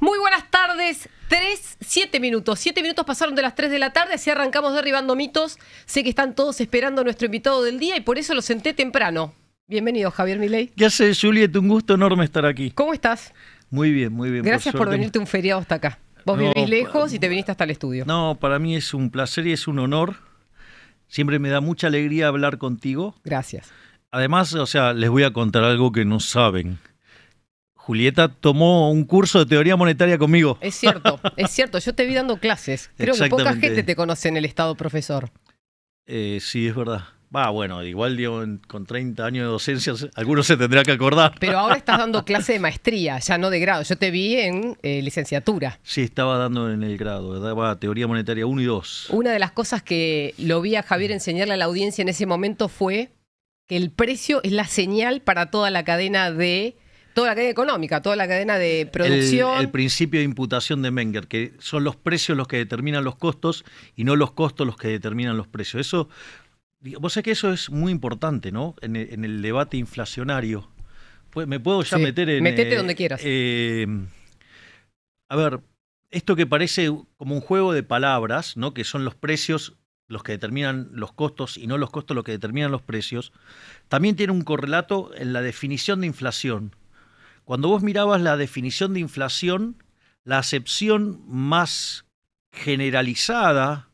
Muy buenas tardes. Tres, siete minutos. Siete minutos pasaron de las tres de la tarde, así arrancamos derribando mitos. Sé que están todos esperando a nuestro invitado del día y por eso lo senté temprano. Bienvenido, Javier Milei. ¿Qué haces, Juliet? Un gusto enorme estar aquí. ¿Cómo estás? Muy bien, muy bien. Gracias por, venirte un feriado hasta acá. Vos vivís lejos y te viniste hasta el estudio. No, para mí es un placer y es un honor. Siempre me da mucha alegría hablar contigo. Gracias. Además, o sea, les voy a contar algo que no saben. Julieta tomó un curso de teoría monetaria conmigo. Es cierto, es cierto. Yo te vi dando clases. Creo que poca gente te conoce en el estado profesor. Eh, sí, es verdad. Va, bueno, igual digo, con 30 años de docencia, algunos se tendrá que acordar. Pero ahora estás dando clase de maestría, ya no de grado. Yo te vi en eh, licenciatura. Sí, estaba dando en el grado, ¿verdad? teoría monetaria 1 y 2. Una de las cosas que lo vi a Javier enseñarle a la audiencia en ese momento fue que el precio es la señal para toda la cadena de toda la cadena económica, toda la cadena de producción. El, principio de imputación de Menger, que son los precios los que determinan los costos y no los costos los que determinan los precios. Eso, vos sabés que eso es muy importante, ¿no? En e, el, debate inflacionario. Pues me puedo ya meter en. Metete eh, donde quieras. Eh, a ver, esto que parece como un juego de palabras, ¿no? Que son los precios los que determinan los costos y no los costos los que determinan los precios, también tiene un correlato en la definición de inflación. Cuando vos mirabas la definición de inflación, la acepción más generalizada,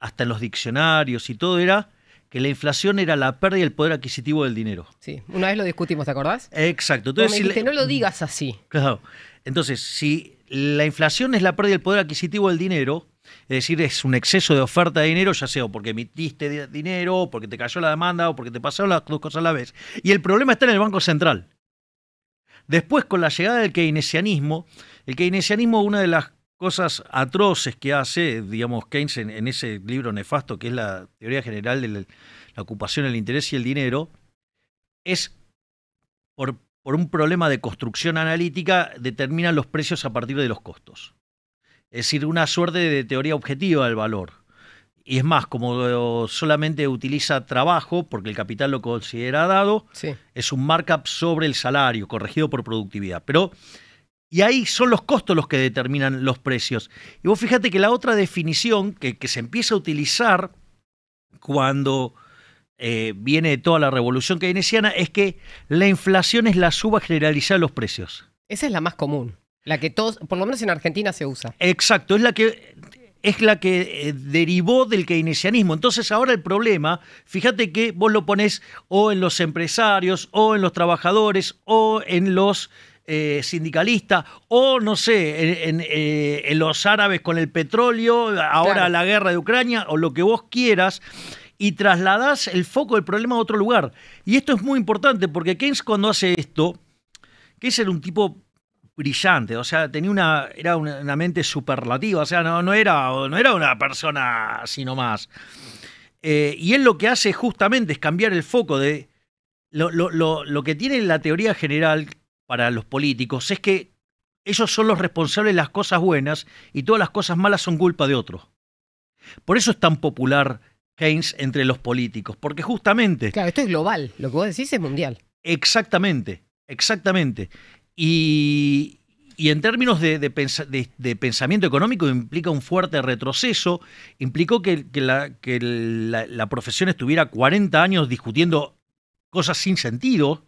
hasta en los diccionarios y todo, era que la inflación era la pérdida del poder adquisitivo del dinero. Sí, una vez lo discutimos, ¿te acordás? Exacto. Entonces, no lo digas así. Claro. Entonces, si la inflación es la pérdida del poder adquisitivo del dinero, es decir, es un exceso de oferta de dinero, ya sea porque emitiste dinero, porque te cayó la demanda o porque te pasaron las dos cosas a la vez. Y el problema está en el Banco Central. Después, con la llegada del keynesianismo, el keynesianismo, una de las cosas atroces que hace, digamos, Keynes en, ese libro nefasto que es la teoría general de la, ocupación, el interés y el dinero, es por, por un problema de construcción analítica, determinan los precios a partir de los costos. Es decir, una suerte de teoría objetiva del valor. Y es más, como eh, solamente utiliza trabajo, porque el capital lo considera dado, es un markup sobre el salario, corregido por productividad. Pero, y ahí son los costos los que determinan los precios. Y vos fíjate que la otra definición que, se empieza a utilizar cuando eh, viene toda la revolución keynesiana es que la inflación es la suba generalizada de los precios. Esa es la más común. La que todos, por lo menos en Argentina se usa. Exacto, es la que es la que eh, derivó del keynesianismo. Entonces ahora el problema, fíjate que vos lo pones o en los empresarios, o en los trabajadores, o en los eh, sindicalistas, o no sé, eh, en, los árabes con el petróleo, ahora la guerra de Ucrania, o lo que vos quieras y trasladás el foco del problema a otro lugar. Y esto es muy importante porque Keynes cuando hace esto, es era un tipo brillante, o sea, tenía una, era una, mente superlativa, o sea, no, no, era, no era una persona sino más eh, y él lo que hace justamente es cambiar el foco de lo, lo, que tiene la teoría general para los políticos es que ellos son los responsables de las cosas buenas y todas las cosas malas son culpa de otros. Por eso es tan popular Keynes entre los políticos, porque justamente... Claro, esto es global, lo que vos decís es mundial. Exactamente, exactamente. Y, en términos de, pensamiento económico implica un fuerte retroceso, implicó que, la, profesión estuviera 40 años discutiendo cosas sin sentido.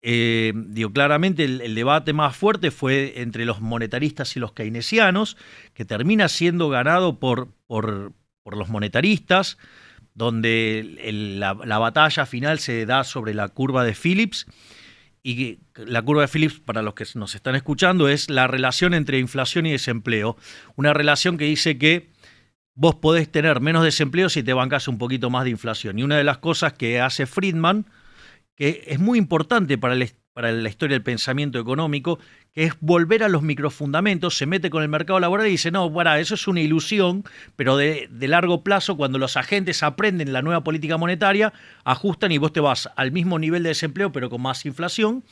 Eh, claramente el, debate más fuerte fue entre los monetaristas y los keynesianos, que termina siendo ganado por, los monetaristas, donde la batalla final se da sobre la curva de Phillips y la curva de Phillips, para los que nos están escuchando, es la relación entre inflación y desempleo. Una relación que dice que vos podés tener menos desempleo si te bancas un poquito más de inflación. Y una de las cosas que hace Friedman, que es muy importante para el, para la historia del pensamiento económico, que es volver a los microfundamentos, se mete con el mercado laboral y dice, no, bueno, eso es una ilusión, pero de, largo plazo, cuando los agentes aprenden la nueva política monetaria, ajustan y vos te vas al mismo nivel de desempleo, pero con más inflación.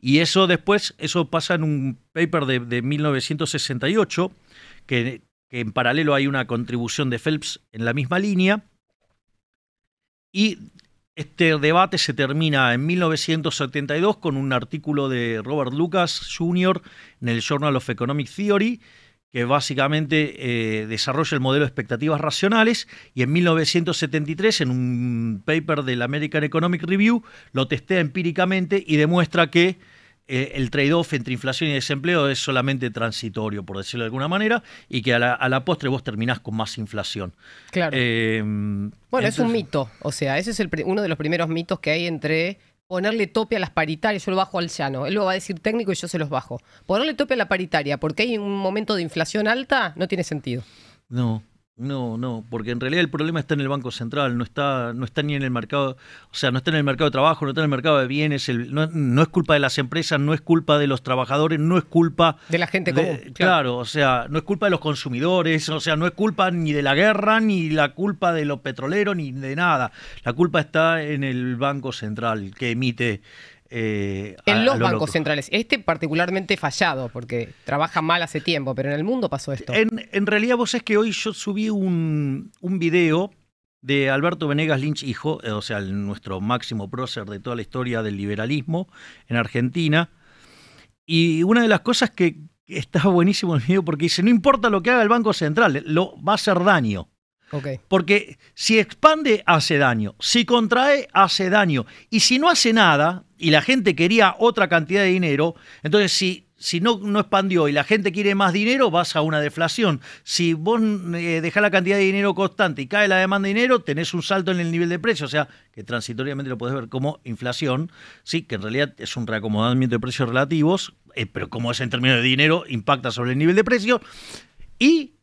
Y eso después, eso pasa en un paper de, 1968, que, que en paralelo hay una contribución de Phelps en la misma línea. Y este debate se termina en 1972 con un artículo de Robert Lucas Jr. en el Journal of Economic Theory, que básicamente eh, desarrolla el modelo de expectativas racionales, y en 1973, en un paper del American Economic Review, lo testea empíricamente y demuestra que eh, el trade-off entre inflación y desempleo es solamente transitorio, por decirlo de alguna manera, y que a la, postre vos terminás con más inflación. Claro. Eh, bueno, es un mito, o sea, ese es uno de los primeros mitos que hay entre ponerle tope a las paritarias, yo lo bajo al llano, él lo va a decir técnico y yo se los bajo. Ponerle tope a la paritaria porque hay un momento de inflación alta no tiene sentido. No, no, no, porque en realidad el problema está en el Banco Central, no está, no está ni en el mercado, o sea, no está en el mercado de trabajo, no está en el mercado de bienes, no, es culpa de las empresas, no es culpa de los trabajadores, no es culpa de la gente común. claro. claro. o sea, no es culpa de los consumidores, o sea, no es culpa ni de la guerra, ni la culpa de los petroleros, ni de nada. La culpa está en el Banco Central que emite eh, en los bancos centrales. Este particularmente fallado, porque trabaja mal hace tiempo, pero en el mundo pasó esto. En, realidad, vos es que hoy yo subí un, video de Alberto Venegas Lynch, hijo, eh, o sea, nuestro máximo prócer de toda la historia del liberalismo en Argentina. Y una de las cosas que está buenísimo el video, porque dice, no importa lo que haga el Banco Central, lo va a hacer daño. Porque si expande, hace daño. Si contrae, hace daño. Y si no hace nada, y la gente quería otra cantidad de dinero, entonces si, si no, no expandió y la gente quiere más dinero, vas a una deflación. Si vos dejas eh, dejás la cantidad de dinero constante y cae la demanda de dinero, tenés un salto en el nivel de precio. O sea, que transitoriamente lo podés ver como inflación, sí, que en realidad es un reacomodamiento de precios relativos, eh, pero como es en términos de dinero, impacta sobre el nivel de precio. Y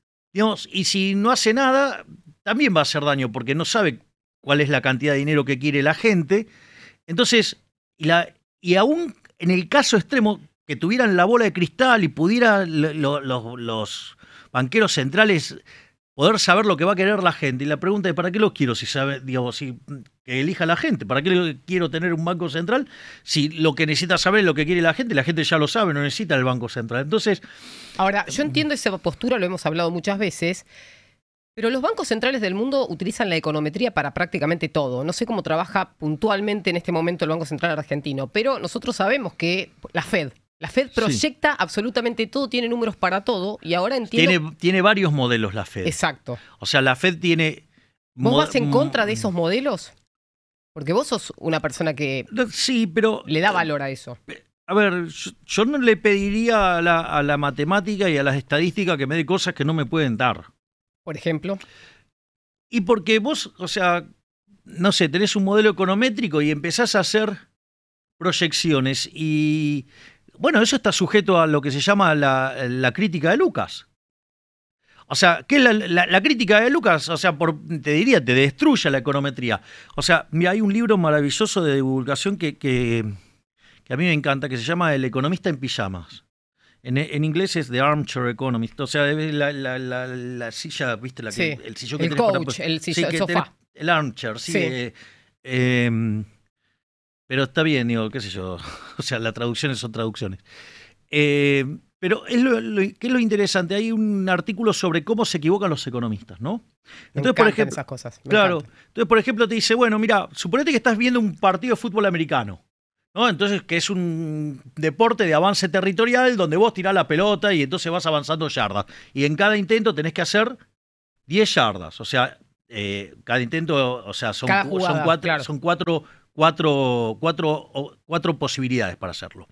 y si no hace nada, también va a hacer daño porque no sabe cuál es la cantidad de dinero que quiere la gente. Entonces, y, la, y aún en el caso extremo, que tuvieran la bola de cristal y pudiera los banqueros centrales poder saber lo que va a querer la gente. Y la pregunta es, ¿para qué los quiero? Si sabe, digamos, si elija la gente, ¿para qué quiero tener un banco central? Si lo que necesita saber es lo que quiere la gente, la gente ya lo sabe, no necesita el banco central. Entonces. Ahora, yo entiendo esa postura, lo hemos hablado muchas veces. Pero los bancos centrales del mundo utilizan la econometría para prácticamente todo. No sé cómo trabaja puntualmente en este momento el Banco Central Argentino, pero nosotros sabemos que la Fed, la Fed proyecta absolutamente todo, tiene números para todo y ahora entiendo... Tiene, varios modelos la Fed. Exacto. O sea, la Fed tiene... ¿Vos vas en contra de esos modelos? Porque vos sos una persona que... Sí, pero... Le da valor a eso. A ver, yo, no le pediría a la, a la, matemática y a las estadísticas que me dé cosas que no me pueden dar. Por ejemplo. Y porque vos, o sea, no sé, tenés un modelo econométrico y empezás a hacer proyecciones y bueno, eso está sujeto a lo que se llama la, crítica de Lucas. O sea, ¿qué es la, crítica de Lucas? O sea, por, te diría, te destruye la econometría. O sea, hay un libro maravilloso de divulgación que, a mí me encanta, que se llama El economista en pijamas. En, inglés es The Armchair Economist. O sea, la, silla, ¿viste? El sillón que coach, el, el sofá. el armchair, sí. Eh, em, pero está bien, digo, qué sé yo. O sea, las traducciones son traducciones. Eh, pero ¿qué es lo interesante? Hay un artículo sobre cómo se equivocan los economistas, ¿no? Entonces, por ejemplo, cosas. claro. Entonces, por ejemplo, te dice, bueno, mira, suponete que estás viendo un partido de fútbol americano, ¿no? Entonces, que es un deporte de avance territorial donde vos tirás la pelota y entonces vas avanzando yardas. Y en cada intento tenés que hacer 10 yardas. O sea, eh, cada intento, o sea, son, cuatro, son cuatro cuatro, cuatro, cuatro posibilidades para hacerlo.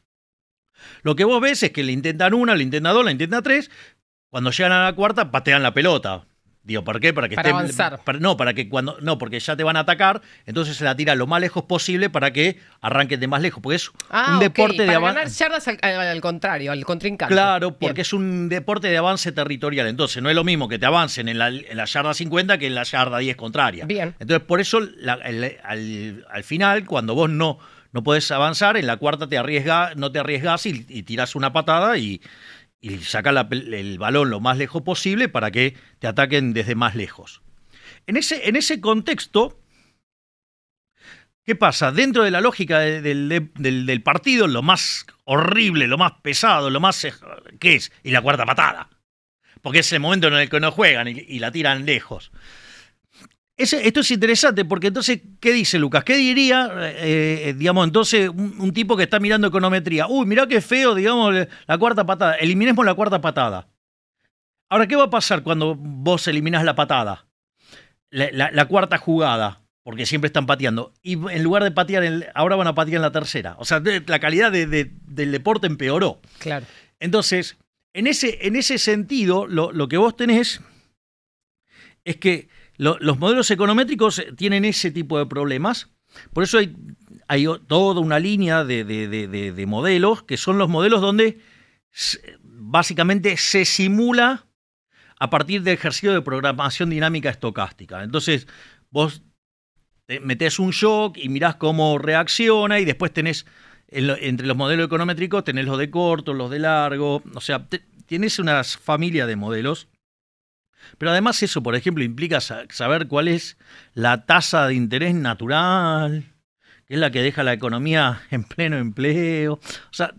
Lo que vos ves es que le intentan una, le intentan dos, le intentan tres. Cuando llegan a la cuarta, patean la pelota. Digo, ¿por qué? Para que avanzar. no, para que cuando. No, porque ya te van a atacar, entonces se la tira lo más lejos posible para que arranquen de más lejos. Porque es ah, un deporte de avance. yardas al, contrario, al contrincante. Claro, porque es un deporte de avance territorial. Entonces, no es lo mismo que te avancen en la, yarda 50 que en la yarda 10 contraria. Bien. Entonces, por eso, al, final, cuando vos no no puedes avanzar, en la cuarta te no te arriesgas y, y tiras una patada y, y saca el balón lo más lejos posible para que te ataquen desde más lejos. En ese, en ese contexto, ¿qué pasa? Dentro de la lógica del, partido, lo más horrible, lo más pesado, lo más... ¿Qué es? Y la cuarta patada. Porque es el momento en el que no juegan y la tiran lejos esto es interesante porque entonces, ¿qué dice Lucas? ¿Qué diría, eh, eh, digamos, entonces un, tipo que está mirando econometría? Uy, mirá qué feo, digamos, la cuarta patada. Eliminemos la cuarta patada. Ahora, ¿qué va a pasar cuando vos eliminás la patada? La, cuarta jugada, porque siempre están pateando. Y en lugar de patear, ahora van a patear en la tercera. O sea, la calidad del deporte empeoró. Claro. Entonces, en ese, en ese sentido, lo, lo que vos tenés es que los modelos econométricos eh, tienen ese tipo de problemas. Por eso hay, hay toda una línea de, modelos que son los modelos donde básicamente se simula a partir del ejercicio de programación dinámica estocástica. Entonces, vos metes un shock y mirás cómo reacciona y después tenés entre los modelos econométricos tenés los de corto, los de largo, o sea, tienes una familia de modelos pero además eso, por ejemplo, implica saber cuál es la tasa de interés natural, que es la que deja la economía en pleno empleo. O sea,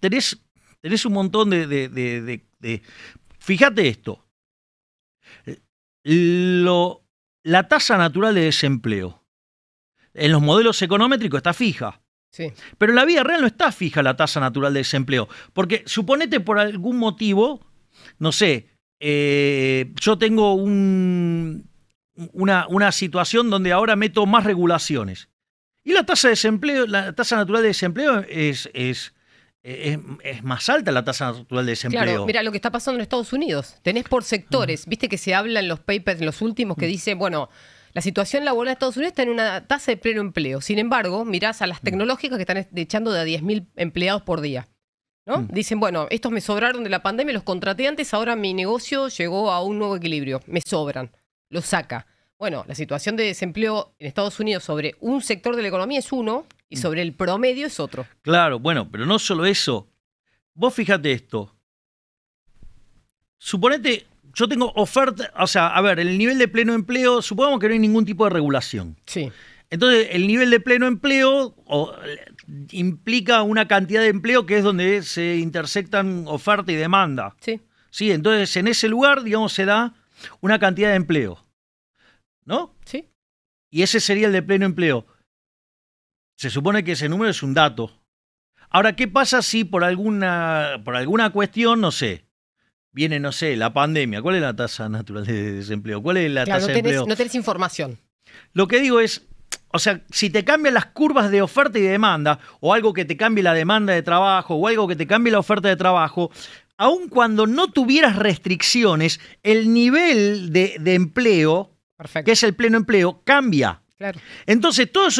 tenés, tenés un montón de, de, de, Fíjate esto. Lo, la tasa natural de desempleo en los modelos econométricos está fija. Sí. Pero en la vida real no está fija la tasa natural de desempleo. Porque suponete por algún motivo, no sé, eh, yo tengo una, una, situación donde ahora meto más regulaciones. Y la tasa de desempleo, la tasa natural de desempleo es, es es, más alta la tasa natural de desempleo. Claro, mira lo que está pasando en Estados Unidos. Tenés por sectores, mm. viste que se habla en los papers, en los últimos, que mm. dice, bueno, la situación laboral de Estados Unidos está en una tasa de pleno empleo. Sin embargo, mirás a las mm. tecnológicas que están echando de a 10.000 empleados por día. Mm. Dicen, bueno, estos me sobraron de la pandemia, los contraté antes, ahora mi negocio llegó a un nuevo equilibrio, me sobran, los saca. Bueno, la situación de desempleo en Estados Unidos sobre un sector de la economía es uno y mm. sobre el promedio es otro. Claro, bueno, pero no solo eso. Vos fíjate esto. Suponete, yo tengo oferta, o sea, a ver, el nivel de pleno empleo, supongamos que no hay ningún tipo de regulación. Sí. Entonces, el nivel de pleno empleo implica una cantidad de empleo que es donde se intersectan oferta y demanda. Sí. Sí, entonces en ese lugar, digamos, se da una cantidad de empleo. ¿No? Sí. Y ese sería el de pleno empleo. Se supone que ese número es un dato. Ahora, ¿qué pasa si por alguna, por alguna cuestión, no sé, viene, no sé, la pandemia? ¿Cuál es la tasa natural de desempleo? ¿Cuál es la tasa de empleo? No tenés información. Lo que digo es, o sea, si te cambian las curvas de oferta y demanda, o algo que te cambie la demanda de trabajo, o algo que te cambie la oferta de trabajo, aun cuando no tuvieras restricciones, el nivel de, empleo, que es el pleno empleo, cambia. Entonces, todos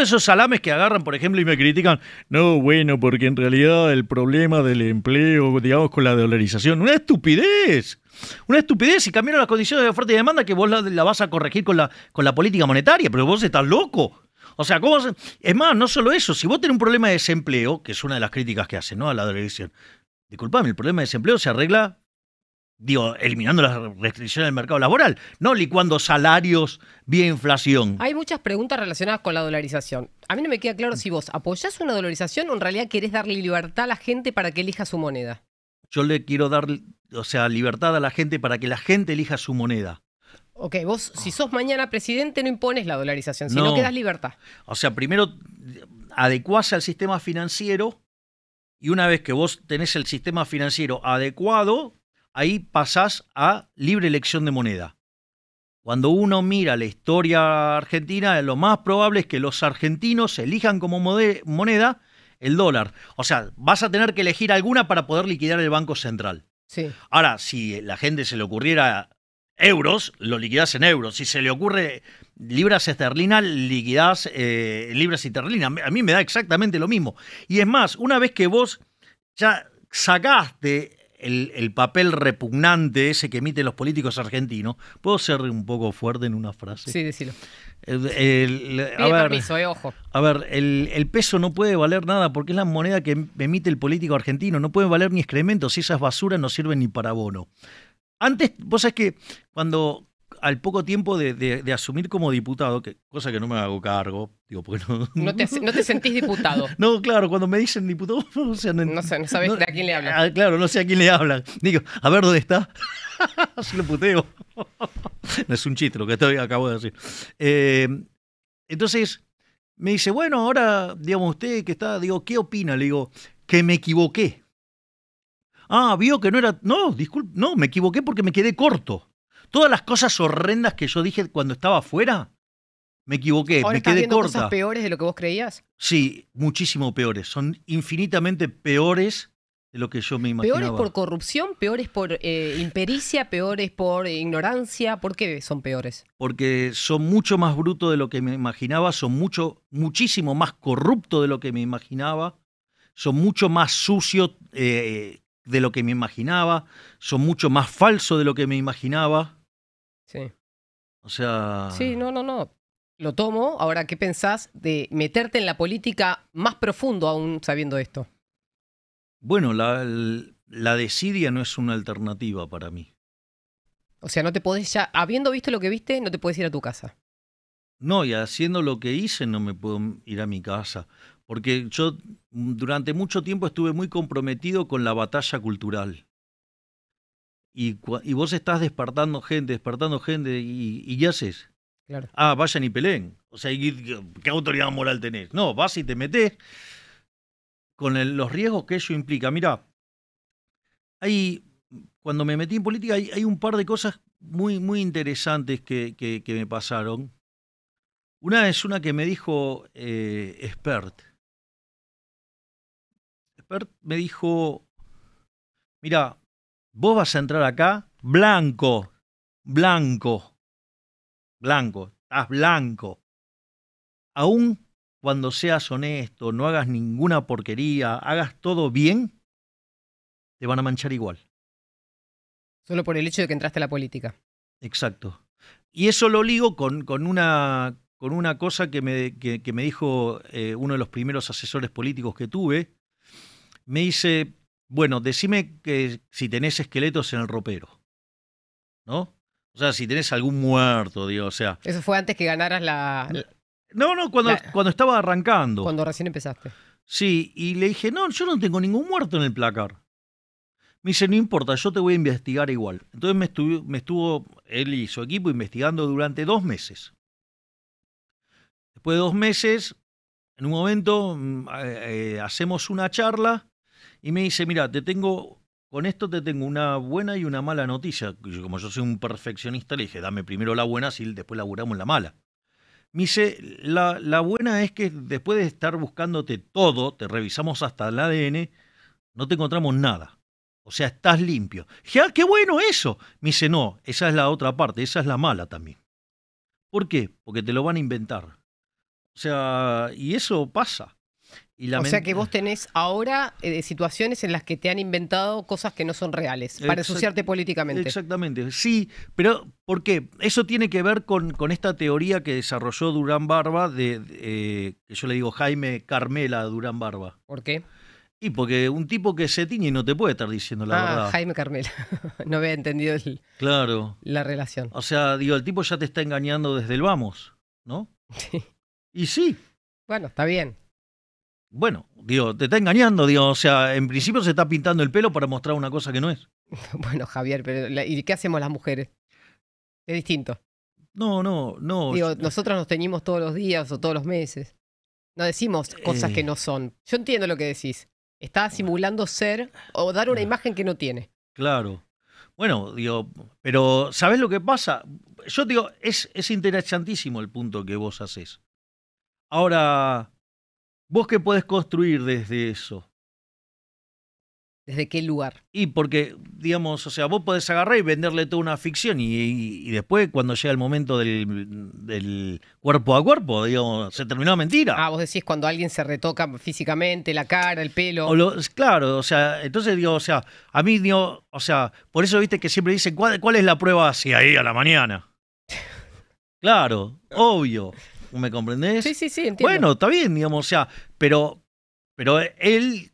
esos salames que agarran, por ejemplo, y me critican, no, bueno, porque en realidad el problema del empleo, digamos, con la dolarización, una estupidez. Una estupidez si cambiaron las condiciones de oferta y demanda que vos la, vas a corregir con la, con la política monetaria, pero vos estás loco. O sea, ¿cómo? Es más, no solo eso, si vos tenés un problema de desempleo, que es una de las críticas que hacen ¿no? a la dirección, disculpame, el problema de desempleo se arregla, digo, eliminando las restricciones del mercado laboral, no licuando salarios vía inflación. Hay muchas preguntas relacionadas con la dolarización. A mí no me queda claro si vos apoyás una dolarización o en realidad querés darle libertad a la gente para que elija su moneda. Yo le quiero dar o sea, libertad a la gente para que la gente elija su moneda. Ok, vos si sos mañana presidente no impones la dolarización, sino que das libertad. O sea, primero adecuás al sistema financiero y una vez que vos tenés el sistema financiero adecuado, ahí pasás a libre elección de moneda. Cuando uno mira la historia argentina, lo más probable es que los argentinos elijan como moneda el dólar. O sea, vas a tener que elegir alguna para poder liquidar el Banco Central. Ahora, si la gente se le ocurriera euros, lo liquidas en euros. Si se le ocurre libras esterlinas, liquidás eh, libras esterlinas. A mí me da exactamente lo mismo. Y es más, una vez que vos ya sacaste el, el, papel repugnante ese que emiten los políticos argentinos, ¿puedo ser un poco fuerte en una frase? Sí, decilo. El, eh, a, ver, el, peso no puede valer nada porque es la moneda que emite el político argentino. No puede valer ni excrementos. Esas basuras no sirven ni para bono Antes, vos sabés que cuando, al poco tiempo de, asumir como diputado, cosa que no me hago cargo, digo, no... No te, sentís diputado. no, claro, cuando me dicen diputado, no, sé, no sabes de a quién le hablan. Ah, claro, no sé a quién le hablan. Digo, a ver dónde está. Se lo puteo. no es un chiste lo que estoy, acabo de decir. Eh, entonces, me dice, bueno, ahora, digamos, usted que está, digo, ¿qué opina? Le digo, que me equivoqué. Ah, vio que no era. No, disculpe, no, me equivoqué porque me quedé corto. Todas las cosas horrendas que yo dije cuando estaba afuera, me equivoqué, Ahora me estás viendo cosas peores de lo que vos creías? Sí, muchísimo peores. Son infinitamente peores de lo que yo me imaginaba. ¿Peores por corrupción? ¿Peores por eh, impericia? ¿Peores por ignorancia? ¿Por qué son peores? Porque son mucho más brutos de lo que me imaginaba, son mucho, muchísimo más corruptos de lo que me imaginaba, son mucho más sucios eh, de lo que me imaginaba, son mucho más falsos de lo que me imaginaba Sí. O sea. Sí, no, no, no. Lo tomo. Ahora, ¿qué pensás de meterte en la política más profundo aún sabiendo esto? Bueno, la, la desidia no es una alternativa para mí. O sea, no te podés ya, habiendo visto lo que viste, no te podés ir a tu casa. No, y haciendo lo que hice no me puedo ir a mi casa. Porque yo durante mucho tiempo estuve muy comprometido con la batalla cultural y, vos estás despertando gente, despertando gente, y, y ¿qué haces? Ah, vayan y Pelén O sea, ¿qué autoridad moral tenés? No, vas y te metes con los riesgos que eso implica. mira cuando me metí en política hay, un par de cosas muy, muy interesantes que, que, me pasaron. Una es una que me dijo eh, Expert. Expert me dijo, mira, vos vas a entrar acá blanco, blanco, blanco, estás blanco. Aún cuando seas honesto, no hagas ninguna porquería, hagas todo bien, te van a manchar igual. Solo por el hecho de que entraste a la política. Exacto. Y eso lo ligo con, una, con una, cosa que me, que, me dijo eh, uno de los primeros asesores políticos que tuve. Me dice, bueno, decime que si tenés esqueletos en el ropero, ¿no? O sea, si tenés algún muerto, digo, o sea. Eso fue antes que ganaras la. No, no, cuando, cuando estaba arrancando. Cuando recién empezaste. Sí, y le dije, no, yo no tengo ningún muerto en el placar. Me dice, no importa, yo te voy a investigar igual. Entonces me estuvo, me estuvo él y su equipo investigando durante dos meses. Después de dos meses, en un momento mm, eh, eh, hacemos una charla y me dice, mira, te tengo, con esto te tengo una buena y una mala noticia. Como yo soy un perfeccionista, le dije, dame primero la buena, y después laburamos la mala. Me dice, la, la buena es que después de estar buscándote todo, te revisamos hasta el ADN, no te encontramos nada. O sea, estás limpio. Ah, qué bueno eso. Me dice, no, esa es la otra parte, esa es la mala también. ¿Por qué? Porque te lo van a inventar. O sea, y eso pasa o sea que vos tenés ahora eh, situaciones en las que te han inventado cosas que no son reales, para asociarte políticamente. Exactamente, sí, pero ¿por qué? Eso tiene que ver con, esta teoría que desarrolló Durán Barba, de, eh, que yo le digo Jaime Carmela Durán Barba. ¿Por qué? Y porque un tipo que se tiñe no te puede estar diciendo la ah, Jaime Carmela. no había entendido claro. la relación. O sea, digo, el tipo ya te está engañando desde el vamos, ¿no? Sí. Y sí. Bueno, está bien bueno, digo, te está engañando, digo, o sea, en principio se está pintando el pelo para mostrar una cosa que no es. Bueno, Javier, pero ¿y qué hacemos las mujeres? Es distinto. No, no, no. Digo, nosotros nos teñimos todos los días o todos los meses. No decimos cosas que eh. no son. Yo entiendo lo que decís. Está simulando ser o dar una imagen que no tiene. Claro. Bueno, digo, pero ¿sabes lo que pasa? Yo digo, es, es interesantísimo el punto que vos haces. Ahora, ¿Vos qué podés construir desde eso? ¿Desde qué lugar? Y porque, digamos, o sea, vos podés agarrar y venderle toda una ficción y, después cuando llega el momento del, cuerpo a cuerpo, digamos, se terminó la mentira. Ah, vos decís cuando alguien se retoca físicamente, la cara, el pelo. O claro, o sea, entonces digo, o sea, a mí digo, o sea, por eso viste que siempre dicen, ¿cuál, es la prueba si ahí a la mañana? claro, obvio. ¿Me comprendés? Sí, sí, sí, entiendo. Bueno, está bien, digamos, o sea, pero, pero él.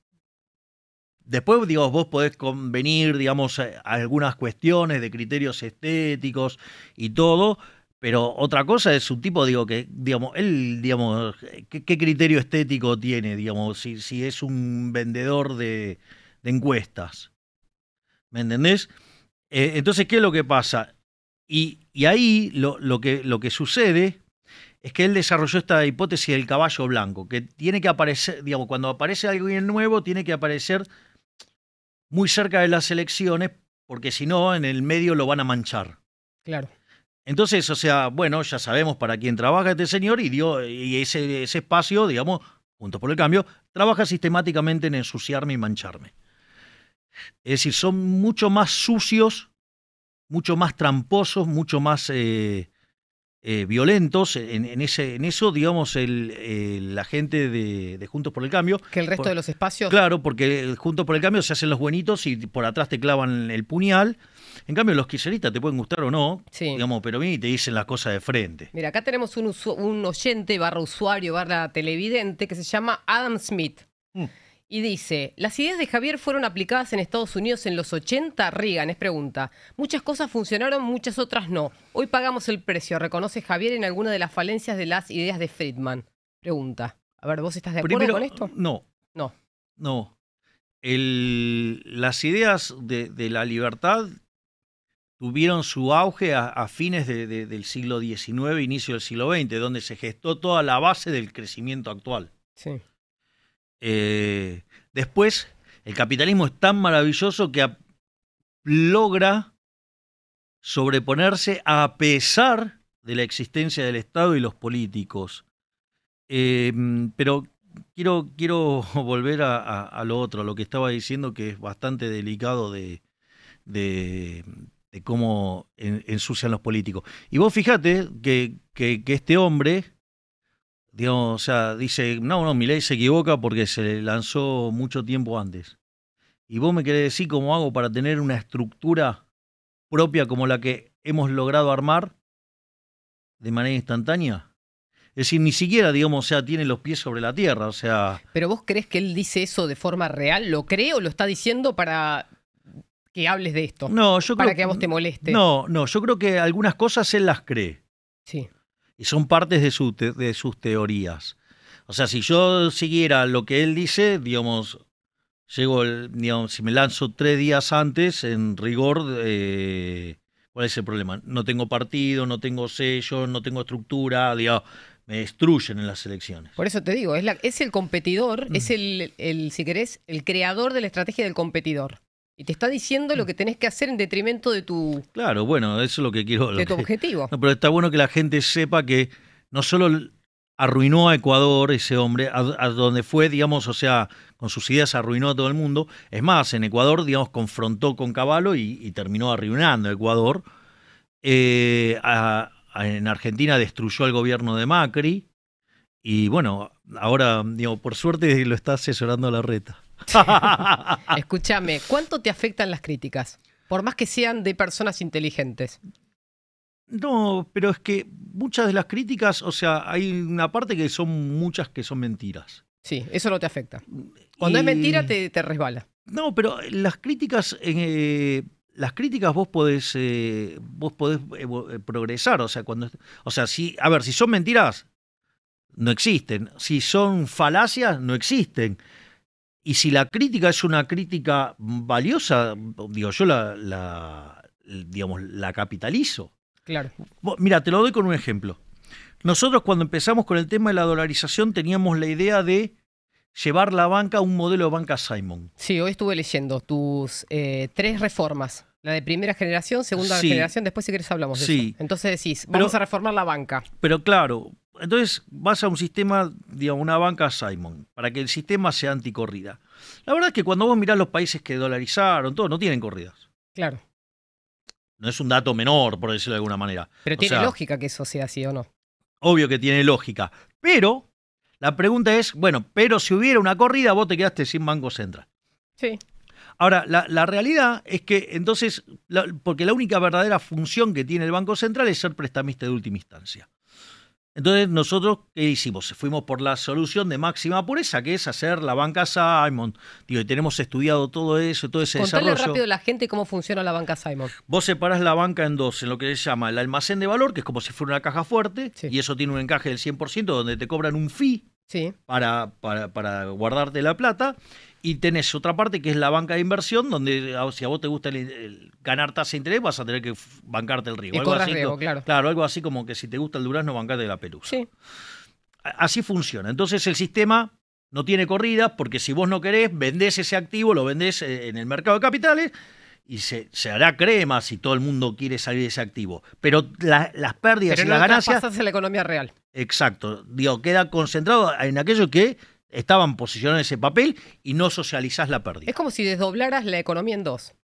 Después, digamos, vos podés convenir, digamos, algunas cuestiones de criterios estéticos y todo, pero otra cosa es su tipo, digo, que, digamos, él, digamos, ¿qué, criterio estético tiene, digamos, si, si es un vendedor de, encuestas? ¿Me entendés? Eh, entonces, ¿qué es lo que pasa? Y, y ahí lo, lo, que, lo que sucede es que él desarrolló esta hipótesis del caballo blanco, que tiene que aparecer, digamos, cuando aparece alguien nuevo, tiene que aparecer muy cerca de las elecciones, porque si no, en el medio lo van a manchar. Claro. Entonces, o sea, bueno, ya sabemos para quién trabaja este señor y, y ese, ese espacio, digamos, junto por el Cambio, trabaja sistemáticamente en ensuciarme y mancharme. Es decir, son mucho más sucios, mucho más tramposos, mucho más eh, eh, violentos. En, ese, en eso, digamos, el, la gente de, Juntos por el Cambio. Que el resto de los espacios. Claro, porque Juntos por el Cambio se hacen los buenitos y por atrás te clavan el puñal. En cambio, los kirchneristas te pueden gustar o no, digamos, pero bien y te dicen las cosas de frente. Mira, acá tenemos un, oyente, barra usuario, barra televidente, que se llama Adam Smith. Mm. Y dice, las ideas de Javier fueron aplicadas en Estados Unidos en los 80, Reagan, es pregunta. Muchas cosas funcionaron, muchas otras no. Hoy pagamos el precio, reconoce Javier en alguna de las falencias de las ideas de Friedman. Pregunta. A ver, ¿vos estás de acuerdo con esto? No. No. No. las ideas de, la libertad tuvieron su auge a, fines del siglo XIX, inicio del siglo XX, donde se gestó toda la base del crecimiento actual. Sí. Eh, después, el capitalismo es tan maravilloso que logra sobreponerse a pesar de la existencia del Estado y los políticos. Eh, pero quiero, quiero volver a, lo otro, a lo que estaba diciendo, que es bastante delicado de, cómo ensucian los políticos. Y vos fíjate que este hombre Digamos, o sea, dice, no, no, mi ley se equivoca porque se lanzó mucho tiempo antes. Y vos me querés decir cómo hago para tener una estructura propia como la que hemos logrado armar de manera instantánea. Es decir, ni siquiera, digamos, o sea, tiene los pies sobre la tierra, o sea... Pero vos crees que él dice eso de forma real, ¿lo cree o lo está diciendo para que hables de esto? No, yo Para que a vos te moleste. No, no, yo creo que algunas cosas él las cree. Sí y son partes de, de sus teorías. O sea, si yo siguiera lo que él dice, digamos, llego, digamos, si me lanzo tres días antes, en rigor, eh, ¿cuál es el problema? No tengo partido, no tengo sello, no tengo estructura, digamos, me destruyen en las elecciones. Por eso te digo, es, la, es el competidor, es mm. el, el, si querés, el creador de la estrategia del competidor. Y te está diciendo lo mm. que tenés que hacer en detrimento de tu. Claro, bueno, eso es lo que quiero. objetivo. pero está bueno que la gente sepa que no solo arruinó a Ecuador ese hombre, a, donde fue, digamos, o sea, con sus ideas arruinó a todo el mundo. Es más, en Ecuador, digamos, confrontó con Caballo y, terminó arruinando a Ecuador. Eh, en Argentina destruyó el gobierno de Macri. Y bueno, ahora, digo, por suerte lo está asesorando a la reta. Escúchame, ¿cuánto te afectan las críticas? Por más que sean de personas inteligentes. No, pero es que muchas de las críticas, o sea, hay una parte que son muchas que son mentiras. Sí, eso no te afecta. Cuando es mentira te, resbala. No, pero las críticas, eh, las críticas vos podés, eh, vos podés eh, progresar, o sea, cuando, o sea, si, a ver, si son mentiras, no existen. Si son falacias, no existen. Y si la crítica es una crítica valiosa, digo, yo la, digamos, la capitalizo. Claro. Mira, te lo doy con un ejemplo. Nosotros cuando empezamos con el tema de la dolarización teníamos la idea de llevar la banca a un modelo de banca Simon. Sí, hoy estuve leyendo tus eh, tres reformas. La de primera generación, segunda generación, después si querés hablamos de sí. eso. Entonces decís, vamos a reformar la banca. Pero claro, entonces vas a un sistema, digamos, una banca Simon, para que el sistema sea anticorrida. La verdad es que cuando vos mirás los países que dolarizaron, todo, no tienen corridas. Claro. No es un dato menor, por decirlo de alguna manera. Pero tiene lógica que eso sea así o no. Obvio que tiene lógica. Pero la pregunta es, bueno, pero si hubiera una corrida, vos te quedaste sin Banco Central. Sí. Ahora, la, la, realidad es que entonces, porque la única verdadera función que tiene el Banco Central es ser prestamista de última instancia. Entonces nosotros, ¿qué hicimos? Fuimos por la solución de máxima pureza, que es hacer la banca Simon. y tenemos estudiado todo eso, todo ese Contale desarrollo. rápido a la gente cómo funciona la banca Simon. Vos separás la banca en dos, en lo que se llama el almacén de valor, que es como si fuera una caja fuerte, y eso tiene un encaje del 100%, donde te cobran un fee para, para, para guardarte la plata. Y tenés otra parte que es la banca de inversión, donde ah, si a vos te gusta ganar tasa de interés, vas a tener que bancarte el riesgo. algo así, claro. claro. algo así como que si te gusta el durazno, bancarte la Perú. Sí. Así funciona. Entonces el sistema no tiene corridas porque si vos no querés, vendés ese activo, lo vendés eh, en el mercado de capitales y se, se, hará crema si todo el mundo quiere salir de ese activo. Pero las pérdidas y las ganancias. pasas en la economía real. Exacto. Digo, queda concentrado en aquello que estaban posicionados en ese papel y no socializás la pérdida. Es como si desdoblaras la economía en dos.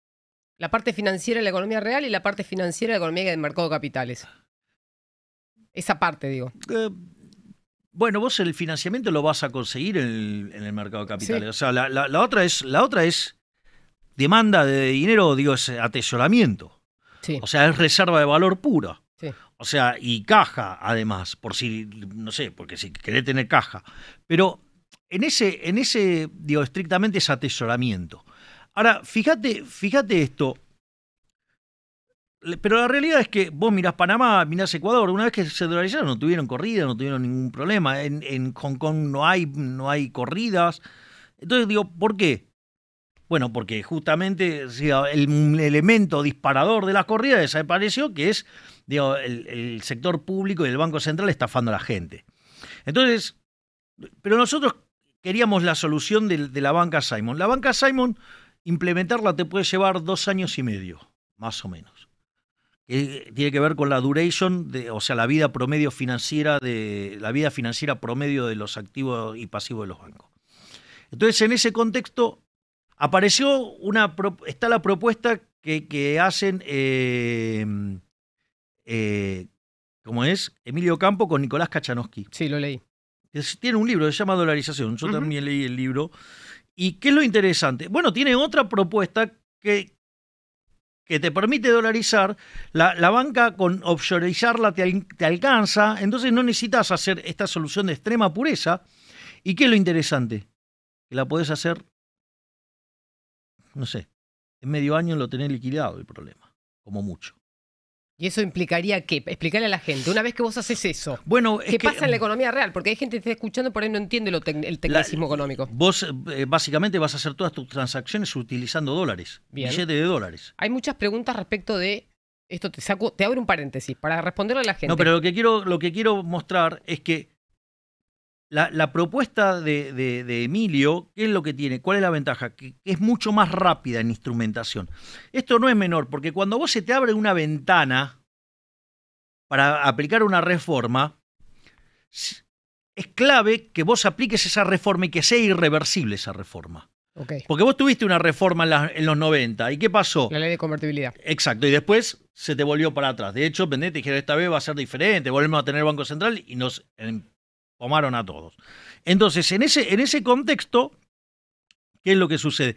La parte financiera de la economía real y la parte financiera de la economía del mercado de capitales. Esa parte, digo. Eh, bueno, vos el financiamiento lo vas a conseguir en el, mercado de capitales. O sea, la, otra es, la otra es demanda de dinero, digo, es atesoramiento. O sea, es reserva de valor pura. O sea, y caja además, por si, no sé, porque si querés tener caja. Pero en ese, en ese, digo, estrictamente es atesoramiento. Ahora, fíjate, fíjate esto. Pero la realidad es que vos mirás Panamá, mirás Ecuador, una vez que se dolarizaron no tuvieron corrida, no tuvieron ningún problema. En, Hong Kong no hay, no hay corridas. Entonces digo, ¿por qué? Bueno, porque justamente el elemento disparador de las corridas desapareció, que es digo, el, el sector público y el Banco Central estafando a la gente. Entonces, pero nosotros queríamos la solución de, la banca Simon. La banca Simon, implementarla te puede llevar dos años y medio, más o menos. tiene que ver con la duration, o sea, la vida promedio financiera de la vida financiera promedio de los activos y pasivos de los bancos. Entonces, en ese contexto apareció una está la propuesta que, hacen eh, eh, ¿cómo es? Emilio Campo con Nicolás Kachanowski. Sí, lo leí tiene un libro, que se llama Dolarización. Yo también leí el libro. ¿Y qué es lo interesante? Bueno, tiene otra propuesta que, que te permite dolarizar. La, banca con offshoreizarla te, te alcanza. Entonces no necesitas hacer esta solución de extrema pureza. ¿Y qué es lo interesante? Que la puedes hacer, no sé, en medio año lo tenés liquidado el problema, como mucho. ¿Y eso implicaría qué? Explicarle a la gente, una vez que vos haces eso, bueno, ¿qué pasa en la economía real? Porque hay gente que está escuchando por ahí no entiende el tecnicismo económico. Vos eh, básicamente vas a hacer todas tus transacciones utilizando dólares, billetes de dólares. Hay muchas preguntas respecto de esto te saco, te abro un paréntesis para responderle a la gente. No, pero lo que quiero lo que quiero mostrar es que la, propuesta de, Emilio, ¿qué es lo que tiene? ¿Cuál es la ventaja? Que, es mucho más rápida en instrumentación. Esto no es menor, porque cuando vos se te abre una ventana para aplicar una reforma, es clave que vos apliques esa reforma y que sea irreversible esa reforma. Porque vos tuviste una reforma en, los 90. ¿Y qué pasó? La ley de convertibilidad. Exacto. Y después se te volvió para atrás. De hecho, Pendete dijeron, esta vez va a ser diferente, volvemos a tener Banco Central y nos tomaron a todos. Entonces, en ese, en ese contexto, ¿qué es lo que sucede?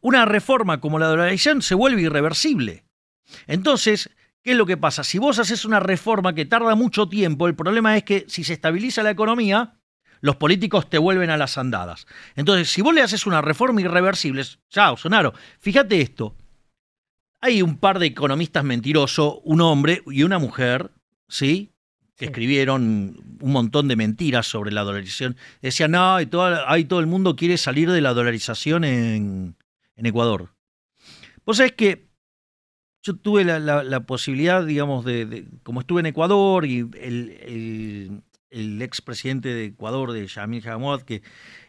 Una reforma como la de la elección se vuelve irreversible. Entonces, ¿qué es lo que pasa? Si vos haces una reforma que tarda mucho tiempo, el problema es que si se estabiliza la economía, los políticos te vuelven a las andadas. Entonces, si vos le haces una reforma irreversible, chao, sonaro. Fíjate esto. Hay un par de economistas mentirosos, un hombre y una mujer, ¿sí? escribieron un montón de mentiras sobre la dolarización. Decían, no, ahí todo, el mundo quiere salir de la dolarización en, Ecuador. Pues es que yo tuve la, posibilidad, digamos, de, como estuve en Ecuador y el, expresidente de Ecuador, de Yamil Jamod, que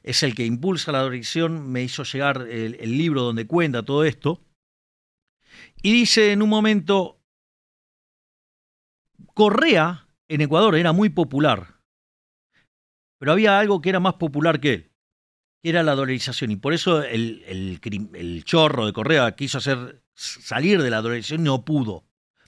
es el que impulsa la dolarización, me hizo llegar el libro donde cuenta todo esto. Y dice en un momento, Correa en Ecuador era muy popular, pero había algo que era más popular que él, que era la dolarización. Y por eso el, chorro de Correa quiso hacer salir de la dolarización no pudo.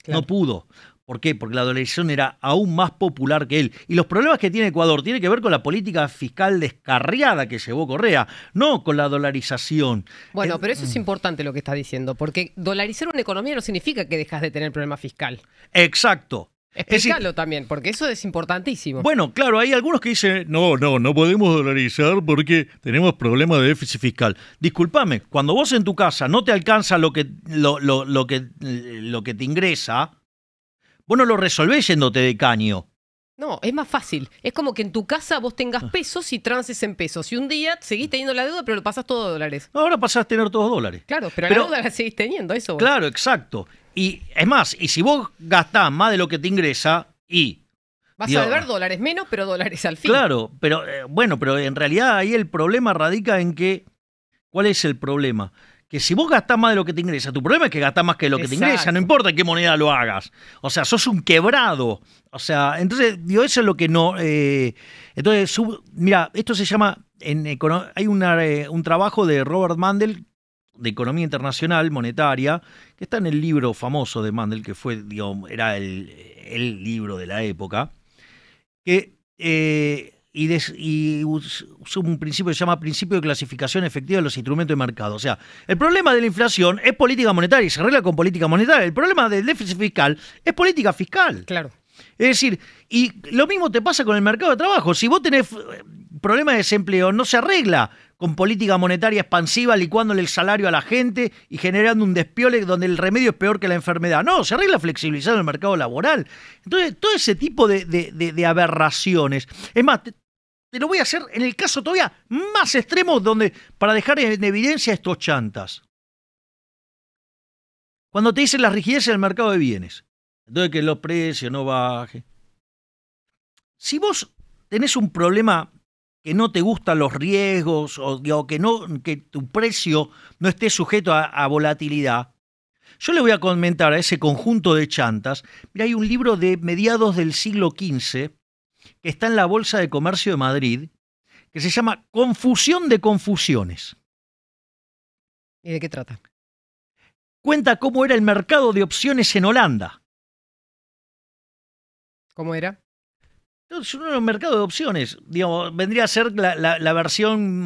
No pudo. ¿Por qué? Porque la dolarización era aún más popular que él. Y los problemas que tiene Ecuador tienen que ver con la política fiscal descarriada que llevó Correa, no con la dolarización. Bueno, pero eso es mm. importante lo que está diciendo, porque dolarizar una economía no significa que dejas de tener problema fiscal. Exacto. Explícalo también, porque eso es importantísimo. Bueno, claro, hay algunos que dicen, no, no, no podemos dolarizar porque tenemos problemas de déficit fiscal. Disculpame, cuando vos en tu casa no te alcanza lo que, lo, lo, lo que, lo que te ingresa, vos no lo resolvés yéndote de caño. No, es más fácil. Es como que en tu casa vos tengas ah. pesos y trances en pesos. Y un día seguís teniendo la deuda, pero lo pasas todo a dólares. Ahora pasás a tener todos dólares. Claro, pero, la deuda la seguís teniendo, eso. Claro, exacto. Y es más, y si vos gastás más de lo que te ingresa y... Vas a deber dólares menos, pero dólares al fin. Claro, pero eh, bueno, pero en realidad ahí el problema radica en que... ¿Cuál es el problema? Que si vos gastás más de lo que te ingresa, tu problema es que gastás más que lo que te ingresa, no importa en qué moneda lo hagas. O sea, sos un quebrado. O sea, entonces, digo, eso es lo que no... Eh, entonces, mira, esto se llama... En, hay una, eh, un trabajo de Robert Mandel de Economía Internacional Monetaria Está en el libro famoso de Mandel, que fue, digamos, era el, libro de la época, que, eh, y, un principio que se llama principio de clasificación efectiva de los instrumentos de mercado. O sea, el problema de la inflación es política monetaria y se arregla con política monetaria. El problema del déficit fiscal es política fiscal. Claro. Es decir, y lo mismo te pasa con el mercado de trabajo. Si vos tenés problema de desempleo no se arregla con política monetaria expansiva, licuándole el salario a la gente y generando un despiole donde el remedio es peor que la enfermedad. No, se arregla flexibilizando el mercado laboral. Entonces, todo ese tipo de, aberraciones. Es más, te, lo voy a hacer en el caso todavía más extremo donde, para dejar en evidencia estos chantas. Cuando te dicen la rigidez del mercado de bienes. Entonces, que los precios no bajen. Si vos tenés un problema que no te gustan los riesgos o, que, tu precio no esté sujeto a, a, volatilidad, yo le voy a comentar a ese conjunto de chantas, mira, hay un libro de mediados del siglo XV que está en la Bolsa de Comercio de Madrid, que se llama Confusión de Confusiones. ¿Y de qué trata? Cuenta cómo era el mercado de opciones en Holanda. ¿Cómo era? es un mercado de opciones, digamos, vendría a ser la, versión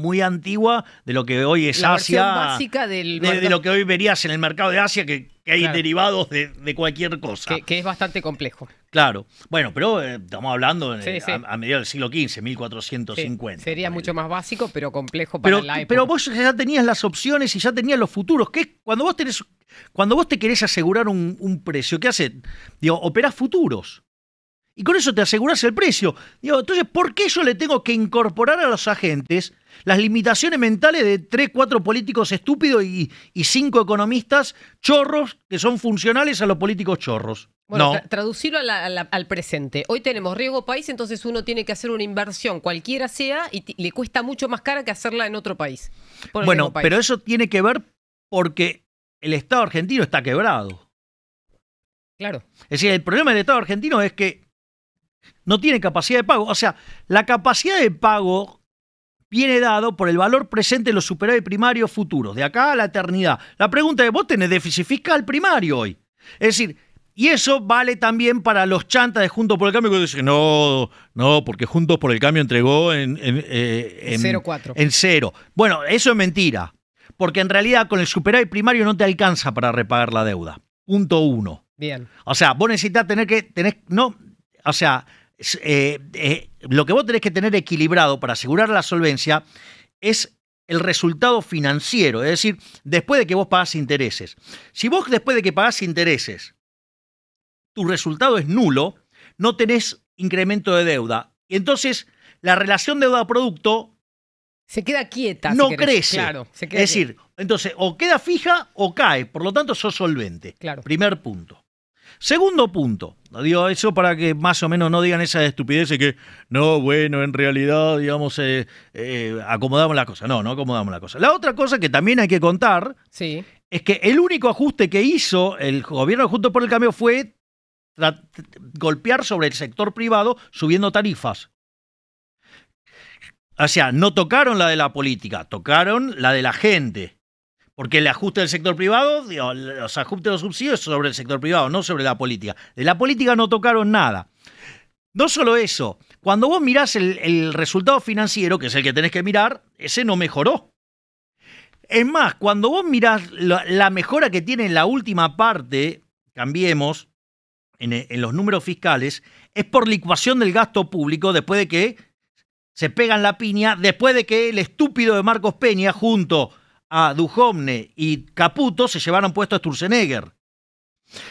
muy antigua de lo que hoy es la Asia. básica del de, lo que hoy verías en el mercado de Asia, que, hay derivados de, cualquier cosa. Que, es bastante complejo. Claro. Bueno, pero eh, estamos hablando A, mediados del siglo XV, 1450. sería mucho más básico, pero complejo para pero, la Pero vos ya tenías las opciones y ya tenías los futuros. Que cuando vos tenés, cuando vos te querés asegurar un, precio, ¿qué haces? Digo, operás futuros y con eso te aseguras el precio. Digo, entonces, ¿por qué yo le tengo que incorporar a los agentes las limitaciones mentales de tres, cuatro políticos estúpidos y, cinco economistas chorros que son funcionales a los políticos chorros? Bueno, traducirlo al presente. Hoy tenemos riesgo país, entonces uno tiene que hacer una inversión, cualquiera sea, y le cuesta mucho más cara que hacerla en otro país. Bueno, pero eso tiene que ver porque el Estado argentino está quebrado. Claro. Es decir, el problema del Estado argentino es que no tiene capacidad de pago. O sea, la capacidad de pago viene dado por el valor presente de los superávit primarios futuros, de acá a la eternidad. La pregunta es, vos tenés déficit fiscal primario hoy. Es decir, y eso vale también para los chantas de Juntos por el Cambio, que dicen, no, no, porque Juntos por el Cambio entregó en, en, eh, cero en, en cero. Bueno, eso es mentira, porque en realidad con el superávit primario no te alcanza para repagar la deuda. Punto uno. Bien. O sea, vos necesitas tener que, no, o sea, eh, eh, lo que vos tenés que tener equilibrado para asegurar la solvencia es el resultado financiero, es decir, después de que vos pagás intereses. Si vos después de que pagás intereses, tu resultado es nulo, no tenés incremento de deuda. Y entonces la relación deuda-producto... Se queda quieta. No crece. es decir, entonces o queda fija o cae, por lo tanto sos solvente. Primer punto. Segundo punto, digo eso para que más o menos no digan esa estupidez y que no, bueno, en realidad, digamos, eh, eh, acomodamos la cosa. No, no acomodamos la cosa. La otra cosa que también hay que contar es que el único ajuste que hizo el gobierno junto por el Cambio fue golpear sobre el sector privado subiendo tarifas. O sea, no tocaron la de la política, tocaron la de la gente. Porque el ajuste del sector privado, los ajustes de los subsidios sobre el sector privado, no sobre la política. De la política no tocaron nada. No solo eso, cuando vos mirás el, resultado financiero, que es el que tenés que mirar, ese no mejoró. Es más, cuando vos mirás la, mejora que tiene la última parte, cambiemos, en, los números fiscales, es por licuación del gasto público después de que se pegan la piña, después de que el estúpido de Marcos Peña, junto a Dujovne y Caputo se llevaron puesto a Sturzenegger.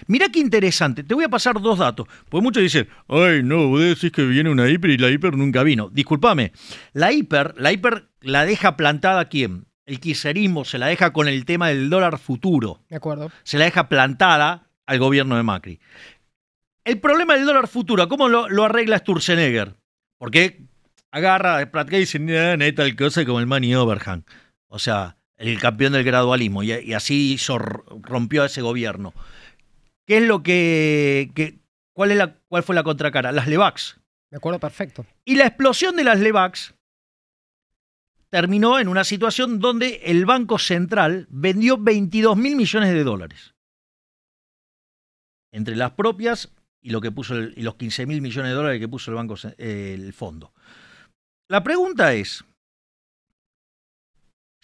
Mirá qué interesante, te voy a pasar dos datos, pues muchos dicen, ay no, vos decís que viene una hiper y la hiper nunca vino. Disculpame, la hiper, la hiper la deja plantada quién? El kirchnerismo se la deja con el tema del dólar futuro. De acuerdo. Se la deja plantada al gobierno de Macri. El problema del dólar futuro, ¿cómo lo, lo arregla Sturzenegger? Porque agarra, practica y dice, nada, no hay tal cosa como el money overhang. O sea, el campeón del gradualismo, y, así rompió a ese gobierno. ¿Qué es lo que, cuál, es cuál fue la contracara? Las Levax. De acuerdo, perfecto. Y la explosión de las Levax terminó en una situación donde el Banco Central vendió 22 mil millones de dólares. Entre las propias y, lo que puso los 15 mil millones de dólares que puso el, banco, eh, el fondo. La pregunta es,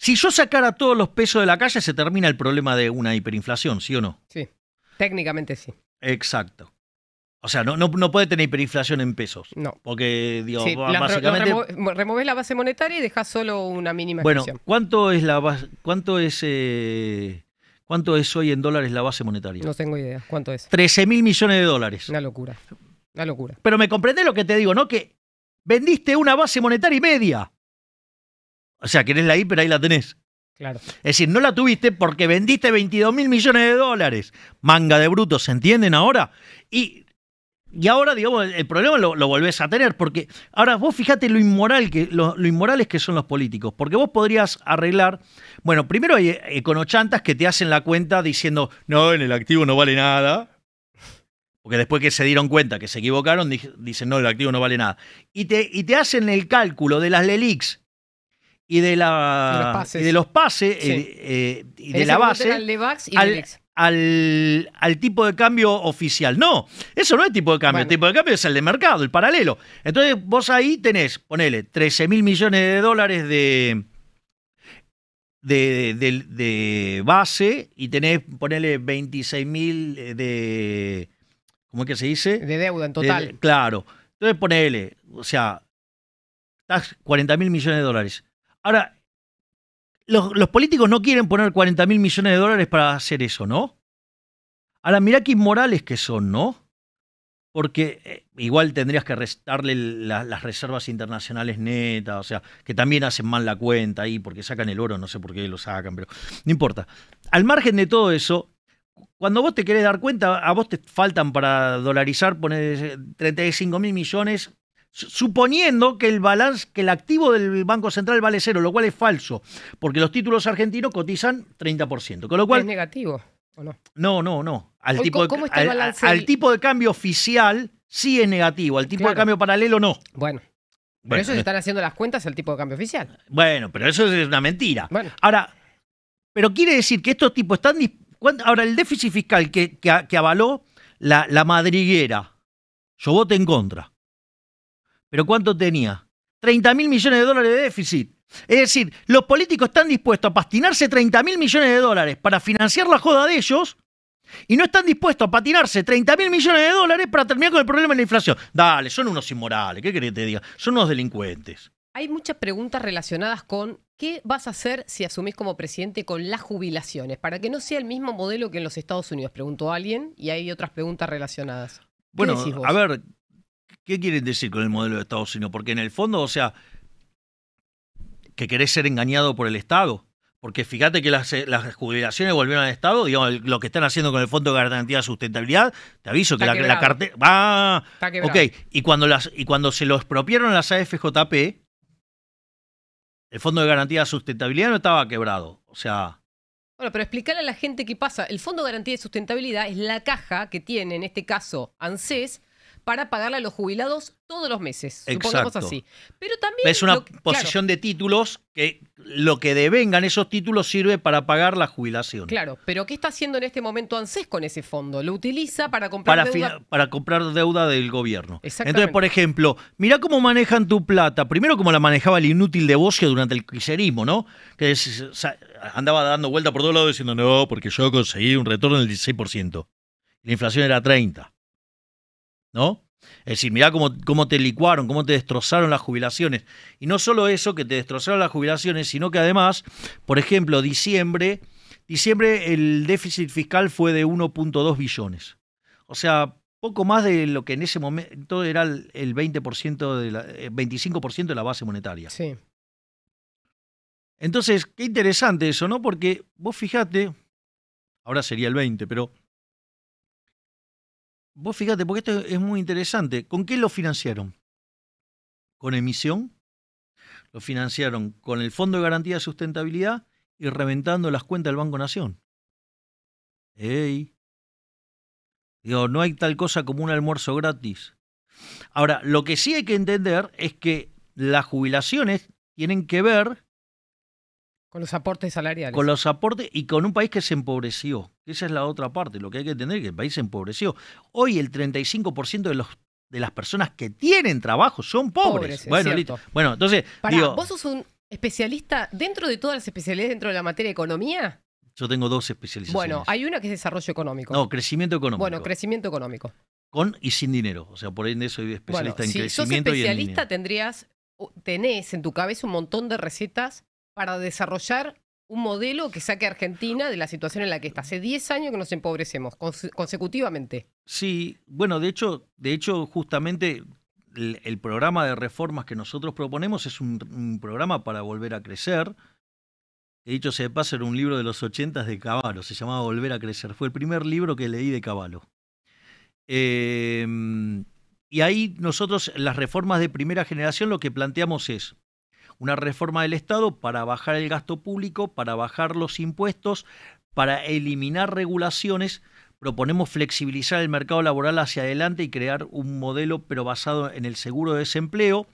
si yo sacara todos los pesos de la calle, se termina el problema de una hiperinflación, ¿sí o no? Sí, técnicamente sí. Exacto. O sea, no, no, puede tener hiperinflación en pesos. No. Porque, dios. básicamente. Remo la base monetaria y dejas solo una mínima Bueno, ¿cuánto es la cuánto es eh, cuánto es hoy en dólares la base monetaria? No tengo idea. ¿Cuánto es? 13 mil millones de dólares. Una locura. Una locura. Pero me comprendés lo que te digo, ¿no? Que vendiste una base monetaria y media. O sea, querés la I, pero ahí la tenés. Claro. Es decir, no la tuviste porque vendiste 22 mil millones de dólares. Manga de brutos, ¿se entienden ahora? Y, ahora, digamos, el, problema lo, volvés a tener. Porque ahora vos fíjate lo inmoral que, lo, que son los políticos. Porque vos podrías arreglar. Bueno, primero hay econochantas que te hacen la cuenta diciendo, no, en el activo no vale nada. Porque después que se dieron cuenta que se equivocaron, dicen, no, el activo no vale nada. Y te, y te hacen el cálculo de las LELIX y de, la, de los pases, y de eh, la base. Al, tipo de cambio oficial. No, eso no es tipo de cambio. El tipo de cambio es el de mercado, el paralelo. Entonces vos ahí tenés, ponele, 13 mil millones de dólares de, de, de, base y tenés, ponele, 26 mil eh, de... ¿Cómo es que se dice? De deuda en total. claro. Entonces ponele, o sea, 40 mil millones de dólares Ahora, los, políticos no quieren poner 40 mil millones de dólares para hacer eso, ¿no? Ahora, mirá qué inmorales que son, ¿no? Porque eh, igual tendrías que restarle las reservas internacionales netas, o sea, que también hacen mal la cuenta ahí, porque sacan el oro, no sé por qué lo sacan, pero no importa. Al margen de todo eso, cuando vos te querés dar cuenta, a vos te faltan para dolarizar, pones 35 mil millones suponiendo que el balance, que el activo del Banco Central vale cero, lo cual es falso, porque los títulos argentinos cotizan 30%. Con lo cual, es negativo, ¿o no? No, no, no. Al, tipo, de, al, tipo de cambio oficial sí es negativo, al tipo de cambio paralelo no. Bueno. Pero eso se eh. están haciendo las cuentas al tipo de cambio oficial. Bueno, pero eso es una mentira. Bueno. Ahora, pero quiere decir que estos tipos están... Ahora, el déficit fiscal que, avaló la, madriguera, yo voto en contra. ¿Pero cuánto tenía? 30 mil millones de dólares de déficit. Es decir, los políticos están dispuestos a patinarse 30 mil millones de dólares para financiar la joda de ellos y no están dispuestos a patinarse 30 mil millones de dólares para terminar con el problema de la inflación. Dale, son unos inmorales, ¿qué querés que te diga? Son unos delincuentes. Hay muchas preguntas relacionadas con ¿qué vas a hacer si asumís como presidente con las jubilaciones? Para que no sea el mismo modelo que en los Estados Unidos, preguntó alguien, y hay otras preguntas relacionadas. Bueno, a ver, ¿Qué quieren decir con el modelo de Estados Unidos? Porque en el fondo, o sea, que querés ser engañado por el Estado. Porque fíjate que las, eh, las jubilaciones volvieron al Estado, digamos, lo que están haciendo con el Fondo de Garantía de Sustentabilidad, te aviso que la, la cartera... ok, y cuando, las, y cuando se lo expropiaron las AFJP, el Fondo de Garantía de Sustentabilidad no estaba quebrado. O sea... Bueno, pero explicarle a la gente qué pasa. El Fondo de Garantía de Sustentabilidad es la caja que tiene, en este caso, ANSES, para pagarle a los jubilados todos los meses. Exacto. así. Pero también. Es una posición de títulos que lo que devengan esos títulos sirve para pagar la jubilación. Claro, pero ¿qué está haciendo en este momento ANSES con ese fondo? Lo utiliza para comprar para deuda. Para comprar deuda del gobierno. Entonces, por ejemplo, mirá cómo manejan tu plata. Primero, como la manejaba el inútil de Bosio durante el quiserismo, ¿no? Que andaba dando vuelta por todos lados diciendo, no, porque yo conseguí un retorno del 16%. La inflación era 30%. ¿no? Es decir, mirá cómo, cómo te licuaron, cómo te destrozaron las jubilaciones. Y no solo eso, que te destrozaron las jubilaciones, sino que además, por ejemplo, diciembre, diciembre el déficit fiscal fue de 1.2 billones. O sea, poco más de lo que en ese momento era el 20% de 25% eh, de la base monetaria. Sí. Entonces, qué interesante eso, ¿no? Porque vos fijate, ahora sería el 20, pero Vos fíjate, porque esto es muy interesante. ¿Con qué lo financiaron? Con emisión, lo financiaron con el Fondo de Garantía de Sustentabilidad y reventando las cuentas del Banco Nación. ¡Ey! Digo, no hay tal cosa como un almuerzo gratis. Ahora, lo que sí hay que entender es que las jubilaciones tienen que ver con los aportes salariales. Con los aportes y con un país que se empobreció. Esa es la otra parte. Lo que hay que entender es que el país se empobreció. Hoy el 35% de los de las personas que tienen trabajo son pobres. bueno, listo. Bueno, entonces. Pará, ¿Vos sos un especialista dentro de todas las especialidades dentro de la materia de economía? Yo tengo dos especializaciones. Bueno, hay una que es desarrollo económico. No, crecimiento económico. Bueno, crecimiento económico. Con y sin dinero. O sea, por ahí en eso soy especialista en si crecimiento. Si sos especialista, tendrías, tenés en tu cabeza un montón de recetas para desarrollar un modelo que saque a Argentina de la situación en la que está. Hace 10 años que nos empobrecemos consecutivamente. Sí, bueno, de hecho, de hecho justamente el, programa de reformas que nosotros proponemos es un, programa para volver a crecer. De hecho, se pasa en un libro de los 80 de Caballo, se llamaba Volver a crecer. Fue el primer libro que leí de Caballo. Eh, y ahí nosotros, las reformas de primera generación, lo que planteamos es una reforma del Estado para bajar el gasto público, para bajar los impuestos, para eliminar regulaciones. Proponemos flexibilizar el mercado laboral hacia adelante y crear un modelo pero basado en el seguro de desempleo.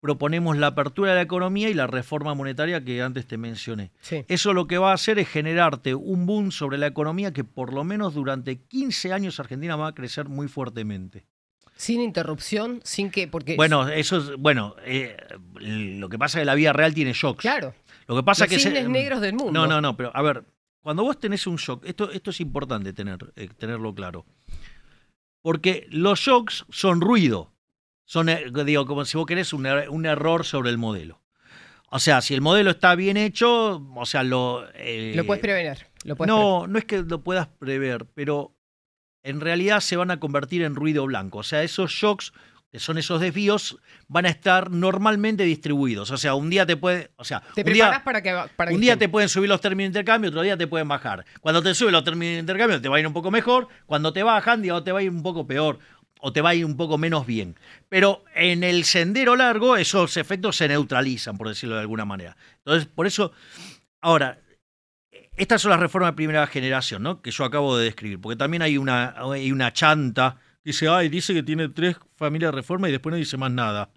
Proponemos la apertura de la economía y la reforma monetaria que antes te mencioné. Eso lo que va a hacer es generarte un boom sobre la economía que por lo menos durante 15 años Argentina va a crecer muy fuertemente. Sin interrupción, sin que, porque... Bueno, eso es, bueno, eh, lo que pasa es que la vida real tiene shocks. Claro. Lo que pasa Los que... Cisnes negros del mundo. No, no, no, pero a ver, cuando vos tenés un shock, esto, esto es importante tener, eh, tenerlo claro. Porque los shocks son ruido. Son, eh, digo, como si vos querés, er-, un, error sobre el modelo. O sea, si el modelo está bien hecho, o sea, lo. lo puedes prevenir. no, no es que lo puedas prever, pero en realidad se van a convertir en ruido blanco. O sea, esos shocks, que son esos desvíos, van a estar normalmente distribuidos. O sea, un día te puede, o sea, ¿Te para que, un día te pueden subir los términos de intercambio, otro día te pueden bajar. Cuando te suben los términos de intercambio te va a ir un poco mejor, cuando te bajan, digamos, te va a ir un poco peor o te va a ir un poco menos bien. Pero en el sendero largo esos efectos se neutralizan, por decirlo de alguna manera. Entonces, por eso, ahora, estas son las reformas de primera generación, ¿no? Que yo acabo de describir, porque también hay una, hay una chanta que dice, ay, dice que tiene tres familias de reforma y después no dice más nada.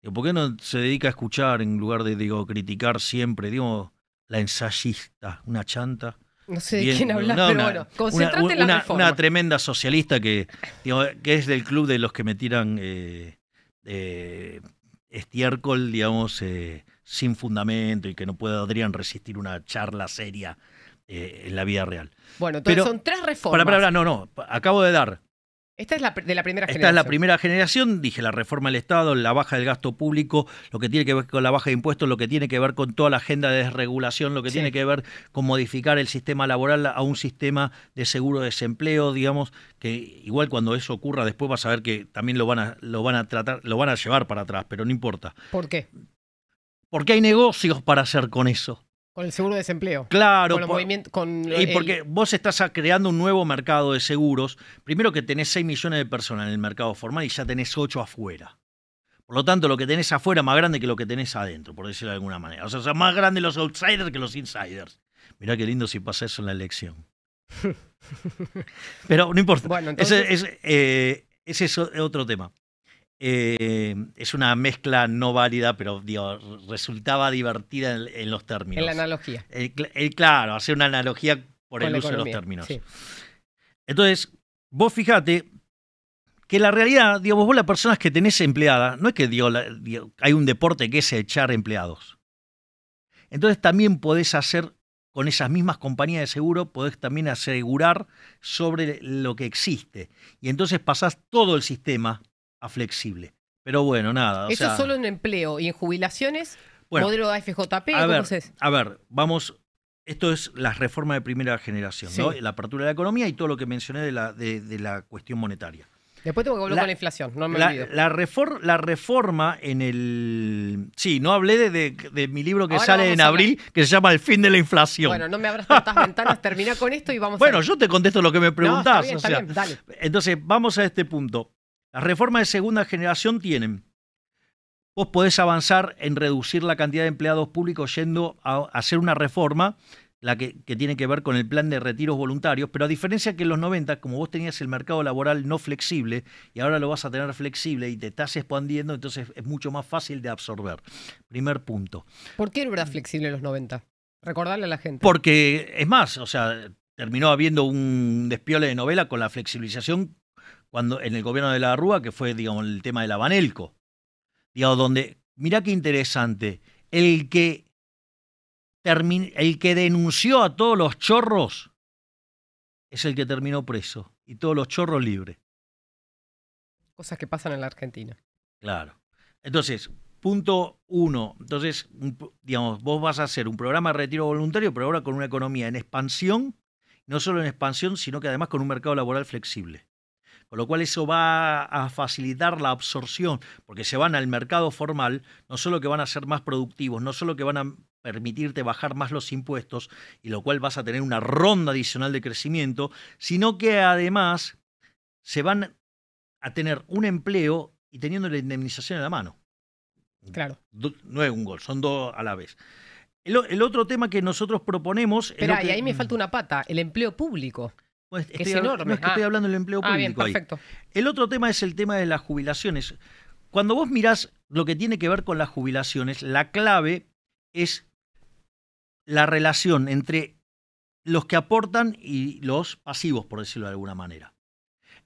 Digo, ¿Por qué no se dedica a escuchar en lugar de, digo, criticar siempre? Digo, la ensayista, una chanta. No sé de quién hablas, pero una, bueno, en la Una tremenda socialista que, que es del club de los que me tiran eh, eh, estiércol, digamos, eh, sin fundamento y que no podrían resistir una charla seria eh, en la vida real. Bueno, entonces son tres reformas. Para, para, no, no, acabo de dar. Esta es la, de la primera generación. Esta es la primera generación, dije, la reforma del Estado, la baja del gasto público, lo que tiene que ver con la baja de impuestos, lo que tiene que ver con toda la agenda de desregulación, lo que tiene que ver con modificar el sistema laboral a un sistema de seguro desempleo, digamos, que igual cuando eso ocurra después vas a ver que también lo van a, lo van a tratar, lo van a llevar para atrás, pero no importa. ¿Por qué? Porque hay negocios para hacer con eso. Con el seguro de desempleo. Claro. Con, los movimiento. y porque vos estás creando un nuevo mercado de seguros. Primero que tenés 6 millones de personas en el mercado formal y ya tenés 8 afuera. Por lo tanto, lo que tenés afuera es más grande que lo que tenés adentro, por decirlo de alguna manera. O sea, son más grandes los outsiders que los insiders. Mirá qué lindo si pasa eso en la elección. Pero no importa. Eh, ese es otro tema. Eh, es una mezcla no válida, pero resultaba divertida en, los términos. En la analogía. El, claro, hacer una analogía por el uso de los términos. Entonces, vos fijate que la realidad, digamos, vos las personas que tenés empleada, no es que hay un deporte que es echar empleados. Entonces también podés hacer con esas mismas compañías de seguro podés también asegurar sobre lo que existe. Y entonces pasás todo el sistema a flexible. Pero bueno, nada. O Eso solo en empleo y en jubilaciones. modelo AFJP, a ver, vamos. Esto es la reforma de primera generación, ¿no? La apertura de la economía y todo lo que mencioné de la, de, la cuestión monetaria. Después tengo que volver con la inflación, no me la, olvido. La, reforma en el. Sí, no hablé de, mi libro que sale en abril, que se llama El fin de la inflación. Bueno, no me abras tantas ventanas, termina con esto y vamos bueno, a. Bueno, yo te contesto lo que me preguntás. Entonces, vamos a este punto. Las reformas de segunda generación tienen, vos podés avanzar en reducir la cantidad de empleados públicos yendo a hacer una reforma, la que, tiene que ver con el plan de retiros voluntarios, pero a diferencia que en los 90, como vos tenías el mercado laboral no flexible y ahora lo vas a tener flexible y te estás expandiendo, entonces es mucho más fácil de absorber. Primer punto. ¿Por qué no era flexible en los 90? Recordarle a la gente. Porque, es más, o sea, terminó habiendo un despiole de novela con la flexibilización cuando en el gobierno de la Rúa, que fue, digamos, el tema del abanelco Digamos, donde, mirá qué interesante, el que, el que denunció a todos los chorros es el que terminó preso y todos los chorros libres. Cosas que pasan en la Argentina. Claro. Entonces, punto uno. Entonces, digamos, vos vas a hacer un programa de retiro voluntario, pero ahora con una economía en expansión, no solo en expansión, sino que además con un mercado laboral flexible con lo cual eso va a facilitar la absorción, porque se van al mercado formal, no solo que van a ser más productivos, no solo que van a permitirte bajar más los impuestos, y lo cual vas a tener una ronda adicional de crecimiento, sino que además se van a tener un empleo y teniendo la indemnización en la mano. Claro. no es un gol, son dos a la vez. El, otro tema que nosotros proponemos... Pero y ahí me mm. falta una pata, el empleo público estoy, enorme. estoy ah. hablando del empleo ah, público. Ahí. El otro tema es el tema de las jubilaciones. Cuando vos mirás lo que tiene que ver con las jubilaciones, la clave es la relación entre los que aportan y los pasivos, por decirlo de alguna manera.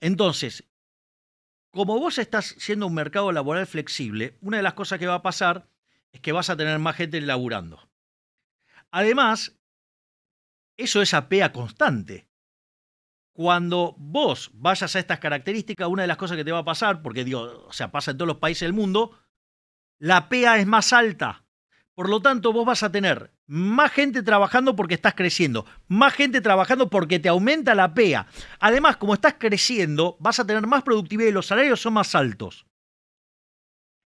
Entonces, como vos estás siendo un mercado laboral flexible, una de las cosas que va a pasar es que vas a tener más gente laburando. Además, eso es apea constante cuando vos vayas a estas características, una de las cosas que te va a pasar, porque o pasa en todos los países del mundo, la PEA es más alta. Por lo tanto, vos vas a tener más gente trabajando porque estás creciendo, más gente trabajando porque te aumenta la PEA. Además, como estás creciendo, vas a tener más productividad y los salarios son más altos.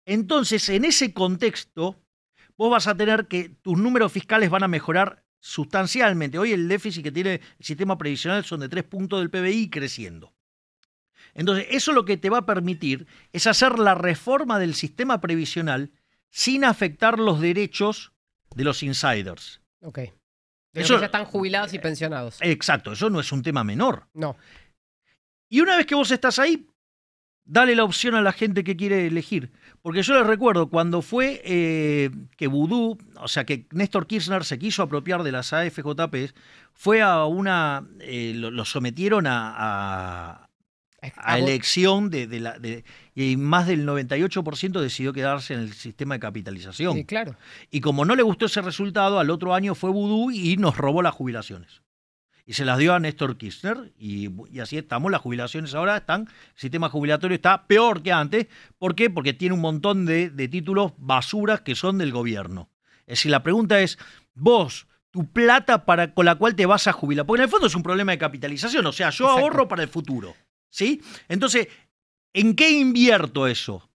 Entonces, en ese contexto, vos vas a tener que tus números fiscales van a mejorar sustancialmente. Hoy el déficit que tiene el sistema previsional son de 3 puntos del PBI creciendo. Entonces, eso lo que te va a permitir es hacer la reforma del sistema previsional sin afectar los derechos de los insiders. Ok. De ya están jubilados y pensionados. Exacto, eso no es un tema menor. No. Y una vez que vos estás ahí, Dale la opción a la gente que quiere elegir. Porque yo les recuerdo, cuando fue eh, que Vudú, o sea, que Néstor Kirchner se quiso apropiar de las AFJP, fue a una. Eh, lo, sometieron a, elección de, la. y más del 98% decidió quedarse en el sistema de capitalización. claro. Y como no le gustó ese resultado, al otro año fue Vudú y nos robó las jubilaciones y se las dio a Néstor Kirchner y, así estamos. Las jubilaciones ahora están, el sistema jubilatorio está peor que antes. ¿Por qué? Porque tiene un montón de, títulos basuras que son del gobierno. Es decir, la pregunta es, vos, tu plata para, con la cual te vas a jubilar, porque en el fondo es un problema de capitalización, o sea, yo ahorro para el futuro. ¿Sí? Entonces, ¿en qué invierto eso?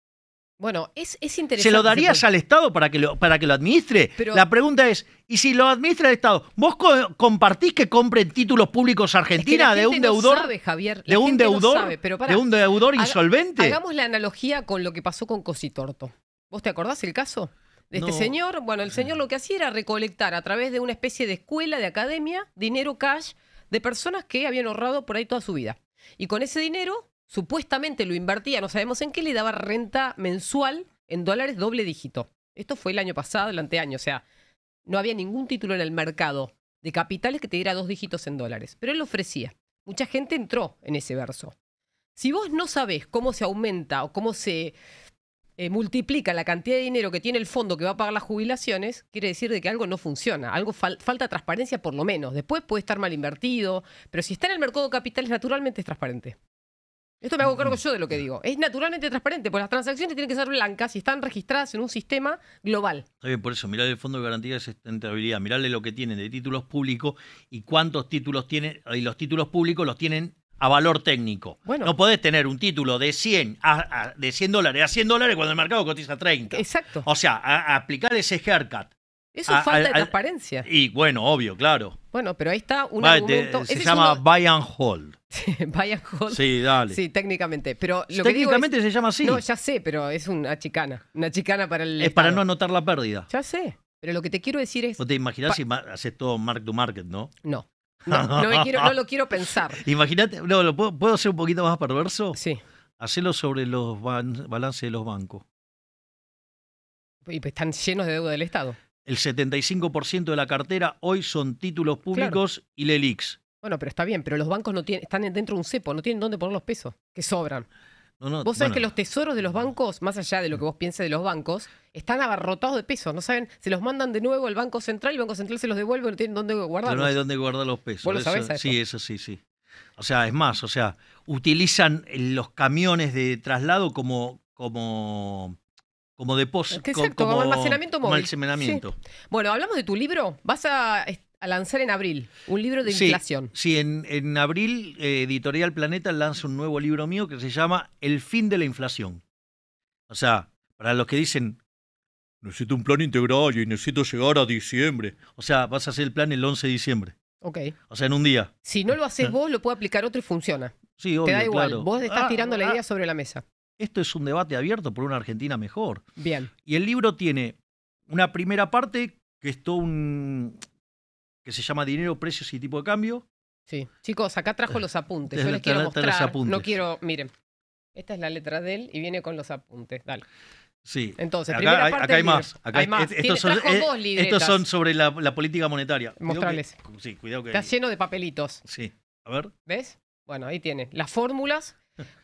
Bueno, es, es, interesante. ¿Se lo darías al Estado para que lo, para que lo administre? la pregunta es, ¿y si lo administra el Estado? ¿Vos compartís que compren títulos públicos Argentina de un deudor? de, un deudor pero un deudor insolvente. hagamos la analogía con lo que pasó con Cositorto. ¿Vos te acordás el caso? De este señor, bueno, el señor lo que hacía era recolectar a través de una especie de escuela, de academia, dinero cash de personas que habían ahorrado por ahí toda su vida. Y con ese dinero supuestamente lo invertía, no sabemos en qué, le daba renta mensual en dólares doble dígito. Esto fue el año pasado, el anteaño, o sea, no había ningún título en el mercado de capitales que te diera dos dígitos en dólares, pero él lo ofrecía. Mucha gente entró en ese verso. Si vos no sabés cómo se aumenta o cómo se eh, multiplica la cantidad de dinero que tiene el fondo que va a pagar las jubilaciones, quiere decir que algo no funciona, algo falta transparencia por lo menos. Después puede estar mal invertido, pero si está en el mercado de capitales naturalmente es transparente. Esto me hago cargo mm. yo de lo que digo. Es naturalmente transparente, pues las transacciones tienen que ser blancas y están registradas en un sistema global. por eso, mirar el Fondo de Garantía de Sustentabilidad, mirarle lo que tienen de títulos públicos y cuántos títulos tienen, y los títulos públicos los tienen a valor técnico. no podés tener un título de 100, de 100 dólares a 100 dólares cuando el mercado cotiza 30. Exacto. O sea, aplicar ese haircut eso ah, falta de transparencia. Y bueno, obvio, claro. Bueno, pero ahí está un argumento. se llama bayern buy and hold. Sí, dale. Sí, técnicamente. Pero técnicamente se llama así. No, ya sé, pero es una chicana. Una chicana para el. Es para no anotar la pérdida. Ya sé. Pero lo que te quiero decir es. No te imaginas si haces todo mark to market, no? No. No, lo quiero pensar. Imagínate, no, puedo, ¿puedo ser un poquito más perverso? Sí. Hacerlo sobre los balances de los bancos. Y pues están llenos de deuda del Estado el 75% de la cartera hoy son títulos públicos y LELIX. Bueno, pero está bien, pero los bancos no tienen, están dentro de un cepo, no tienen dónde poner los pesos, que sobran. No, vos sabés que los tesoros de los bancos, más allá de lo que vos pienses de los bancos, están abarrotados de pesos. No saben, se los mandan de nuevo al Banco Central y el Banco Central se los devuelve, no tienen dónde guardarlos. no hay dónde guardar los pesos. sí, eso sí, sí. O sea, es más, o sea, utilizan los camiones de traslado como, como como depósito. Exacto, como, almacenamiento móvil. Bueno, hablamos de tu libro. Vas a, lanzar en abril un libro de inflación. Sí, en, abril eh, Editorial Planeta lanza un nuevo libro mío que se llama El fin de la inflación. O sea, para los que dicen, necesito un plan integral y necesito llegar a diciembre. O sea, vas a hacer el plan el 11 de diciembre. Ok. O sea, en un día. Si no lo haces vos, lo puede aplicar otro y funciona. Sí, obvio, Te da igual. Vos estás ah, tirando la ah. idea sobre la mesa. Esto es un debate abierto por una Argentina mejor. Bien. Y el libro tiene una primera parte que es un que se llama Dinero, precios y tipo de cambio. Sí. Chicos, acá trajo eh, los apuntes. Yo les quiero mostrar. No quiero, miren. Esta es la letra de él y viene con los apuntes. Dale. Sí. Entonces, acá, primera hay, parte acá hay más. Acá hay más. Estos, son, eh, estos son sobre la, política monetaria. Mostrarles. sí, cuidado que. Está lleno de papelitos. Sí. A ver. ¿Ves? Bueno, ahí tiene. Las fórmulas.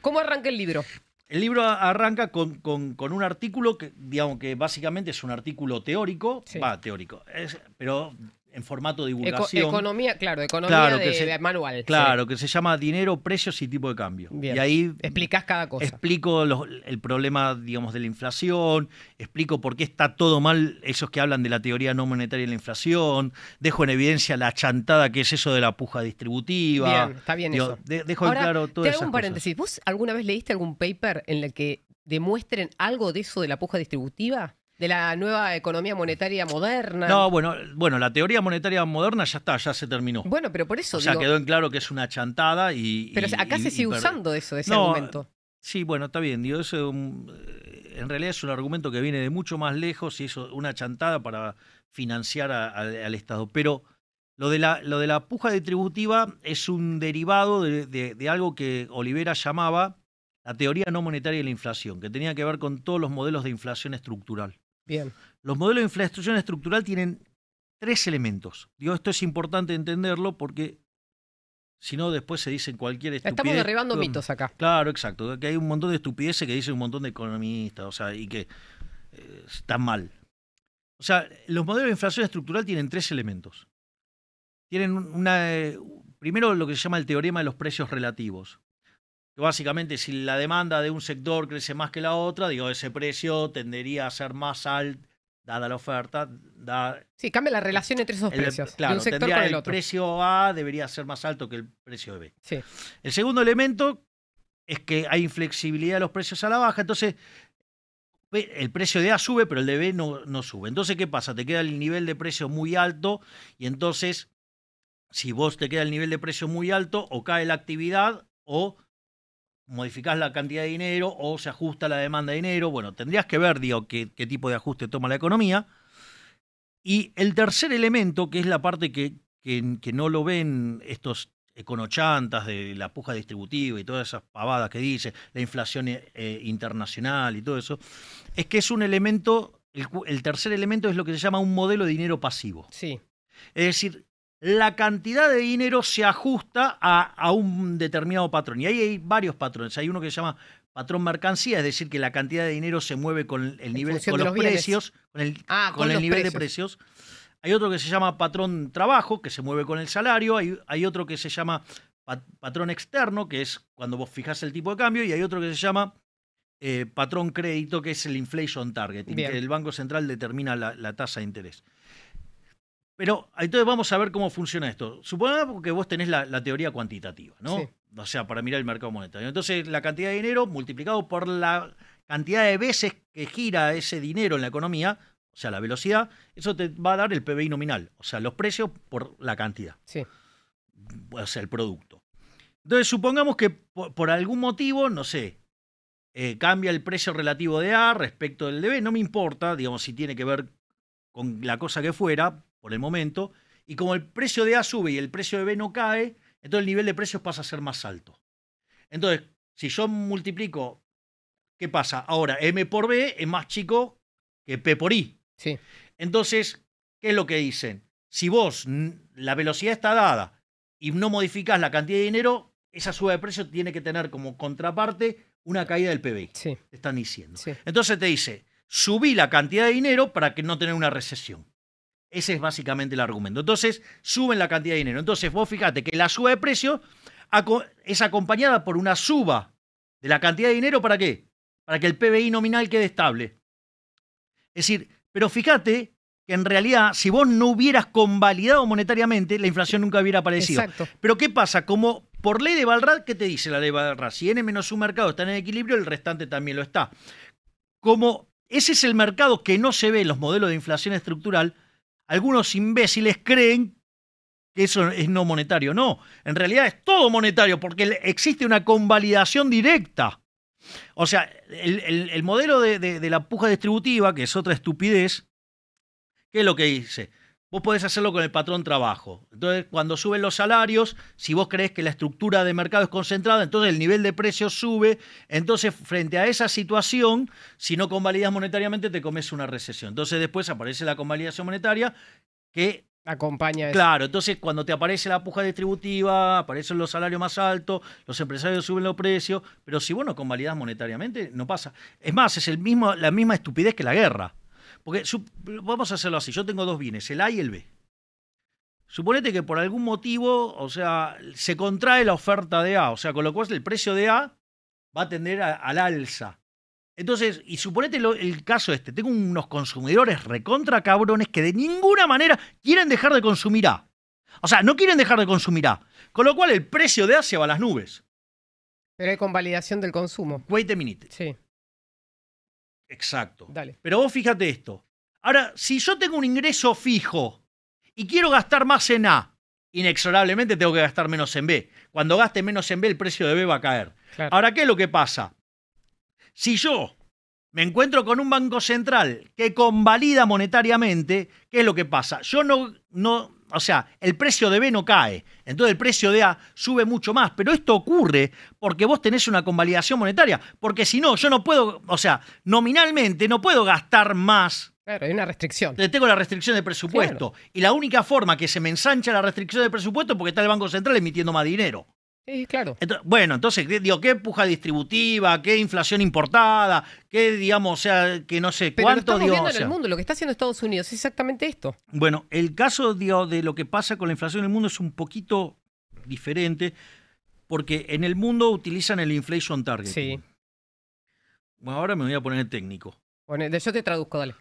¿Cómo arranca el libro? el libro arranca con, un artículo que, digamos, que básicamente es un artículo teórico, va, teórico, es, pero en formato de divulgación. economía, claro, economía de, manual. Claro, que se llama dinero, precios y tipo de cambio. Y ahí explicas cada cosa. Explico el problema, digamos, de la inflación, explico por qué está todo mal esos que hablan de la teoría no monetaria de la inflación, dejo en evidencia la chantada que es eso de la puja distributiva. Bien, está bien eso. dejo en claro todo Te hago un paréntesis. ¿Vos alguna vez leíste algún paper en el que demuestren algo de eso de la puja distributiva? de la nueva economía monetaria moderna. No, bueno, bueno, la teoría monetaria moderna ya está, ya se terminó. Bueno, pero por eso. O sea, quedó en claro que es una chantada y. Pero acá se sigue usando eso, ese argumento. Sí, bueno, está bien. Digo, eso eh, en realidad es un argumento que viene de mucho más lejos y es una chantada para financiar al Estado. Pero lo de, la, lo de la puja distributiva es un derivado de algo que Olivera llamaba la teoría no monetaria de la inflación, que tenía que ver con todos los modelos de inflación estructural. Los modelos de inflación estructural tienen tres elementos. Digo, esto es importante entenderlo porque si no después se dicen cualquier estupidez. Estamos derribando mitos acá. Claro, exacto. Que hay un montón de estupideces que dicen un montón de economistas, o sea, y que está eh, están mal. O sea, los modelos de inflación estructural tienen tres elementos. Tienen una. Eh, primero, lo que se llama el teorema de los precios relativos que básicamente si la demanda de un sector crece más que la otra, digo, ese precio tendería a ser más alto, dada la oferta. sí, cambia la relación entre esos em, precios. Claro, el, precio A debería ser más alto que el precio B. El segundo elemento es que hay inflexibilidad de los precios a la baja, entonces el precio de A sube, pero el de B no, no sube. Entonces, ¿qué pasa? Te queda el nivel de precio muy alto y entonces, si vos te queda el nivel de precio muy alto, o cae la actividad o modificás la cantidad de dinero o se ajusta la demanda de dinero. Bueno, tendrías que ver, digo, qué, tipo de ajuste toma la economía. Y el tercer elemento, que es la parte que, que, no lo ven estos econochantas de la puja distributiva y todas esas pavadas que dice, la inflación eh, eh, internacional y todo eso, es que es un elemento, el, el tercer elemento es lo que se llama un modelo de dinero pasivo. Sí. Es decir, la cantidad de dinero se ajusta a, a un determinado patrón. Y ahí hay varios patrones. Hay uno que se llama patrón mercancía, es decir, que la cantidad de dinero se mueve con el nivel, con los, precios, con el, ah, con el nivel de precios. Hay otro que se llama patrón trabajo, que se mueve con el salario. Hay, hay otro que se llama patrón externo, que es cuando vos fijás el tipo de cambio. Y hay otro que se llama eh, patrón crédito, que es el inflation target, que el Banco Central determina la tasa de interés. Pero entonces vamos a ver cómo funciona esto. Supongamos que vos tenés la, teoría cuantitativa, ¿no? O sea, para mirar el mercado monetario. Entonces, la cantidad de dinero multiplicado por la cantidad de veces que gira ese dinero en la economía, o sea, la velocidad, eso te va a dar el PBI nominal, o sea, los precios por la cantidad. Sí. O sea, el producto. Entonces, supongamos que por, algún motivo, no sé, eh, cambia el precio relativo de A respecto del de B, no me importa, digamos, si tiene que ver con la cosa que fuera, por el momento, y como el precio de A sube y el precio de B no cae, entonces el nivel de precios pasa a ser más alto. Entonces, si yo multiplico, ¿qué pasa? Ahora, M por B es más chico que P por I. Sí. Entonces, ¿qué es lo que dicen? Si vos la velocidad está dada y no modificás la cantidad de dinero, esa suba de precio tiene que tener como contraparte una caída del PBI. están diciendo. Entonces te dice, subí la cantidad de dinero para que no tener una recesión. Ese es básicamente el argumento. Entonces, suben la cantidad de dinero. Entonces, vos fíjate que la suba de precio es acompañada por una suba de la cantidad de dinero para qué? Para que el PBI nominal quede estable. Es decir, pero fíjate que en realidad, si vos no hubieras convalidado monetariamente, la inflación nunca hubiera aparecido. Pero ¿qué pasa? Como por ley de Balrad, ¿qué te dice la ley de Balrad? Si N menos un mercado está en equilibrio, el restante también lo está. Como ese es el mercado que no se ve en los modelos de inflación estructural, algunos imbéciles creen que eso es no monetario. No, en realidad es todo monetario porque existe una convalidación directa. O sea, el, modelo de, de, la puja distributiva, que es otra estupidez, ¿qué es lo que dice? Vos podés hacerlo con el patrón trabajo. Entonces, cuando suben los salarios, si vos crees que la estructura de mercado es concentrada, entonces el nivel de precios sube. Entonces, frente a esa situación, si no convalidas monetariamente, te comes una recesión. Entonces, después aparece la convalidación monetaria que acompaña eso. Claro, entonces cuando te aparece la puja distributiva, aparecen los salarios más altos, los empresarios suben los precios, pero si vos no convalidas monetariamente, no pasa. Es más, es el mismo, la misma estupidez que la guerra. Porque vamos a hacerlo así, yo tengo dos bienes, el A y el B. Suponete que por algún motivo, o sea, se contrae la oferta de A, o sea, con lo cual el precio de A va a tender al alza. Entonces, y suponete el caso este, tengo unos consumidores recontra cabrones que de ninguna manera quieren dejar de consumir A. O sea, no quieren dejar de consumir A. Con lo cual el precio de A se va a las nubes. Pero hay convalidación del consumo. Wait a minute. Sí. Exacto. Dale. Pero vos fíjate esto. Ahora, si yo tengo un ingreso fijo y quiero gastar más en A, inexorablemente tengo que gastar menos en B. Cuando gaste menos en B, el precio de B va a caer. Ahora, ¿qué es lo que pasa? Si yo me encuentro con un banco central que convalida monetariamente, ¿qué es lo que pasa? Yo no, no, o sea, el precio de B no cae, entonces el precio de A sube mucho más, pero esto ocurre porque vos tenés una convalidación monetaria, porque si no, yo no puedo, o sea, nominalmente no puedo gastar más. Claro, hay una restricción. Tengo la restricción de presupuesto. Y la única forma que se me ensancha la restricción de presupuesto es porque está el Banco Central emitiendo más dinero claro. bueno, entonces, digo, ¿qué puja distributiva? ¿Qué inflación importada? ¿Qué, digamos, o sea, que no sé Pero cuánto? Lo estamos viendo en el mundo, lo que está haciendo Estados Unidos es exactamente esto. Bueno, el caso de lo que pasa con la inflación en el mundo es un poquito diferente, porque en el mundo utilizan el inflation target. Sí. Bueno, ahora me voy a poner técnico. Yo te traduzco, dale.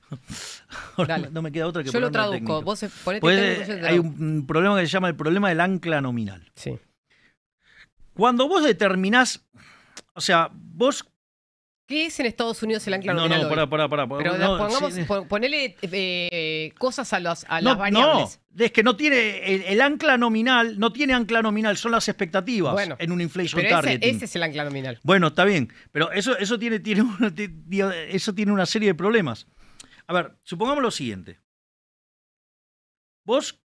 No me queda otra que Yo lo traduzco. Eh, hay un problema que se llama el problema del ancla nominal. Sí. Cuando vos determinás, o sea, vos... ¿Qué es en Estados Unidos el ancla nominal? No, no, pará, pará, pará. Pero ponele eh, cosas a, los, a las No, es que no tiene, el, ancla nominal, no tiene ancla nominal, son las expectativas en un inflation target. Ese, es el ancla nominal. Bueno, está bien, pero eso, eso, tiene, tiene, eso tiene una serie de problemas. A ver, supongamos lo siguiente. Vos,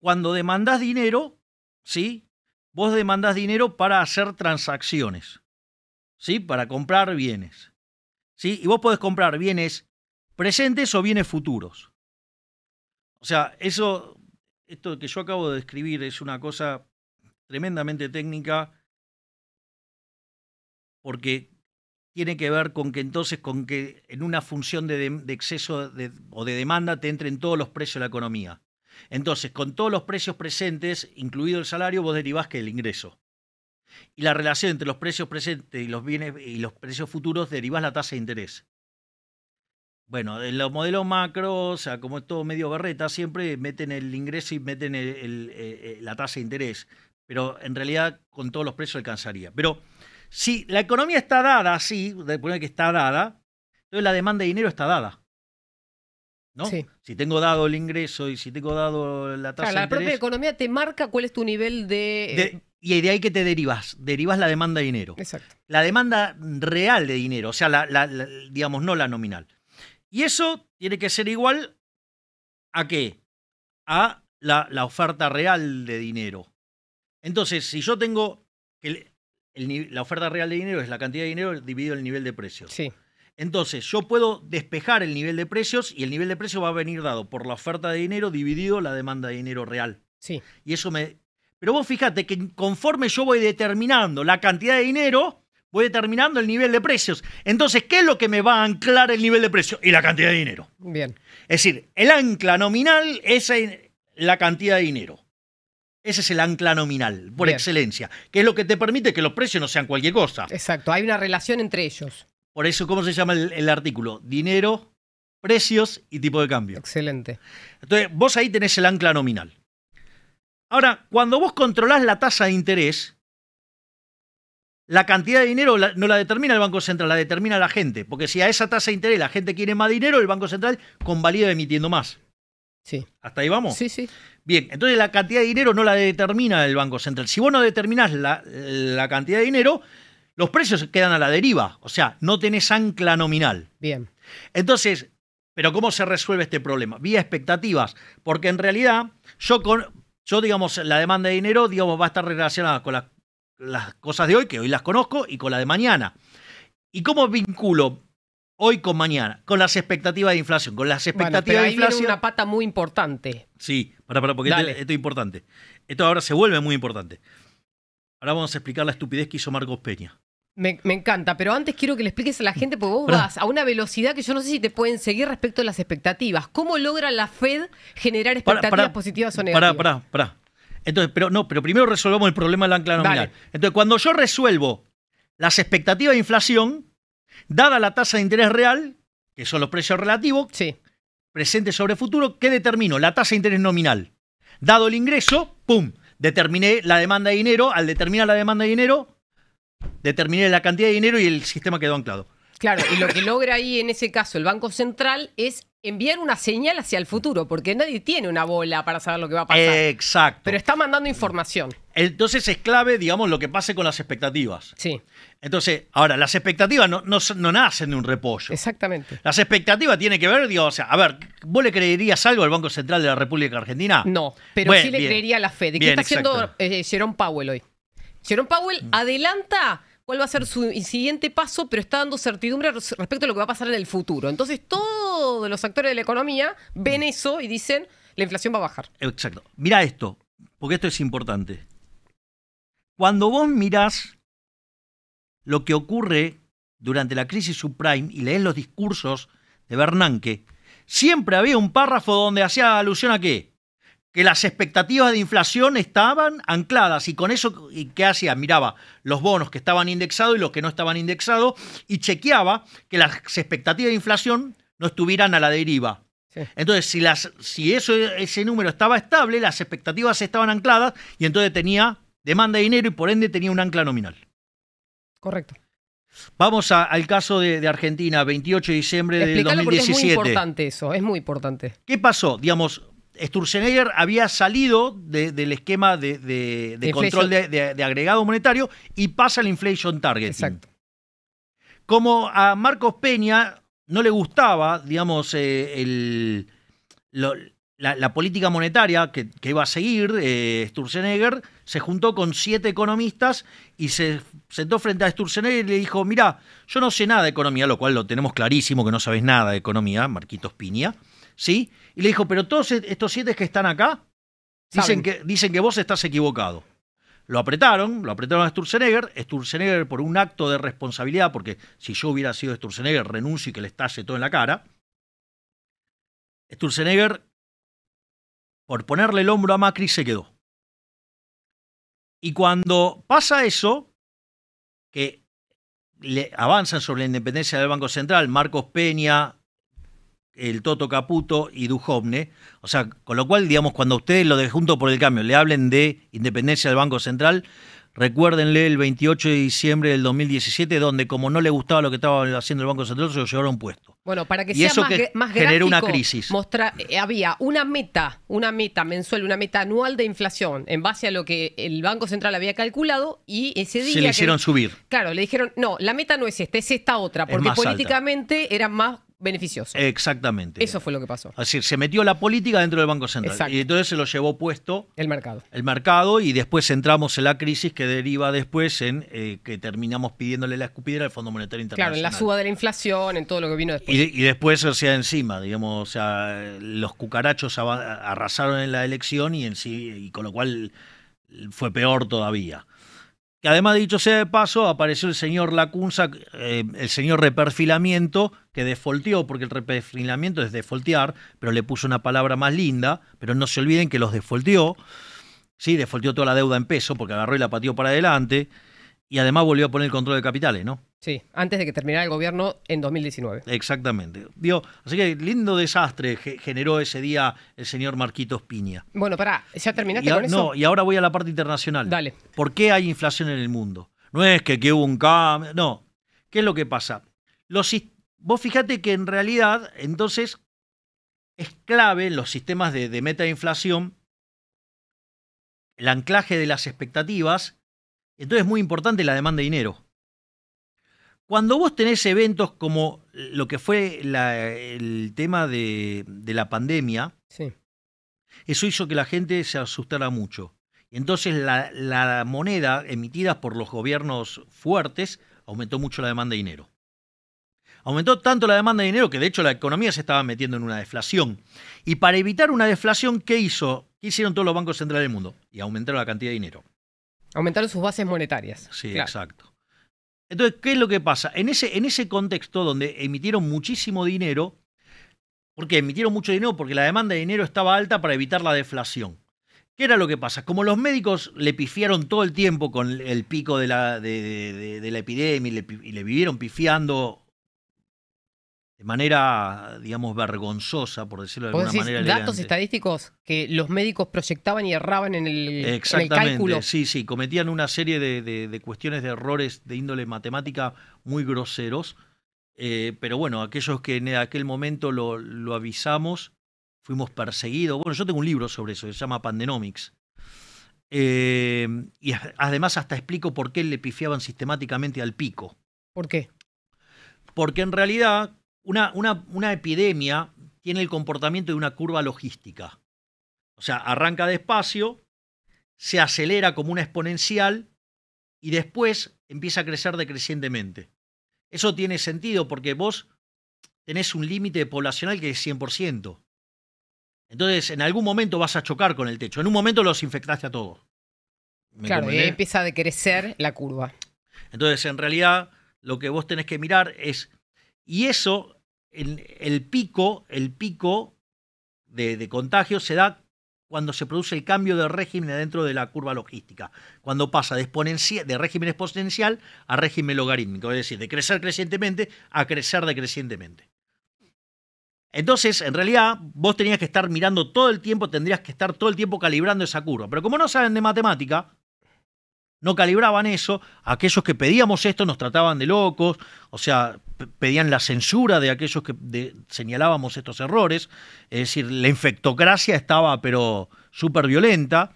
cuando demandás dinero, ¿sí? vos demandás dinero para hacer transacciones, ¿sí? Para comprar bienes. ¿Sí? Y vos podés comprar bienes presentes o bienes futuros. O sea, eso, esto que yo acabo de describir es una cosa tremendamente técnica porque tiene que ver con que entonces con que en una función de, exceso o de demanda te entren todos los precios de la economía. Entonces, con todos los precios presentes, incluido el salario, vos derivás que el ingreso. Y la relación entre los precios presentes y los bienes y los precios futuros derivás la tasa de interés. Bueno, en los modelos macro, o sea, como es todo medio barreta, siempre meten el ingreso y meten la tasa de interés. Pero en realidad con todos los precios alcanzaría. Pero si la economía está dada así, de poner que está dada, entonces la demanda de dinero está dada. ¿no? Si tengo dado el ingreso y si tengo dado la tasa de La propia economía te marca cuál es tu nivel de... y de ahí que te derivas, derivas la demanda de dinero. Exacto. La demanda real de dinero, o sea, la, digamos, no la nominal. Y eso tiene que ser igual a qué? A la, oferta real de dinero. Entonces, si yo tengo... que la oferta real de dinero es la cantidad de dinero dividido el nivel de precios. Sí. Entonces, yo puedo despejar el nivel de precios y el nivel de precios va a venir dado por la oferta de dinero dividido la demanda de dinero real. Sí. Y eso me. Pero vos fíjate que conforme yo voy determinando la cantidad de dinero, voy determinando el nivel de precios. Entonces, ¿qué es lo que me va a anclar el nivel de precios? Y la cantidad de dinero. Bien. Es decir, el ancla nominal es la cantidad de dinero. Ese es el ancla nominal, por excelencia, que es lo que te permite que los precios no sean cualquier cosa. Exacto, hay una relación entre ellos. Por eso, ¿cómo se llama el, artículo? Dinero, precios y tipo de cambio. Excelente. Entonces, vos ahí tenés el ancla nominal. Ahora, cuando vos controlás la tasa de interés, la cantidad de dinero no la determina el Banco Central, la determina la gente. Porque si a esa tasa de interés la gente quiere más dinero, el Banco Central convalida emitiendo más. Sí. ¿Hasta ahí vamos? Sí, sí. Bien, entonces la cantidad de dinero no la determina el Banco Central. Si vos no determinás la cantidad de dinero, los precios quedan a la deriva, o sea, no tenés ancla nominal. Bien. Entonces, pero ¿cómo se resuelve este problema? Vía expectativas, porque en realidad yo, con, yo digamos, la demanda de dinero, digamos, va a estar relacionada con las, cosas de hoy, que hoy las conozco, y con la de mañana. ¿Y cómo vinculo hoy con mañana, con las expectativas de inflación, con las expectativas de inflación. Viene una pata muy importante. Sí, para, para, porque esto, es importante. Esto ahora se vuelve muy importante. Ahora vamos a explicar la estupidez que hizo Marcos Peña. Me, encanta, pero antes quiero que le expliques a la gente, porque vos vas a una velocidad que yo no sé si te pueden seguir respecto a las expectativas. ¿Cómo logra la Fed generar expectativas positivas o negativas? Pará, pará, pará. Entonces, pero no, pero primero resolvamos el problema del ancla nominal. Entonces, cuando yo resuelvo las expectativas de inflación, dada la tasa de interés real, que son los precios relativos, presente sobre futuro, ¿qué determino? La tasa de interés nominal. Dado el ingreso, ¡pum! Determiné la demanda de dinero. Al determinar la demanda de dinero, determiné la cantidad de dinero y el sistema quedó anclado. Claro, y lo que logra ahí en ese caso el Banco Central es enviar una señal hacia el futuro, porque nadie tiene una bola para saber lo que va a pasar. Exacto. Pero está mandando información. Entonces es clave, digamos, lo que pase con las expectativas. Sí. Entonces, ahora, las expectativas no, no, nacen de un repollo. Exactamente. Las expectativas tienen que ver, digo, o sea, a ver, ¿vos le creerías algo al Banco Central de la República Argentina? No, pero sí le creería la Fed. ¿Qué está haciendo eh, Powell hoy? Jerome Powell mm. adelanta cuál va a ser su siguiente paso, pero está dando certidumbre respecto a lo que va a pasar en el futuro. Entonces, todos los actores de la economía ven mm. eso y dicen, la inflación va a bajar. Exacto. Mira esto, porque esto es importante. Cuando vos mirás lo que ocurre durante la crisis subprime y lees los discursos de Bernanke, siempre había un párrafo donde hacía alusión a qué? que las expectativas de inflación estaban ancladas y con eso qué hacía, miraba los bonos que estaban indexados y los que no estaban indexados y chequeaba que las expectativas de inflación no estuvieran a la deriva. Entonces, si, las, si ese número estaba estable, las expectativas estaban ancladas y entonces tenía demanda de dinero y por ende tenía un ancla nominal. Correcto. Vamos al caso de, de, Argentina, 28 de diciembre de 2017. es muy importante eso, es muy importante. ¿Qué pasó? Digamos, Sturzenegger había salido del esquema de, control de, agregado monetario y pasa al inflation target. Exacto. Como a Marcos Peña no le gustaba, digamos, eh, el, la, política monetaria que, iba a seguir eh, Sturzenegger, se juntó con siete economistas y se sentó frente a Sturzenegger y le dijo, mira, yo no sé nada de economía, lo cual lo tenemos clarísimo que no sabes nada de economía, Marquitos Piña. ¿sí? Y le dijo, pero todos e-, estos siete que están acá dicen que, dicen que vos estás equivocado. Lo apretaron, lo apretaron a Sturzenegger. Sturzenegger, por un acto de responsabilidad, porque si yo hubiera sido Sturzenegger, renuncio y que le estalle todo en la cara. Sturzenegger, por ponerle el hombro a Macri, se quedó. Y cuando pasa eso, que le avanzan sobre la independencia del Banco Central, Marcos Peña, el Toto Caputo y Dujovne. O sea, con lo cual, digamos, cuando ustedes lo de Junto por el Cambio le hablen de independencia del Banco Central, recuérdenle el 28 de diciembre del 2017, donde como no le gustaba lo que estaba haciendo el Banco Central, se lo llevaron puesto. Bueno, para que sea eso más, que más una crisis. Eh, había una meta, una meta mensual, una meta anual de inflación en base a lo que el Banco Central había calculado y ese día... Se le hicieron subir. Claro, le dijeron, no, la meta no es esta, es esta otra, porque políticamente era más beneficioso. Exactamente. Eso fue lo que pasó. Es decir, se metió la política dentro del Banco Central. Y entonces se lo llevó puesto. El mercado. El mercado, y después entramos en la crisis que deriva después en eh, que terminamos pidiéndole la escupidera al Fondo Monetario Claro, en la suba de la inflación, en todo lo que vino después. Y, y después, o sea, encima, digamos, o sea, los cucarachos arrasaron en la elección y, en sí, y con lo cual fue peor todavía que además dicho sea de paso, apareció el señor Lacunza, eh, el señor reperfilamiento, que defolteó, porque el reperfilamiento es defoltear, pero le puso una palabra más linda, pero no se olviden que los defolteó, sí, defolteó toda la deuda en peso, porque agarró y la pateó para adelante, y además volvió a poner el control de capitales, ¿no? Sí, antes de que terminara el gobierno en 2019. Exactamente. así que lindo desastre generó ese día el señor Marquitos Piña. Bueno, pará, ¿ya terminaste con eso? No, y ahora voy a la parte internacional. Dale. ¿Por qué hay inflación en el mundo? No es que, que hubo un cambio, no. ¿Qué es lo que pasa? Los, vos fijate que en realidad, entonces, es clave en los sistemas de, de meta de inflación el anclaje de las expectativas entonces es muy importante la demanda de dinero. Cuando vos tenés eventos como lo que fue el tema de, la pandemia, eso hizo que la gente se asustara mucho. Entonces la, la, moneda emitida por los gobiernos fuertes aumentó mucho la demanda de dinero. Aumentó tanto la demanda de dinero que de hecho la economía se estaba metiendo en una deflación. Y para evitar una deflación, ¿qué hizo? ¿Qué hicieron todos los bancos centrales del mundo? Y aumentaron la cantidad de dinero. Aumentaron sus bases monetarias. Sí, exacto. Entonces, ¿qué es lo que pasa? En ese, en ese contexto donde emitieron muchísimo dinero, ¿por qué emitieron mucho dinero? Porque la demanda de dinero estaba alta para evitar la deflación. ¿Qué era lo que pasa? Como los médicos le pifiaron todo el tiempo con el pico de la, de, la epidemia y le, y le vivieron pifiando de manera, digamos, vergonzosa, por decirlo de alguna manera. Elegante. Datos estadísticos que los médicos proyectaban y erraban en el, Exactamente, cálculo. Sí, sí, cometían una serie de, cuestiones de errores de índole matemática muy groseros. Eh, pero bueno, aquellos que en aquel momento lo, avisamos, fuimos perseguidos. Bueno, yo tengo un libro sobre eso, se llama Pandenomics. Eh, y además hasta explico por qué le pifiaban sistemáticamente al pico. ¿Por qué? Porque en realidad una, una, epidemia tiene el comportamiento de una curva logística. O sea, arranca despacio, se acelera como una exponencial y después empieza a crecer decrecientemente. Eso tiene sentido porque vos tenés un límite poblacional que es 100%. Entonces, en algún momento vas a chocar con el techo. En un momento los infectaste a todos. Claro, y empieza a decrecer la curva. Entonces, en realidad, lo que vos tenés que mirar es y eso, el, pico, el pico de, contagio se da cuando se produce el cambio de régimen dentro de la curva logística, cuando pasa de, de, régimen exponencial a régimen logarítmico, es decir, de crecer crecientemente a crecer decrecientemente. Entonces, en realidad, vos tenías que estar mirando todo el tiempo, tendrías que estar todo el tiempo calibrando esa curva. Pero como no saben de matemática, no calibraban eso, aquellos que pedíamos esto nos trataban de locos, o sea, pedían la censura de aquellos que señalábamos estos errores, es decir, la infectocracia estaba pero súper violenta.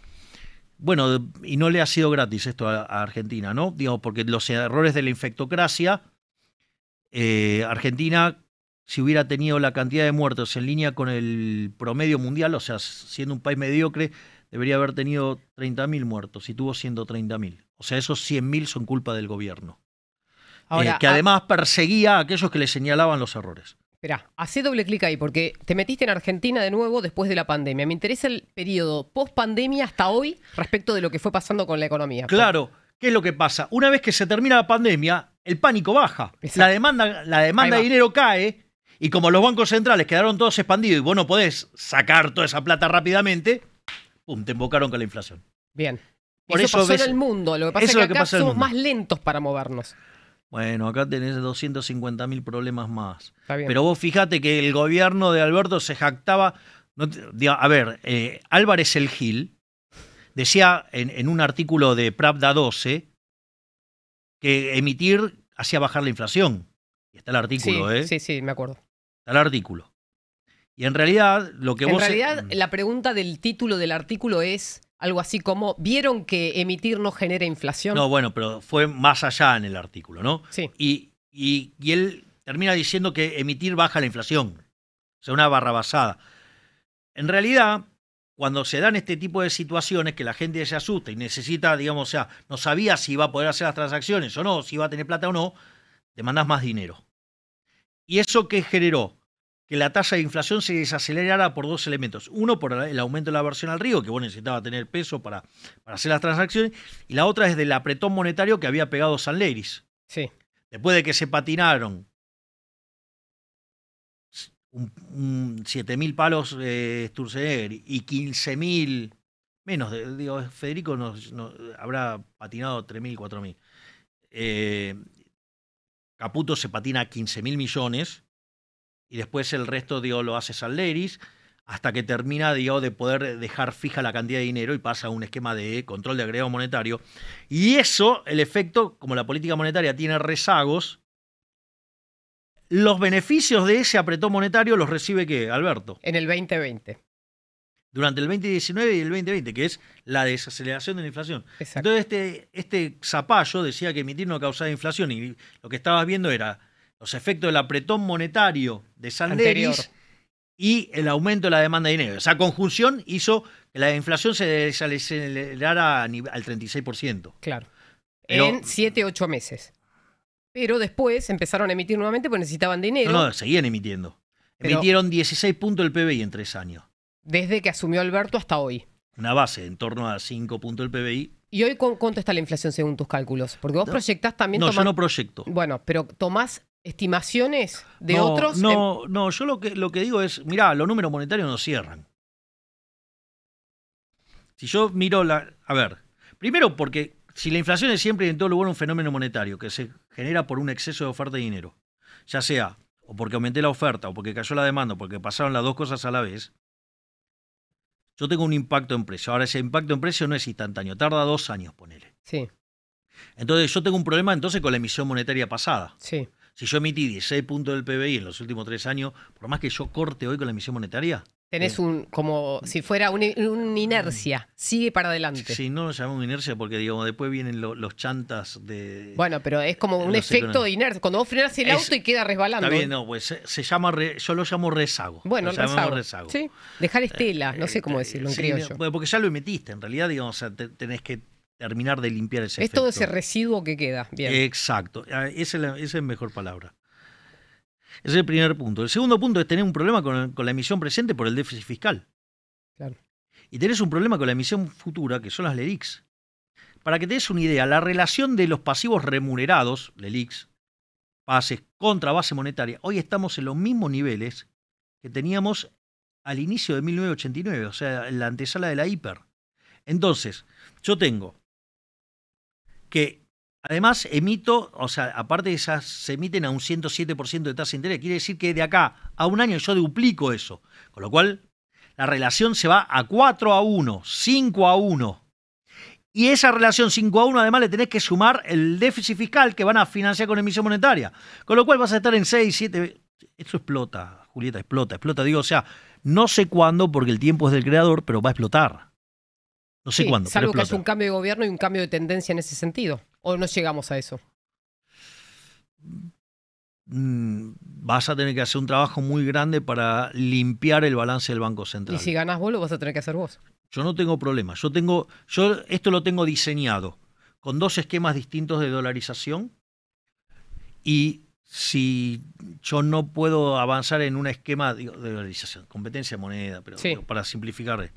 Bueno, y no le ha sido gratis esto a, Argentina, ¿no? digamos, porque los errores de la infectocracia, eh, Argentina, si hubiera tenido la cantidad de muertos en línea con el promedio mundial, o sea, siendo un país mediocre, debería haber tenido 30.000 muertos y tuvo 130.000. O sea, esos 100.000 son culpa del gobierno. Eh, que además perseguía a aquellos que le señalaban los errores. Espera, hace doble clic ahí, porque te metiste en Argentina de nuevo después de la pandemia. Me interesa el periodo post pandemia hasta hoy respecto de lo que fue pasando con la economía. Claro, ¿qué es lo que pasa? Una vez que se termina la pandemia, el pánico baja. La demanda, la demanda de dinero cae, y como los bancos centrales quedaron todos expandidos y vos no podés sacar toda esa plata rápidamente, pum, te invocaron con la inflación. Bien. Por eso, en el mundo. Lo que pasa es que, acá somos más lentos para movernos. Bueno, acá tenés 250.000 problemas más. Pero vos fíjate que el gobierno de Alberto se jactaba. a ver, eh, Álvarez el Gil decía en, un artículo de Pravda 12 que emitir hacía bajar la inflación. está el artículo, sí, ¿eh? Sí, sí, me acuerdo. Está el artículo. Y en realidad, lo que en En realidad, e- la pregunta del título del artículo es algo así como: ¿vieron que emitir no genera inflación? No, bueno, pero fue más allá en el artículo, ¿no? Sí. Y, él termina diciendo que emitir baja la inflación. O sea, una basada En realidad, cuando se dan este tipo de situaciones que la gente se asusta y necesita, digamos, o sea, no sabía si iba a poder hacer las transacciones o no, si iba a tener plata o no, demandas más dinero. ¿Y eso qué generó? que la tasa de inflación se desacelerara por dos elementos. Uno, por el aumento de la versión al río, que bueno, necesitaba tener peso para, para hacer las transacciones, y la otra es del apretón monetario que había pegado San Leiris. Sí. Después de que se patinaron un, 7.000 palos eh, Sturzenegger y 15.000, menos, digo, Federico habrá patinado 3.000, 4.000. Eh, Caputo se patina 15.000 millones y después el resto lo hace Salderis, hasta que termina de poder dejar fija la cantidad de dinero y pasa a un esquema de control de agregado monetario. Y eso, el efecto, como la política monetaria tiene rezagos, los beneficios de ese apretón monetario los recibe qué, Alberto? En el 2020. Durante el 2019 y el 2020, que es la desaceleración de la inflación. Entonces, este, este zapallo decía que emitir no causaba inflación y lo que estabas viendo era los efectos del apretón monetario de Sanderis y el aumento de la demanda de dinero. Esa conjunción hizo que la inflación se desacelerara al 36%. Claro. en 7, 8 meses. Pero después empezaron a emitir nuevamente porque necesitaban dinero. No, seguían emitiendo. Emitieron 16 puntos del PBI en tres años. Desde que asumió Alberto hasta hoy. Una base en torno a 5 puntos del PBI. ¿Y hoy cuánto está la inflación según tus cálculos? Porque vos proyectás también... No, yo no proyecto. Bueno, pero tomás estimaciones de otros? No, no, yo lo que, lo que digo es, mirá, los números monetarios no cierran. Si yo miro la... A ver, primero porque si la inflación es siempre y en todo lugar un fenómeno monetario que se genera por un exceso de oferta de dinero, ya sea o porque aumenté la oferta, o porque cayó la demanda, o porque pasaron las dos cosas a la vez, yo tengo un impacto en precio. Ahora, ese impacto en precio no es instantáneo, tarda dos años, ponerle. Sí. Entonces, yo tengo un problema entonces con la emisión monetaria pasada. Sí. Si yo emití 16 puntos del PBI en los últimos tres años, por más que yo corte hoy con la emisión monetaria. Tenés eh. un, como si fuera una mm. inercia, sigue para adelante. Sí, no lo llamamos inercia porque, digamos, después vienen los chantas de... Bueno, pero es como un efecto de inercia. Cuando vos frenás el auto y queda resbalando. Está bien, no, pues se, llama, yo lo llamo rezago. Bueno, Lo rezago. Sí, dejar eh, estela, no sé cómo eh, decirlo en porque ya lo emitiste, en realidad, digamos, tenés que terminar de limpiar ese Es todo ese residuo que queda. Exacto, ah, esa es, la, mejor palabra. Ese es el primer punto. El segundo punto es tener un problema con, la emisión presente por el déficit fiscal. Claro. Y tenés un problema con la emisión futura, que son las LELIX. Para que te des una idea, la relación de los pasivos remunerados, LELIX, pases contra base monetaria, hoy estamos en los mismos niveles que teníamos al inicio de 1989, o sea, en la antesala de la hiper. Entonces, yo tengo que además emito, o sea, aparte de esas, se emiten a un 107% de tasa de interés, quiere decir que de acá a un año yo duplico eso, con lo cual la relación se va a 4 a 1, 5 a 1. Y esa relación 5 a 1 además le tenés que sumar el déficit fiscal que van a financiar con emisión monetaria. Con lo cual vas a estar en 6, 7... Esto explota, Julieta, explota, explota. Digo, o sea, no sé cuándo porque el tiempo es del creador, pero va a explotar. No sé sí, cuándo. Salvo que es un cambio de gobierno y un cambio de tendencia en ese sentido. ¿O no llegamos a eso? Mm, vas a tener que hacer un trabajo muy grande para limpiar el balance del Banco Central. Y si ganás vos, lo vas a tener que hacer vos. Yo no tengo problema. Yo tengo, yo esto lo tengo diseñado con dos esquemas distintos de dolarización. Y si yo no puedo avanzar en un esquema de dolarización, competencia de moneda, pero para simplificar,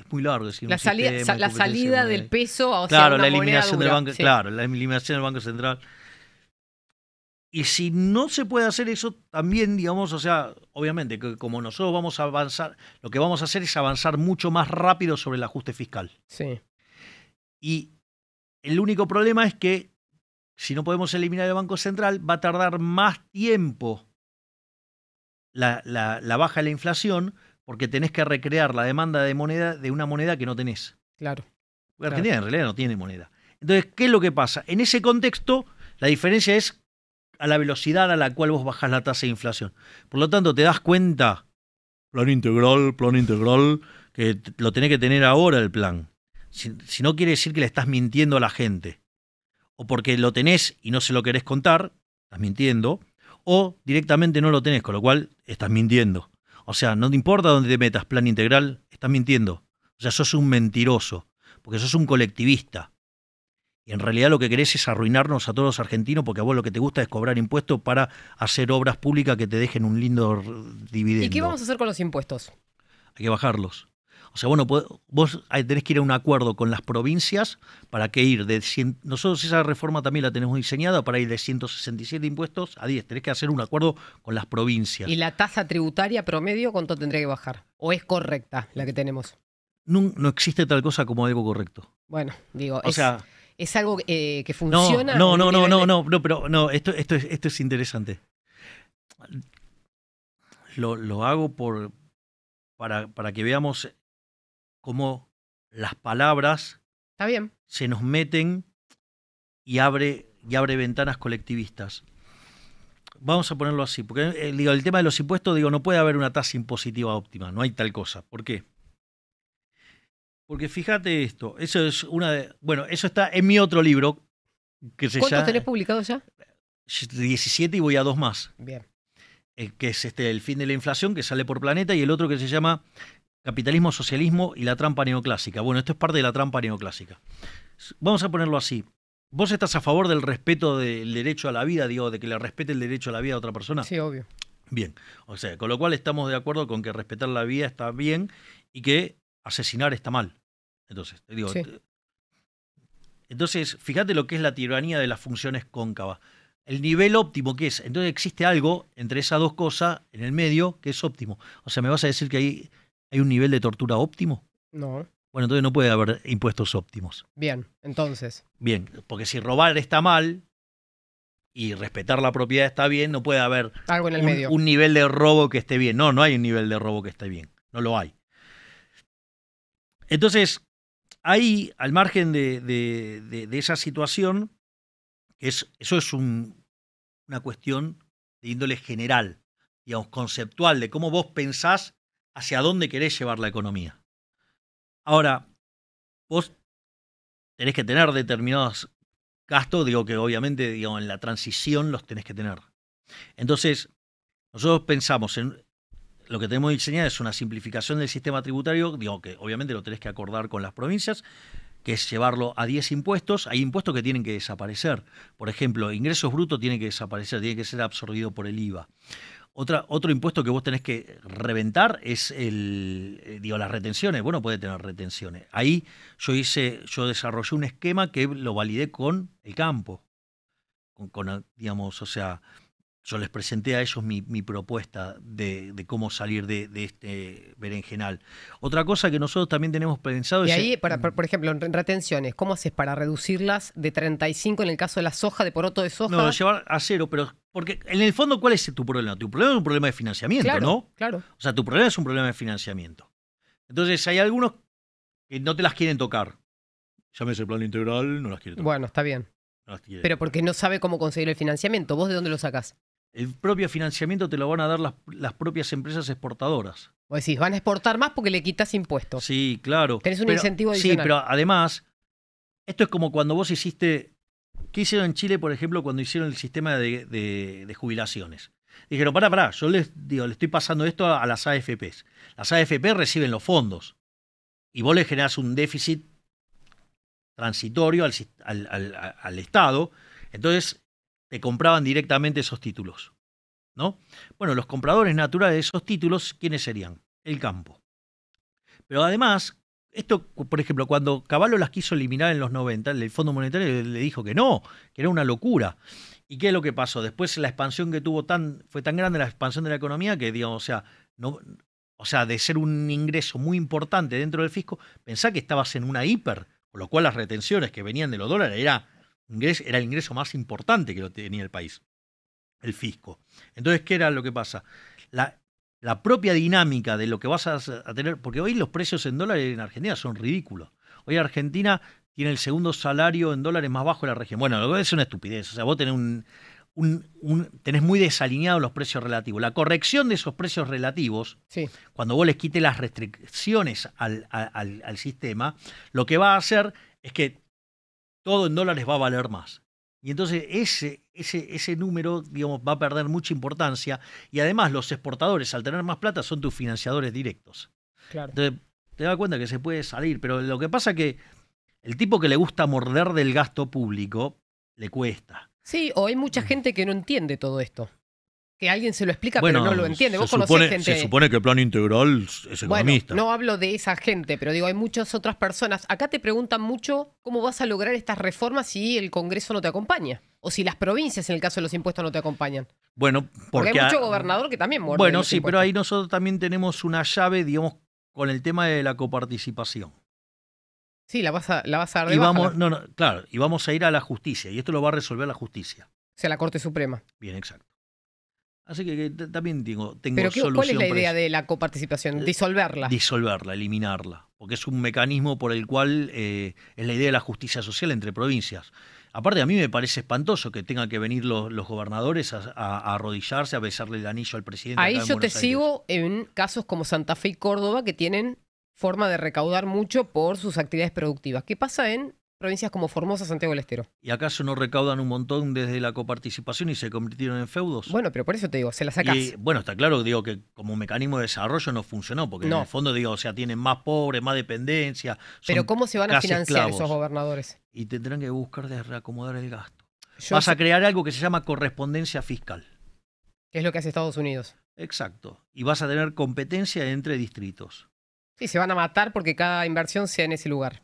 es muy largo. la, salida, la salida del peso a claro, la eliminación del banco, Claro, la eliminación del Banco Central. Y si no se puede hacer eso, también, digamos, o sea, obviamente, que como nosotros vamos a avanzar, lo que vamos a hacer es avanzar mucho más rápido sobre el ajuste fiscal. Sí. Y el único problema es que si no podemos eliminar el Banco Central, va a tardar más tiempo la, la, la baja de la inflación porque tenés que recrear la demanda de moneda de una moneda que no tenés. Claro. Argentina en realidad no tiene moneda. Entonces, ¿qué es lo que pasa? En ese contexto, la diferencia es a la velocidad a la cual vos bajás la tasa de inflación. Por lo tanto, te das cuenta, plan integral, plan integral, que lo tenés que tener ahora el plan. si, no quiere decir que le estás mintiendo a la gente. O porque lo tenés y no se lo querés contar, estás mintiendo. O directamente no lo tenés, con lo cual estás mintiendo. O sea, no te importa dónde te metas, plan integral, estás mintiendo. O sea, sos un mentiroso, porque sos un colectivista. Y en realidad lo que querés es arruinarnos a todos los argentinos porque a vos lo que te gusta es cobrar impuestos para hacer obras públicas que te dejen un lindo dividendo. ¿Y qué vamos a hacer con los impuestos? Hay que bajarlos. O sea, bueno, pues, vos tenés que ir a un acuerdo con las provincias para que ir de... 100. Nosotros esa reforma también la tenemos diseñada para ir de 167 impuestos a 10. Tenés que hacer un acuerdo con las provincias. ¿Y la tasa tributaria promedio cuánto tendría que bajar? ¿O es correcta la que tenemos? No, existe tal cosa como algo correcto. Bueno, digo, es... ¿Es algo eh, que funciona? No, no, no, no, no, no, pero no, esto, es, esto es interesante. Lo, hago por, para, para, que veamos cómo las palabras Está se nos meten y abre, y abre ventanas colectivistas. Vamos a ponerlo así, porque eh, el tema de los impuestos, digo, no puede haber una tasa impositiva óptima, no hay tal cosa. ¿Por qué? Porque fíjate esto, eso es una de. Bueno, eso está en mi otro libro. Que se ¿Cuántos tenés publicados ya? 17 y voy a dos más. Bien. Eh, que es este El fin de la inflación, que sale por planeta, y el otro que se llama Capitalismo, socialismo y la trampa neoclásica. Bueno, esto es parte de la trampa neoclásica. Vamos a ponerlo así. ¿Vos estás a favor del respeto del derecho a la vida, digo, de que le respete el derecho a la vida a otra persona? Sí, obvio. Bien, o sea, con lo cual estamos de acuerdo con que respetar la vida está bien y que asesinar está mal. Entonces, digo, entonces, fíjate lo que es la tiranía de las funciones cóncavas. El nivel óptimo que es. Entonces existe algo entre esas dos cosas en el medio que es óptimo. O sea, me vas a decir que hay... ¿Hay un nivel de tortura óptimo? No. Bueno, entonces no puede haber impuestos óptimos. Bien, entonces. Bien, porque si robar está mal y respetar la propiedad está bien, no puede haber un, nivel de robo que esté bien. No, no hay un nivel de robo que esté bien. No lo hay. Entonces, ahí, al margen de, esa situación, es, eso es una cuestión de índole general, digamos, conceptual, de cómo vos pensás hacia dónde querés llevar la economía. Ahora, vos tenés que tener determinados gastos, digo que obviamente en la transición los tenés que tener. Entonces, nosotros pensamos en lo que tenemos diseñado es una simplificación del sistema tributario, digo que obviamente lo tenés que acordar con las provincias, que es llevarlo a 10 impuestos. Hay impuestos que tienen que desaparecer. Por ejemplo, ingresos brutos tienen que desaparecer, tienen que ser absorbidos por el IVA. Otra, otro impuesto que vos tenés que reventar es el, eh, digo, las retenciones. Bueno, puede tener retenciones. Ahí yo hice, yo desarrollé un esquema que lo validé con el campo. Con, con digamos, o sea, yo les presenté a ellos mi, propuesta de, cómo salir de, este berenjenal. Otra cosa que nosotros también tenemos pensado es... y ahí, mm. por ejemplo, en retenciones, ¿cómo haces para reducirlas de 35 en el caso de la soja, de poroto de soja? No, llevar a cero, pero... Porque en el fondo, ¿cuál es tu problema? Tu problema es un problema de financiamiento, ¿no? Claro. O sea, tu problema es un problema de financiamiento. Entonces, hay algunos que no te las quieren tocar. Llámese el plan integral, no las quiere tocar. Bueno, está bien. Pero porque no sabe cómo conseguir el financiamiento. ¿Vos de dónde lo sacás? el propio financiamiento te lo van a dar las, las propias empresas exportadoras. O decís, van a exportar más porque le quitas impuestos. Sí, claro. Tenés un incentivo adicional. Sí, pero además, esto es como cuando vos hiciste. ¿Qué hicieron en Chile, por ejemplo, cuando hicieron el sistema de, jubilaciones? Dijeron, para para, yo les digo, le estoy pasando esto a, las AFPs. Las AFP reciben los fondos y vos le generás un déficit transitorio al Estado. Entonces, te compraban directamente esos títulos. ¿no? Bueno, los compradores naturales de esos títulos, ¿quiénes serían? El campo. Pero además, esto, por ejemplo, cuando Caballo las quiso eliminar en los 90, el Fondo Monetario le dijo que no, que era una locura. ¿Y qué es lo que pasó? Después la expansión que tuvo tan, fue tan grande la expansión de la economía que, digamos, o sea, no, o sea, de ser un ingreso muy importante dentro del fisco, pensá que estabas en una hiper, con lo cual las retenciones que venían de los dólares era era el ingreso más importante que lo tenía el país, el fisco. Entonces, ¿qué era lo que pasa? La, la propia dinámica de lo que vas a, tener, porque hoy los precios en dólares en Argentina son ridículos. Hoy Argentina tiene el segundo salario en dólares más bajo de la región. Bueno, lo es una estupidez. O sea, vos tenés un, un, tenés muy desalineados los precios relativos. La corrección de esos precios relativos, cuando vos les quites las restricciones al, al, sistema, lo que va a hacer es que todo en dólares va a valer más. Y entonces ese, ese, ese número digamos, va a perder mucha importancia y además los exportadores al tener más plata son tus financiadores directos. Entonces te das cuenta que se puede salir, pero lo que pasa que el tipo que le gusta morder del gasto público le cuesta. Sí, o hay mucha mm. gente que no entiende todo esto que alguien se lo explica pero no lo entiende. Vos gente... Se supone que el plan integral es economista. no hablo de esa gente, pero digo, hay muchas otras personas. Acá te preguntan mucho cómo vas a lograr estas reformas si el Congreso no te acompaña. O si las provincias, en el caso de los impuestos, no te acompañan. Bueno, porque, hay mucho gobernador que también muerde. Bueno, sí, pero ahí nosotros también tenemos una llave, digamos, con el tema de la coparticipación. Sí, la vas a, la vas a dar de vamos, claro, y vamos a ir a la justicia, y esto lo va a resolver la justicia. O sea, la Corte Suprema. Bien, exacto. Así que, también tengo, tengo ¿Pero ¿Cuál es la idea de la coparticipación? Eh, ¿Disolverla? Disolverla, eliminarla. Porque es un mecanismo por el cual eh, es la idea de la justicia social entre provincias. Aparte, a mí me parece espantoso que tengan que venir los, gobernadores a, arrodillarse, a besarle el anillo al presidente. Ahí yo te sigo en casos como Santa Fe y Córdoba que tienen forma de recaudar mucho por sus actividades productivas. ¿Qué pasa en provincias como Formosa, Santiago del Estero. ¿Y acaso no recaudan un montón desde la coparticipación y se convirtieron en feudos? Bueno, pero por eso te digo, se la sacas. bueno, está claro, digo, que como mecanismo de desarrollo no funcionó, porque en el fondo, digo, o sea, tienen más pobres, más dependencia. Pero ¿cómo se van a financiar esos gobernadores? Y tendrán que buscar de reacomodar el gasto. Vas a crear algo que se llama correspondencia fiscal. Que es lo que hace Estados Unidos. Exacto. Y vas a tener competencia entre distritos. Sí, se van a matar porque cada inversión sea en ese lugar.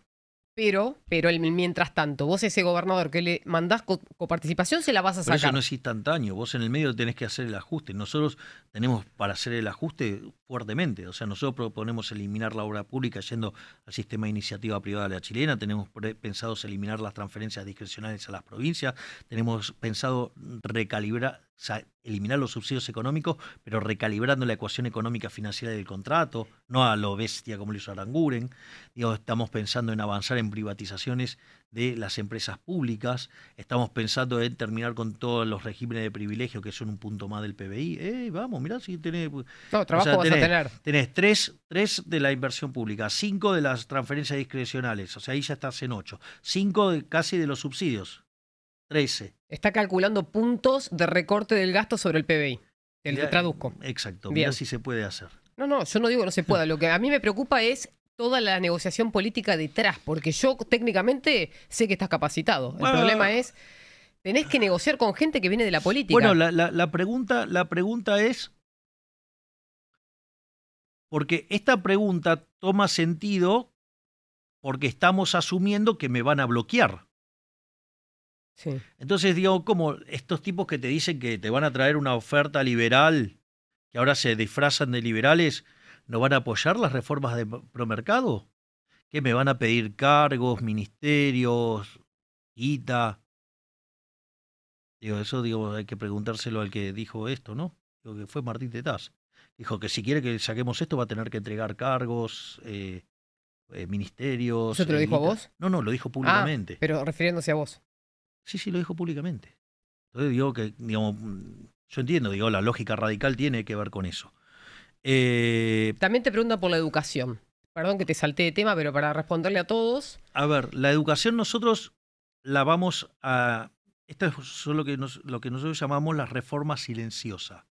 Pero, pero mientras tanto, vos ese gobernador que le mandás coparticipación se la vas a sacar. Pero eso no es instantáneo, vos en el medio tenés que hacer el ajuste. Nosotros tenemos para hacer el ajuste fuertemente, o sea, nosotros proponemos eliminar la obra pública yendo al sistema de iniciativa privada de la chilena, tenemos pensados eliminar las transferencias discrecionales a las provincias, tenemos pensado recalibrar o sea, eliminar los subsidios económicos, pero recalibrando la ecuación económica financiera del contrato, no a lo bestia como lo hizo Aranguren. Digo, estamos pensando en avanzar en privatizaciones de las empresas públicas, estamos pensando en terminar con todos los regímenes de privilegio que son un punto más del PBI. Eh, vamos, mirá si tenés... trabajo tener. Tenés tres, tres, de la inversión pública, cinco de las transferencias discrecionales, o sea, ahí ya estás en ocho, cinco de, casi de los subsidios 13. Está calculando puntos de recorte del gasto sobre el PBI. Te que traduzco. Exacto, mira si se puede hacer. No, no, yo no digo que no se pueda. Lo que a mí me preocupa es toda la negociación política detrás, porque yo técnicamente sé que estás capacitado. El problema es, tenés que negociar con gente que viene de la política. Bueno, la, pregunta, la pregunta es, porque esta pregunta toma sentido porque estamos asumiendo que me van a bloquear. Entonces digo, como estos tipos que te dicen que te van a traer una oferta liberal, que ahora se disfrazan de liberales, ¿no van a apoyar las reformas de promercado? que me van a pedir cargos, ministerios, ITA? Digo, eso digo, hay que preguntárselo al que dijo esto, ¿no? Lo que fue Martín Tetaz. Dijo que si quiere que saquemos esto va a tener que entregar cargos, eh, eh ministerios. ¿Eso te lo eh, dijo a vos? No, no, lo dijo ah, públicamente. pero refiriéndose a vos. Sí, sí, lo dijo públicamente. Entonces digo que, digamos, mm, yo entiendo, digo, la lógica radical tiene que ver con eso. Eh, También te pregunto por la educación. Perdón que te salté de tema, pero para responderle a todos. A ver, la educación nosotros la vamos a... Esto es lo que, lo que nosotros llamamos la reforma silenciosa,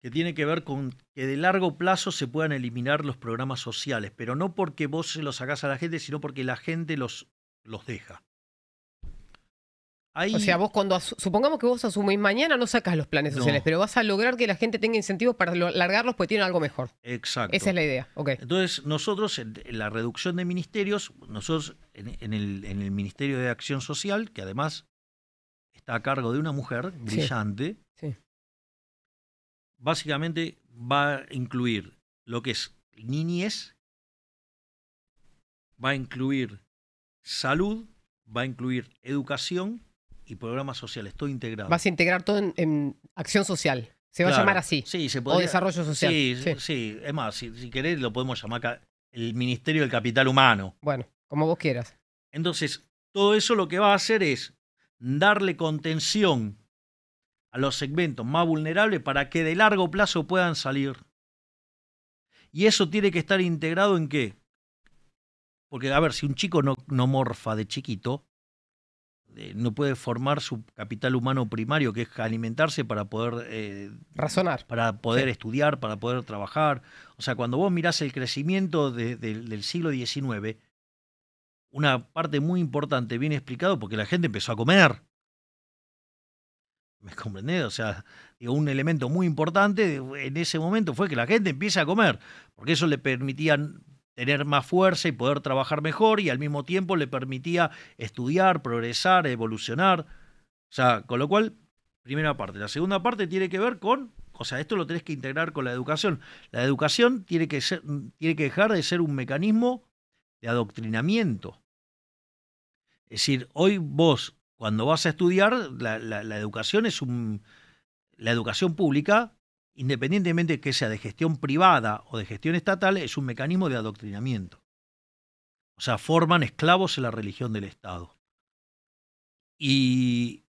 que tiene que ver con que de largo plazo se puedan eliminar los programas sociales, pero no porque vos se los sacás a la gente, sino porque la gente los, los deja. O sea, vos cuando supongamos que vos asumís mañana no sacas los planes sociales, pero vas a lograr que la gente tenga incentivos para largarlos porque tienen algo mejor. Exacto. Esa es la idea. Entonces, nosotros en la reducción de ministerios, nosotros en, el, Ministerio de Acción Social, que además está a cargo de una mujer brillante, básicamente va a incluir lo que es niñez, va a incluir salud, va a incluir educación y programas sociales, todo integrado. Vas a integrar todo en, acción social. Se va a llamar así. Sí, se puede. O desarrollo social. Sí, sí. es más, si, querés lo podemos llamar el Ministerio del Capital Humano. Bueno, como vos quieras. Entonces, todo eso lo que va a hacer es darle contención a los segmentos más vulnerables para que de largo plazo puedan salir. Y eso tiene que estar integrado en qué? Porque, a ver, si un chico no, no morfa de chiquito, eh, no puede formar su capital humano primario, que es alimentarse para poder... Eh, Razonar. Para poder estudiar, para poder trabajar. O sea, cuando vos mirás el crecimiento del siglo XIX, una parte muy importante viene explicado porque la gente empezó a comer. ¿Me comprendés? O sea, un elemento muy importante en ese momento fue que la gente empieza a comer, porque eso le permitía tener más fuerza y poder trabajar mejor y al mismo tiempo le permitía estudiar, progresar, evolucionar. O sea, con lo cual, primera parte. La segunda parte tiene que ver con, o sea, esto lo tenés que integrar con la educación. La educación tiene que, ser, tiene que dejar de ser un mecanismo de adoctrinamiento. Es decir, hoy vos, cuando vas a estudiar, la, la educación es un... La educación pública independientemente que sea de gestión privada o de gestión estatal, es un mecanismo de adoctrinamiento. O sea, forman esclavos en la religión del Estado. Y,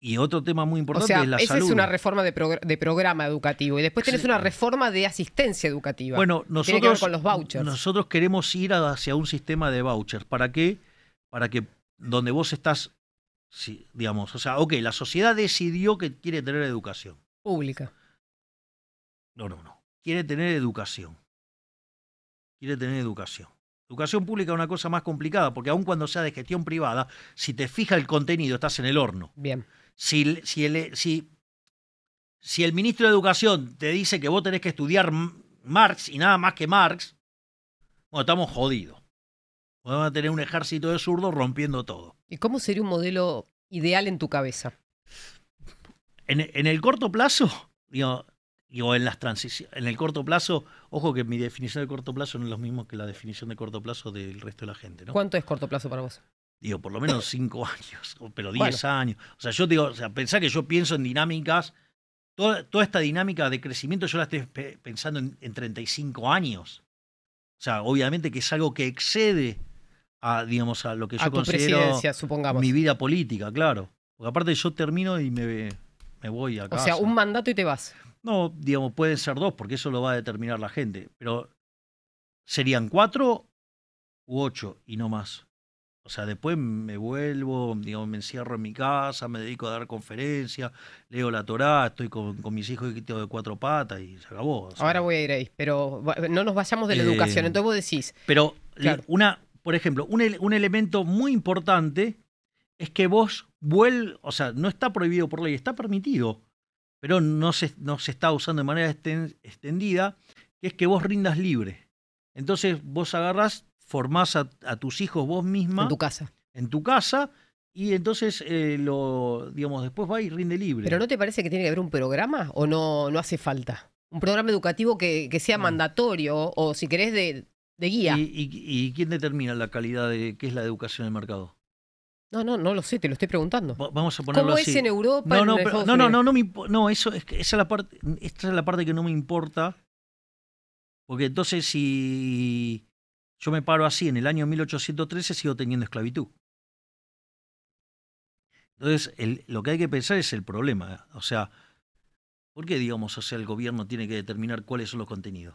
y otro tema muy importante es la esa es una reforma de, programa educativo. Y después tienes una reforma de asistencia educativa. Bueno, nosotros, con los nosotros queremos ir hacia un sistema de vouchers. ¿Para qué? Para que donde vos estás, digamos, o sea, ok, la sociedad decidió que quiere tener educación. Pública. No, no, no. Quiere tener educación. Quiere tener educación. Educación pública es una cosa más complicada, porque aun cuando sea de gestión privada, si te fija el contenido, estás en el horno. Bien. Si, si, el, si, si el ministro de Educación te dice que vos tenés que estudiar Marx y nada más que Marx, bueno, estamos jodidos. Vamos a tener un ejército de zurdos rompiendo todo. ¿Y cómo sería un modelo ideal en tu cabeza? en, el corto plazo, digo, en las transiciones, en el corto plazo, ojo que mi definición de corto plazo no es lo mismo que la definición de corto plazo del resto de la gente. ¿no? ¿Cuánto es corto plazo para vos? Digo, por lo menos 5 años, pero 10 años. O sea, yo digo, o sea, pensá que yo pienso en dinámicas, toda, toda esta dinámica de crecimiento yo la estoy pensando en, 35 años. O sea, obviamente que es algo que excede a, digamos, a lo que yo considero mi vida política, claro. Porque aparte yo termino y me, voy a O sea, un mandato y te vas. No, digamos, pueden ser dos, porque eso lo va a determinar la gente. Pero serían cuatro u ocho y no más. O sea, después me vuelvo, digamos, me encierro en mi casa, me dedico a dar conferencias, leo la Torá, estoy con, mis hijos de cuatro patas y se acabó. Ahora voy a ir ahí, pero no nos vayamos de la eh, educación. Entonces vos decís. Pero una, por ejemplo, un, elemento muy importante es que vos vuelves, o sea, no está prohibido por ley, está permitido, pero no se, no se está usando de manera extendida, que es que vos rindas libre. Entonces vos agarras formás a, tus hijos vos misma. En tu casa. En tu casa. Y entonces eh, lo, digamos, después va y rinde libre. ¿Pero no te parece que tiene que haber un programa o no, no hace falta? Un programa educativo que, sea mandatorio o si querés de, guía. ¿Y, y, quién determina la calidad de qué es la educación en el mercado? No, no, no lo sé, te lo estoy preguntando. Vamos a ponerlo ¿Cómo es en Europa? No, no, no, no, no, no, no, eso es esa es la parte, esta es la parte que no me importa. Porque entonces si yo me paro así en el año 1813 sigo teniendo esclavitud. Entonces, el, lo que hay que pensar es el problema, o sea, ¿por qué digamos, o sea, el gobierno tiene que determinar cuáles son los contenidos?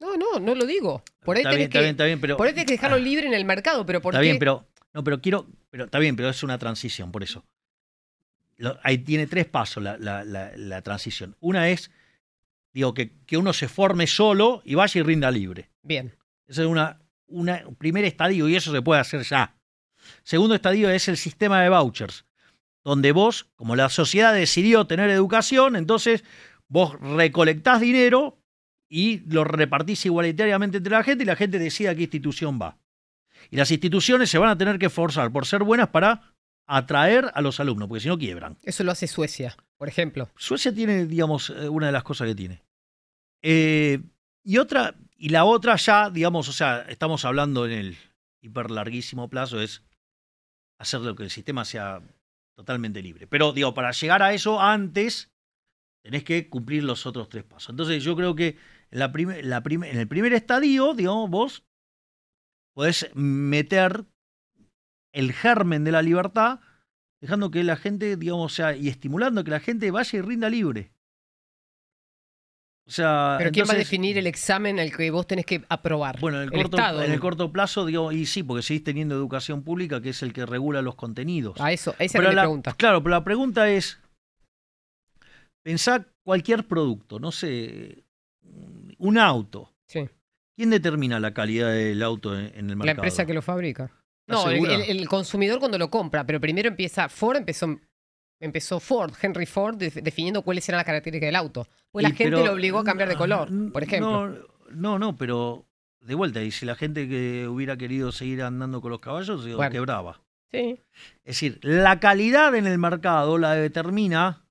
No, no, no lo digo. Por ahí que, que dejarlo ah. libre en el mercado, pero ¿por está bien, pero no, pero quiero. Pero está bien, pero es una transición, por eso. ahí tiene tres pasos la, transición. Una es, digo, que, que uno se forme solo y vaya y rinda libre. Bien. Ese es una, un primer estadio y eso se puede hacer ya. Segundo estadio es el sistema de vouchers, donde vos, como la sociedad decidió tener educación, entonces vos recolectás dinero y lo repartís igualitariamente entre la gente y la gente decide a qué institución va. Y las instituciones se van a tener que forzar por ser buenas para atraer a los alumnos, porque si no quiebran. Eso lo hace Suecia, por ejemplo. Suecia tiene, digamos, eh, una de las cosas que tiene. Eh, y otra, y la otra ya, digamos, o sea, estamos hablando en el hiper larguísimo plazo, es hacer que el sistema sea totalmente libre. Pero digo, para llegar a eso antes, tenés que cumplir los otros tres pasos. Entonces yo creo que en, la en el primer estadio, digamos, vos podés meter el germen de la libertad, dejando que la gente, digamos, sea, y estimulando que la gente vaya y rinda libre. O sea, Pero ¿quién va a definir el examen al que vos tenés que aprobar? Bueno, en el, corto, en el corto plazo, digo, y sí, porque seguís teniendo educación pública, que es el que regula los contenidos. A ah, eso, esa es la pregunta. Claro, pero la pregunta es, pensá cualquier producto, no sé, un auto. Sí. ¿Quién determina la calidad del auto en, el mercado? La empresa que lo fabrica. No, el, consumidor cuando lo compra, pero primero empieza, Ford empezó, empezó Ford, Henry Ford, definiendo cuáles eran las características del auto. O pues la gente lo obligó a cambiar de color, por ejemplo. No, no, pero de vuelta, y si la gente que hubiera querido seguir andando con los caballos, se quebraba. Sí. Es decir, la calidad en el mercado la determina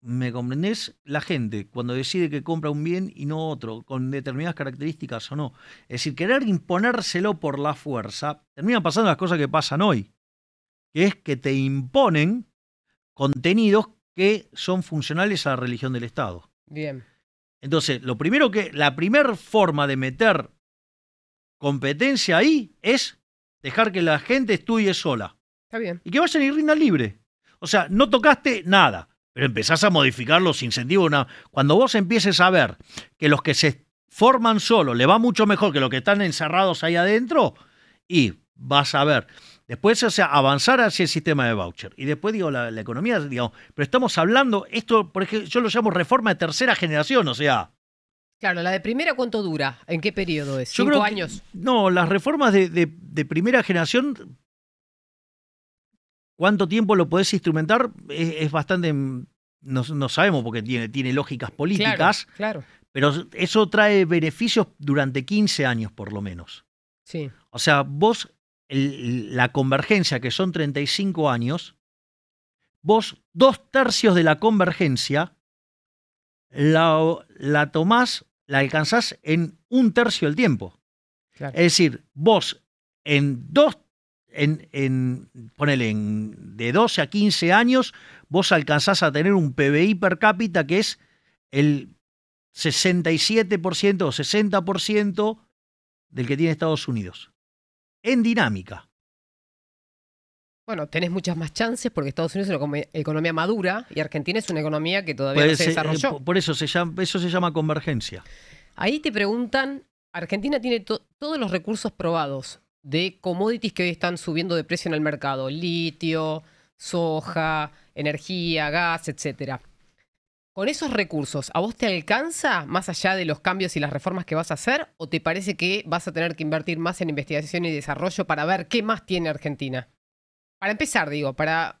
¿Me comprendés? La gente, cuando decide que compra un bien y no otro, con determinadas características o no. Es decir, querer imponérselo por la fuerza, terminan pasando las cosas que pasan hoy, que es que te imponen contenidos que son funcionales a la religión del Estado. Bien. Entonces, lo primero que, la primera forma de meter competencia ahí es dejar que la gente estudie sola. Está bien. Y que vayan y rindan libre. O sea, no tocaste nada empezás a modificar los incentivos. Cuando vos empieces a ver que los que se forman solo le va mucho mejor que los que están encerrados ahí adentro, y vas a ver. Después, o sea, avanzar hacia el sistema de voucher. Y después, digo, la, economía, digamos, pero estamos hablando, esto, por ejemplo, yo lo llamo reforma de tercera generación, o sea. Claro, la de primera, ¿cuánto dura? ¿En qué periodo es? ¿Cinco años? no, las reformas de primera generación ¿Cuánto tiempo lo podés instrumentar? Es, bastante. Mm, no, sabemos porque tiene, lógicas políticas. Claro, claro. Pero eso trae beneficios durante 15 años, por lo menos. Sí. O sea, vos, la convergencia, que son 35 años, vos dos tercios de la convergencia la, la tomás, la alcanzás en un tercio del tiempo. Claro. Es decir, vos en dos en, en, de 12 a 15 años, vos alcanzás a tener un PBI per cápita que es el 67% o 60% del que tiene Estados Unidos. En dinámica. Bueno, tenés muchas más chances porque Estados Unidos es una economía madura y Argentina es una economía que todavía no se eh, desarrolló. por eso se llama, eso se llama convergencia. Ahí te preguntan, Argentina tiene todos los recursos probados, de commodities que hoy están subiendo de precio en el mercado, litio, soja, energía, gas, etc. ¿Con esos recursos a vos te alcanza más allá de los cambios y las reformas que vas a hacer o te parece que vas a tener que invertir más en investigación y desarrollo para ver qué más tiene Argentina? Para empezar, digo, para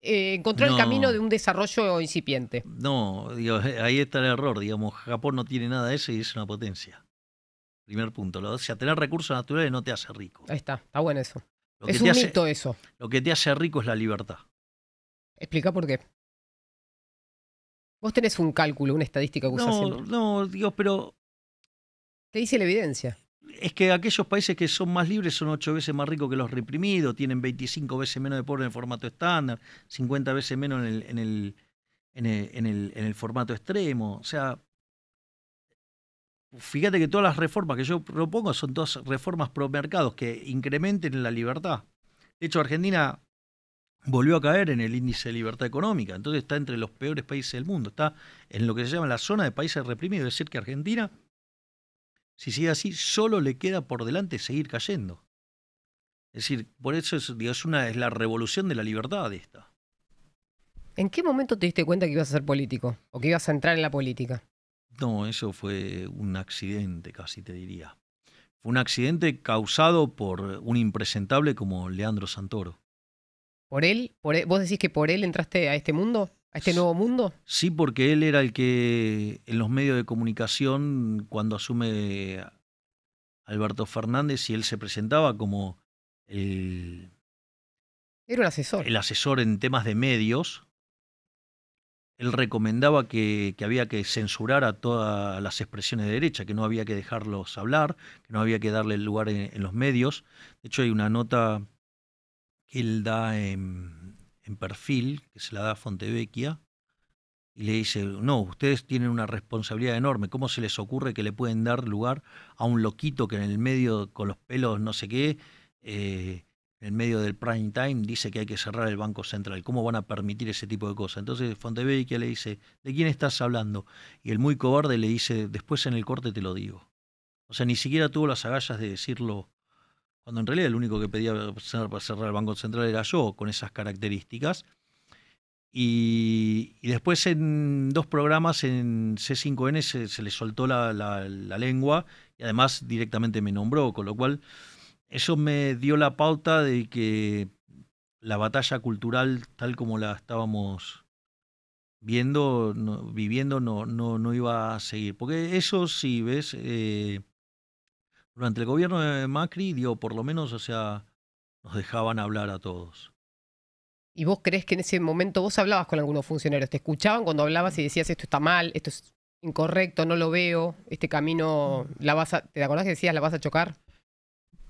eh, encontrar el camino de un desarrollo incipiente. No, digo, ahí está el error, digamos, Japón no tiene nada de eso y es una potencia. Primer punto. O sea, tener recursos naturales no te hace rico. Ahí está, está bueno eso. Lo es un mito eso. Lo que te hace rico es la libertad. Explica por qué. Vos tenés un cálculo, una estadística que no, usás No, Dios, pero. Te dice la evidencia. Es que aquellos países que son más libres son ocho veces más ricos que los reprimidos, tienen 25 veces menos de pobre en el formato estándar, 50 veces menos en el, en el formato extremo. O sea, fíjate que todas las reformas que yo propongo son todas reformas pro mercados que incrementen la libertad. De hecho, Argentina volvió a caer en el índice de libertad económica, entonces está entre los peores países del mundo, está en lo que se llama la zona de países reprimidos, es decir, que Argentina, si sigue así, solo le queda por delante seguir cayendo. Es decir, por eso es, una, es la revolución de la libertad esta. ¿En qué momento te diste cuenta que ibas a ser político o que ibas a entrar en la política? No, eso fue un accidente, casi te diría. Fue un accidente causado por un impresentable como Leandro Santoro. ¿Por él? E-, ¿Vos decís que por él entraste a este mundo? ¿A este nuevo mundo? Sí, porque él era el que en los medios de comunicación, cuando asume Alberto Fernández, y él se presentaba como el... Era asesor. El asesor en temas de medios él recomendaba que, había que censurar a todas las expresiones de derecha, que no había que dejarlos hablar, que no había que darle lugar en, los medios. De hecho, hay una nota que él da en, perfil, que se la da a Fontevecchia, y le dice, no, ustedes tienen una responsabilidad enorme, ¿cómo se les ocurre que le pueden dar lugar a un loquito que en el medio con los pelos no sé qué? Eh, en medio del prime time, dice que hay que cerrar el Banco Central. ¿Cómo van a permitir ese tipo de cosas? Entonces Fontevecchia le dice, ¿de quién estás hablando? Y el muy cobarde le dice, después en el corte te lo digo. O sea, ni siquiera tuvo las agallas de decirlo, cuando en realidad el único que pedía para cerrar el Banco Central era yo, con esas características. Y, después en dos programas en C5N se, le soltó la, la lengua y además directamente me nombró, con lo cual eso me dio la pauta de que la batalla cultural tal como la estábamos viendo, viviendo, no, no, iba a seguir. Porque eso sí, ves, eh, durante el gobierno de Macri dio, por lo menos, o sea, nos dejaban hablar a todos. ¿Y vos crees que en ese momento vos hablabas con algunos funcionarios? ¿Te escuchaban cuando hablabas y decías esto está mal, esto es incorrecto, no lo veo, este camino, la vas ¿te acordás que decías la vas a chocar?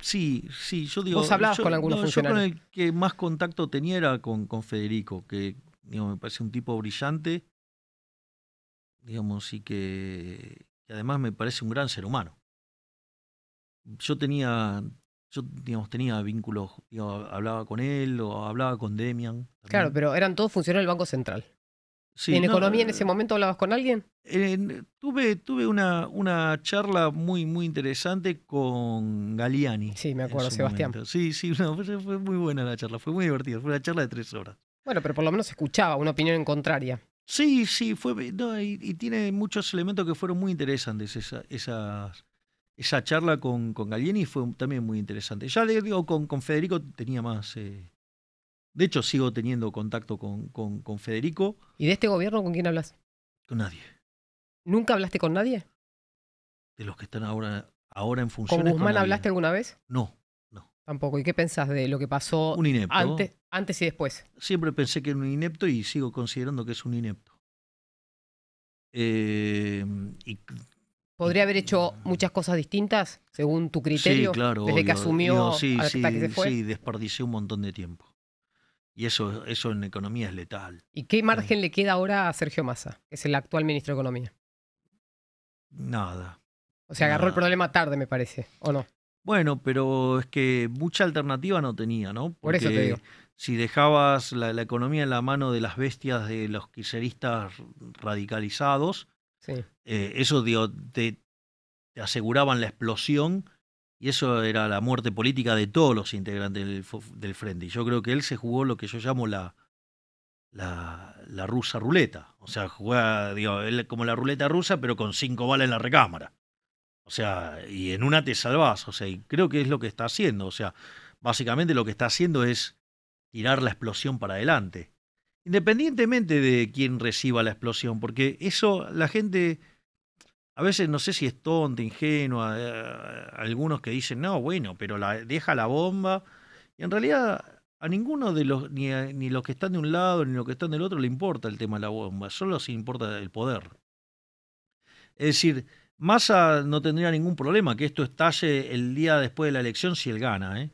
Sí, sí, yo digo. yo, con algunos el que más contacto tenía era con, Federico, que me parece un tipo brillante, digamos, y que, además me parece un gran ser humano. Yo tenía, yo, digamos, tenía vínculos, hablaba con él o hablaba con Demian. Claro, pero eran todos funcionarios del Banco Central. ¿En economía en eh, ese momento hablabas con alguien? tuve tuve una, una charla muy, muy interesante con Galiani. Sí, me acuerdo, Sebastián. Sí, sí, fue muy buena la charla, fue muy divertida, fue una charla de tres horas. Bueno, pero por lo menos escuchaba una opinión en contraria. Sí, sí, fue, y, tiene muchos elementos que fueron muy interesantes. Esa, esa charla con, con Galiani fue también muy interesante. Ya le digo, con, con Federico tenía más... Eh, de hecho, sigo teniendo contacto con, con, Federico. ¿Y de este gobierno con quién hablas? Con nadie. ¿Nunca hablaste con nadie? De los que están ahora, ahora en funciones. ¿Con Guzmán hablaste alguna vez? No, no. Tampoco. ¿Y qué pensás de lo que pasó Antes, antes y después? Siempre pensé que era un inepto y sigo considerando que es un inepto. Eh, y, ¿Podría haber hecho mm. muchas cosas distintas según tu criterio? claro. Desde que asumió hasta que se Sí, desperdicié un montón de tiempo. Y eso, eso en economía es letal. ¿Y qué margen le queda ahora a Sergio Massa, que es el actual ministro de Economía? Nada. O sea, agarró el problema tarde, me parece, ¿o no? Bueno, pero es que mucha alternativa no tenía, ¿no? Por eso te digo. Si dejabas la, economía en la mano de las bestias de los kirchneristas radicalizados, eh, eso te, te aseguraban la explosión y eso era la muerte política de todos los integrantes del, frente. Y yo creo que él se jugó lo que yo llamo la, la, la rusa ruleta. O sea, jugaba digo, él como la ruleta rusa, pero con cinco balas en la recámara. O sea, y en una te salvás. O sea, y creo que es lo que está haciendo. O sea, básicamente lo que está haciendo es tirar la explosión para adelante. Independientemente de quién reciba la explosión, porque eso la gente a veces no sé si es tonta, ingenua, eh, algunos que dicen, no, bueno, pero deja la bomba. Y en realidad a ninguno de los, ni, ni los que están de un lado, ni los que están del otro, le importa el tema de la bomba, solo se importa el poder. Es decir, Massa no tendría ningún problema que esto estalle el día después de la elección si él gana, ¿eh?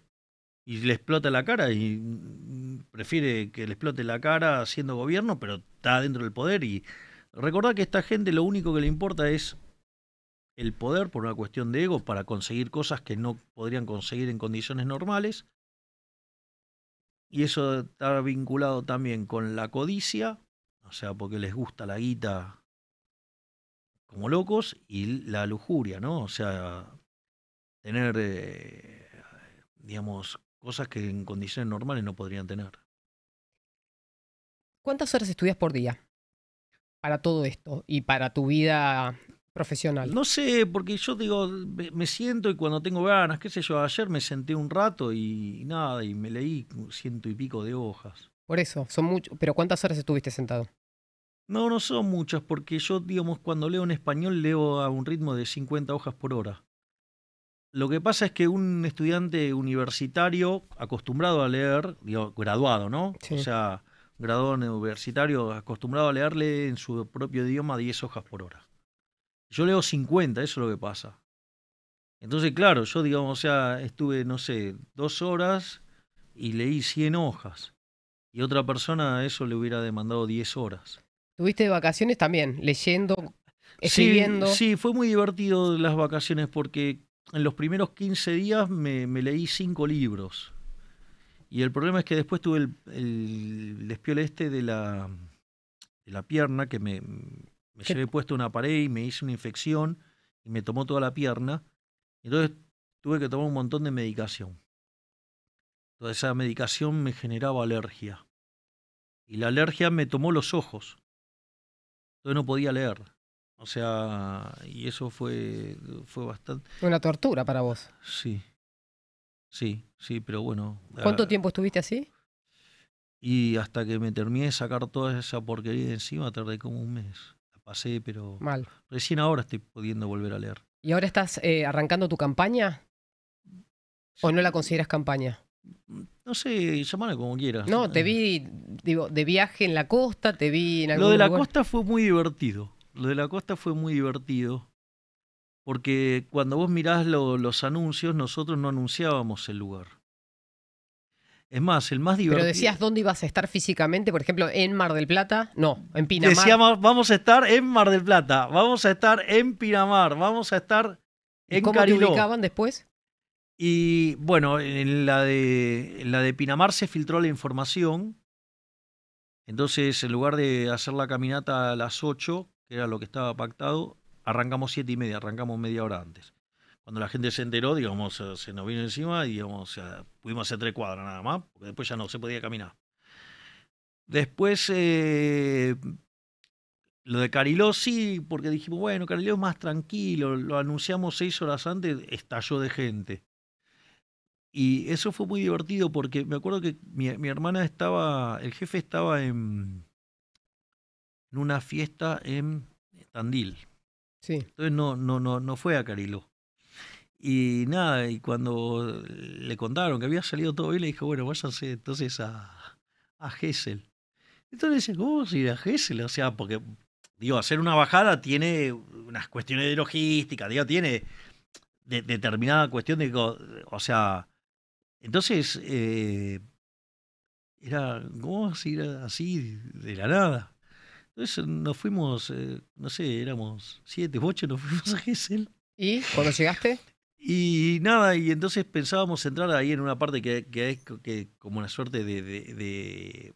Y le explota la cara y mm, prefiere que le explote la cara haciendo gobierno, pero está dentro del poder y recordad que a esta gente lo único que le importa es el poder por una cuestión de ego para conseguir cosas que no podrían conseguir en condiciones normales. Y eso está vinculado también con la codicia, o sea, porque les gusta la guita como locos, y la lujuria, ¿no? O sea, tener, eh, digamos, cosas que en condiciones normales no podrían tener. ¿Cuántas horas estudias por día para todo esto y para tu vida profesional? No sé, porque yo digo, me siento y cuando tengo ganas, qué sé yo, ayer me senté un rato y nada, y me leí ciento y pico de hojas. Por eso, son muchos, pero ¿cuántas horas estuviste sentado? No, no son muchas, porque yo, digamos, cuando leo en español leo a un ritmo de 50 hojas por hora. Lo que pasa es que un estudiante universitario acostumbrado a leer, digo, graduado, ¿no? O sea, graduado universitario acostumbrado a leerle en su propio idioma 10 hojas por hora. Yo leo 50, eso es lo que pasa. Entonces, claro, yo digamos, o sea, estuve, no sé, dos horas y leí 100 hojas. Y otra persona a eso le hubiera demandado 10 horas. ¿Tuviste vacaciones también, leyendo, escribiendo? Sí, fue muy divertido las vacaciones porque en los primeros 15 días me, leí 5 libros. Y el problema es que después tuve el, el, este de la, de la pierna que me, me llevé puesto una pared y me hice una infección y me tomó toda la pierna. Entonces tuve que tomar un montón de medicación. Toda esa medicación me generaba alergia. Y la alergia me tomó los ojos. Entonces no podía leer. O sea, y eso fue, fue bastante... Una tortura para vos. Sí. Sí, sí, pero bueno. ¿Cuánto tiempo estuviste así? Y hasta que me terminé de sacar toda esa porquería de encima, tardé como un mes pasé, pero recién ahora estoy pudiendo volver a leer. ¿Y ahora estás eh, arrancando tu campaña? ¿O no la consideras campaña? No sé, llamala como quieras. No, te eh. vi digo, de viaje en la costa, te vi en algún Lo de la costa fue muy divertido. Lo de la costa fue muy divertido. Porque cuando vos mirás los anuncios, nosotros no anunciábamos el lugar. Es más, el más divertido. Pero decías dónde ibas a estar físicamente, por ejemplo, en Mar del Plata. No, en Pinamar. Decíamos, vamos a estar en Mar del Plata, vamos a estar en Pinamar, vamos a estar en ¿Y ¿Cómo después? Y bueno, en la, de, la de Pinamar se filtró la información. Entonces, en lugar de hacer la caminata a las 8, que era lo que estaba pactado, arrancamos siete y media, arrancamos media hora antes cuando la gente se enteró, digamos, eh, se nos vino encima y digamos, pudimos hacer tres cuadras nada más, porque después ya no se podía caminar. Después, eh, lo de Cariló sí, porque dijimos, bueno, Cariló es más tranquilo, lo anunciamos seis horas antes, estalló de gente. Y eso fue muy divertido porque me acuerdo que mi, hermana estaba, el jefe estaba en, una fiesta en Tandil. Sí. Entonces no, no, no, no fue a Cariló. Y nada, y cuando le contaron que había salido todo bien, le dijo, bueno, váyase entonces a, a Gessel. Entonces dice, ¿cómo vas a ir a Gessel? O sea, porque, digo, hacer una bajada tiene unas cuestiones de logística, digo, tiene de, determinada cuestión de, o sea, entonces, eh, era, ¿cómo vas a ir así de la nada? Entonces nos fuimos, eh, no sé, éramos siete, ocho, nos fuimos a Gessel. ¿Y cuando llegaste? Y nada, y entonces pensábamos entrar ahí en una parte que, es que, como una suerte de, de,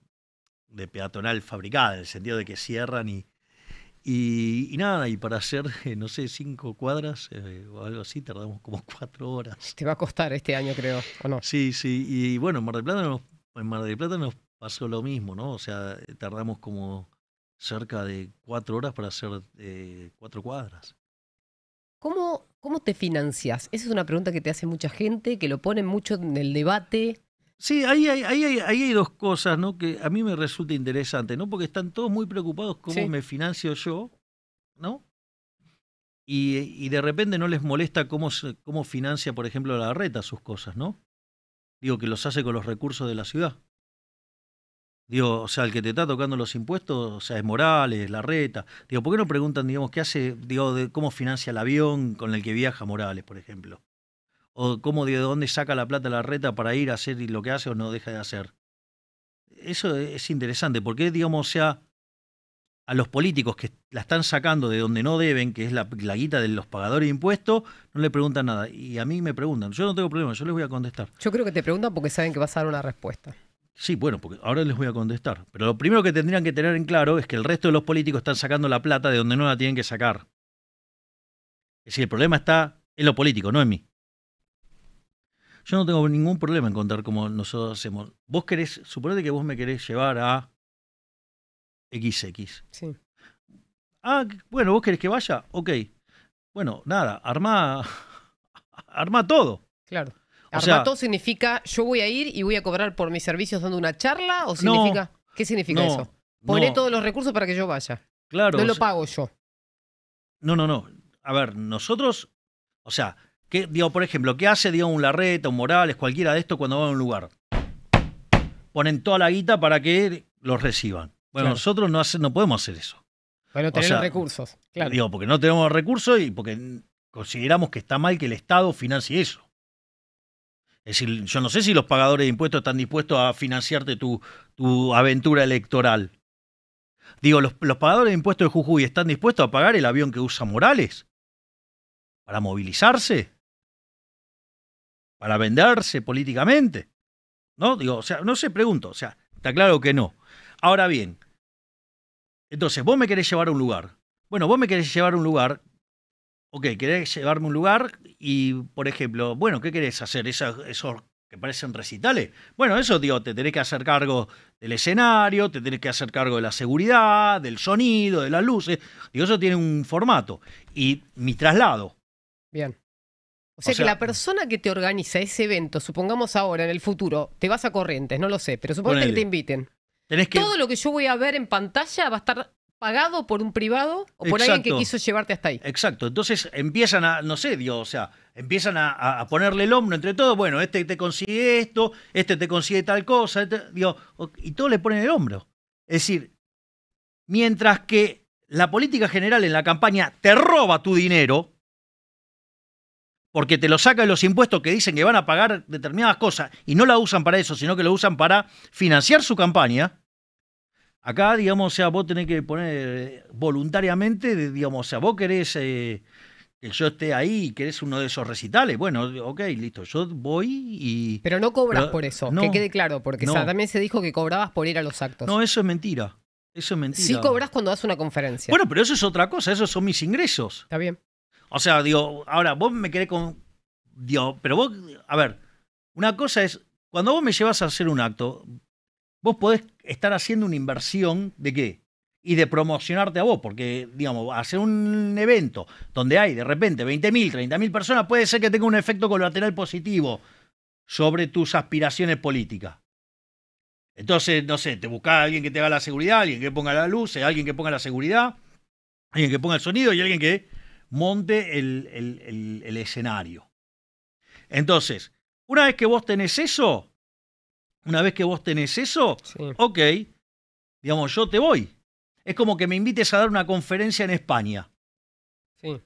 peatonal fabricada, en el sentido de que cierran y, y, nada, y para hacer, no sé, cinco cuadras eh, o algo así, tardamos como cuatro horas. Te va a costar este año, creo, ¿o no? Sí, sí, y bueno, en Mar del Plata nos, en Mar del Plata nos pasó lo mismo, ¿no? O sea, tardamos como cerca de cuatro horas para hacer eh, cuatro cuadras. ¿Cómo ¿Cómo te financias? Esa es una pregunta que te hace mucha gente, que lo ponen mucho en el debate. Sí, ahí hay, dos cosas ¿no? que a mí me resulta interesante, ¿no? porque están todos muy preocupados cómo me financio yo, ¿no? Y, de repente no les molesta cómo, cómo financia, por ejemplo, la reta sus cosas, ¿no? Digo, que los hace con los recursos de la ciudad. Digo, o sea, el que te está tocando los impuestos, o sea, es Morales, La Reta Digo, ¿por qué no preguntan, digamos, qué hace, digo, de cómo financia el avión con el que viaja Morales, por ejemplo? O cómo, de dónde saca la plata la Reta para ir a hacer lo que hace o no deja de hacer. Eso es interesante, porque, digamos, o sea, a los políticos que la están sacando de donde no deben, que es la, la, guita de los pagadores de impuestos, no le preguntan nada. Y a mí me preguntan. Yo no tengo problema, yo les voy a contestar. Yo creo que te preguntan porque saben que vas a dar una respuesta. Sí, bueno, porque ahora les voy a contestar. Pero lo primero que tendrían que tener en claro es que el resto de los políticos están sacando la plata de donde no la tienen que sacar. Es decir, el problema está en lo político, no en mí. Yo no tengo ningún problema en contar cómo nosotros hacemos. Vos querés, suponete que vos me querés llevar a XX. Sí. Ah, bueno, vos querés que vaya, ok. Bueno, nada, arma, arma todo. Claro. ¿Armato significa yo voy a ir y voy a cobrar por mis servicios dando una charla? ¿O significa.? ¿Qué significa eso? Poné todos los recursos para que yo vaya. Claro. No lo pago yo. No, no, no. A ver, nosotros. O sea, digo, por ejemplo, ¿qué hace digo, un Larreta, un Morales, cualquiera de estos cuando va a un lugar? Ponen toda la guita para que los reciban. Bueno, nosotros no, no podemos hacer eso. Bueno, tener recursos. Claro. Digo, porque no tenemos recursos y porque consideramos que está mal que el Estado financie eso. Es decir, yo no sé si los pagadores de impuestos están dispuestos a financiarte tu, tu aventura electoral. Digo, los, los pagadores de impuestos de Jujuy están dispuestos a pagar el avión que usa Morales para movilizarse, para venderse políticamente. ¿No? Digo, o sea, no se pregunto, o sea, está claro que no. Ahora bien, entonces vos me querés llevar a un lugar. Bueno, vos me querés llevar a un lugar ok, querés llevarme un lugar y, por ejemplo, bueno, ¿qué querés hacer? esos que parecen recitales. Bueno, eso, digo, te tenés que hacer cargo del escenario, te tenés que hacer cargo de la seguridad, del sonido, de las luces. Digo, eso tiene un formato. Y mi traslado. Bien. O sea, que la persona que te organiza ese evento, supongamos ahora, en el futuro, te vas a Corrientes, no lo sé, pero supongamos que te inviten. que... Todo lo que yo voy a ver en pantalla va a estar pagado por un privado o por alguien que quiso llevarte hasta ahí. Exacto. Entonces empiezan a, no sé, Dios, o sea, empiezan a, ponerle el hombro entre todos. Bueno, este te consigue esto, este te consigue tal cosa, este, y todos le ponen el hombro. Es decir, mientras que la política general en la campaña te roba tu dinero, porque te lo saca de los impuestos que dicen que van a pagar determinadas cosas y no la usan para eso, sino que lo usan para financiar su campaña Acá, digamos, sea, vos tenés que poner eh, voluntariamente, digamos, o sea, vos querés eh, que yo esté ahí y querés uno de esos recitales. Bueno, ok, listo, yo voy y... Pero no cobras por eso, no, que quede claro, porque también se dijo que cobrabas por ir a los actos. No, eso es mentira. Eso es mentira. Sí cobras cuando das una conferencia. Bueno, pero eso es otra cosa, esos son mis ingresos. Está bien. O sea, digo, ahora vos me querés con... Digo, pero vos, a ver, una cosa es, cuando vos me llevas a hacer un acto, Vos podés estar haciendo una inversión de qué? Y de promocionarte a vos, porque, digamos, hacer un evento donde hay de repente 20.000, 30.000 personas puede ser que tenga un efecto colateral positivo sobre tus aspiraciones políticas. Entonces, no sé, te buscás a alguien que te haga la seguridad, alguien que ponga la luz, alguien que ponga la seguridad, alguien que ponga el sonido y alguien que monte el escenario. Entonces, una vez que vos tenés eso, una vez que vos tenés eso, ok, digamos, yo te voy. Es como que me invites a dar una conferencia en España.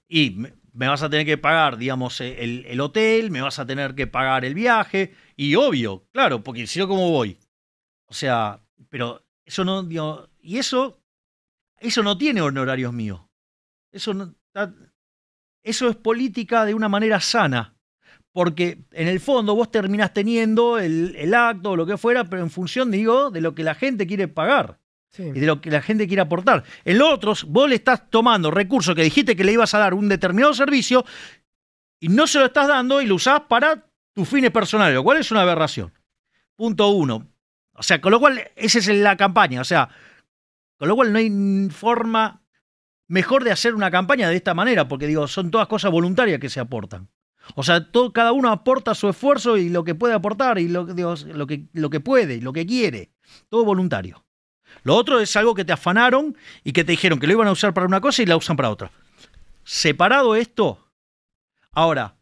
Y me, vas a tener que pagar, digamos, eh, el, hotel, me vas a tener que pagar el viaje. Y obvio, claro, porque si yo como voy. O sea, pero eso no, y eso, eso no tiene honorarios míos. Eso no, eso es política de una manera sana porque en el fondo vos terminás teniendo el, acto o lo que fuera, pero en función, digo, de lo que la gente quiere pagar. y de lo que la gente quiere aportar. En los otros, vos le estás tomando recursos que dijiste que le ibas a dar un determinado servicio y no se lo estás dando y lo usás para tus fines personales, lo cual es una aberración. Punto uno. O sea, con lo cual, esa es la campaña. O sea, con lo cual no hay forma mejor de hacer una campaña de esta manera, porque digo, son todas cosas voluntarias que se aportan. O sea, cada uno aporta su esfuerzo y lo que puede aportar y lo, lo, que, lo que puede y lo que quiere. Todo voluntario. Lo otro es algo que te afanaron y que te dijeron que lo iban a usar para una cosa y la usan para otra. Separado esto. Ahora,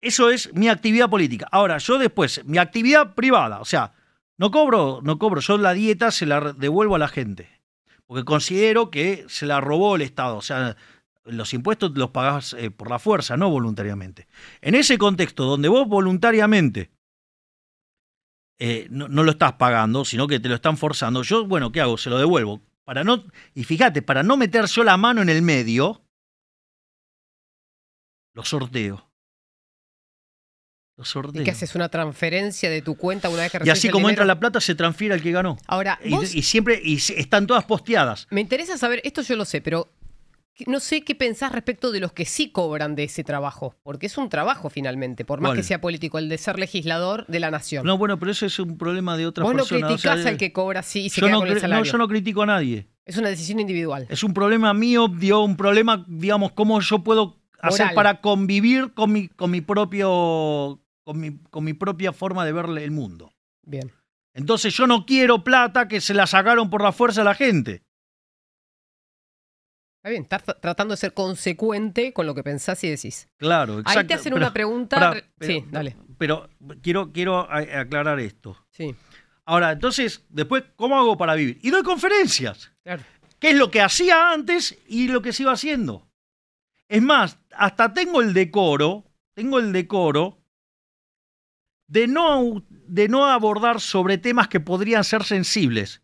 eso es mi actividad política. Ahora, yo después, mi actividad privada, o sea, no cobro, no cobro, yo la dieta se la devuelvo a la gente. Porque considero que se la robó el Estado. O sea, los impuestos los pagás eh, por la fuerza, no voluntariamente. En ese contexto donde vos voluntariamente eh, no, lo estás pagando, sino que te lo están forzando, yo, bueno, ¿qué hago? Se lo devuelvo. Para no, y fíjate, para no meter yo la mano en el medio, lo sorteo. Lo sorteo. ¿Y qué haces? ¿Una transferencia de tu cuenta una vez que Y así como entra la plata, se transfiere al que ganó. Ahora, y, y siempre y están todas posteadas. Me interesa saber, esto yo lo sé, pero no sé qué pensás respecto de los que sí cobran de ese trabajo, porque es un trabajo finalmente, por más que sea político, el de ser legislador de la nación. No, bueno, pero eso es un problema de otra Vos no criticás al que cobra sí, y se queda el salario. No, yo no critico a nadie. Es una decisión individual. Es un problema mío, dio un problema, digamos, cómo yo puedo hacer para convivir con mi, con mi propio. Con mi, con mi propia forma de ver el mundo. Bien. Entonces yo no quiero plata que se la sacaron por la fuerza de la gente. Está bien, estás tratando de ser consecuente con lo que pensás y decís. Claro, exacto. Ahí te hacen una pregunta. pero, sí, dale. Pero quiero, quiero aclarar esto. Sí. Ahora, entonces, después, ¿cómo hago para vivir? Y doy conferencias. Claro. ¿Qué es lo que hacía antes y lo que sigo haciendo? Es más, hasta tengo el decoro, tengo el decoro de no, de no abordar sobre temas que podrían ser sensibles.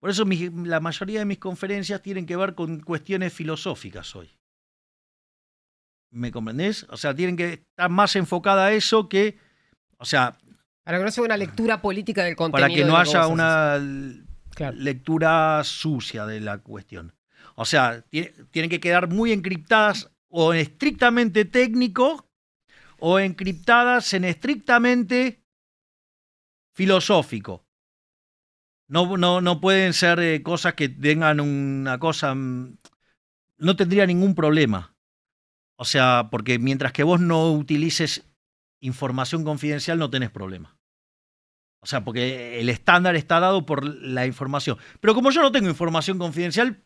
Por eso la mayoría de mis conferencias tienen que ver con cuestiones filosóficas hoy. ¿Me comprendés? O sea, tienen que estar más enfocada a eso que, o sea... Para que no sea una lectura política del contenido. Para que no haya una lectura sucia de la cuestión. O sea, tienen que quedar muy encriptadas o en estrictamente técnico o encriptadas en estrictamente filosófico. No, no, pueden ser eh, cosas que tengan una cosa... Mm, no tendría ningún problema. O sea, porque mientras que vos no utilices información confidencial no tenés problema. O sea, porque el estándar está dado por la información. Pero como yo no tengo información confidencial,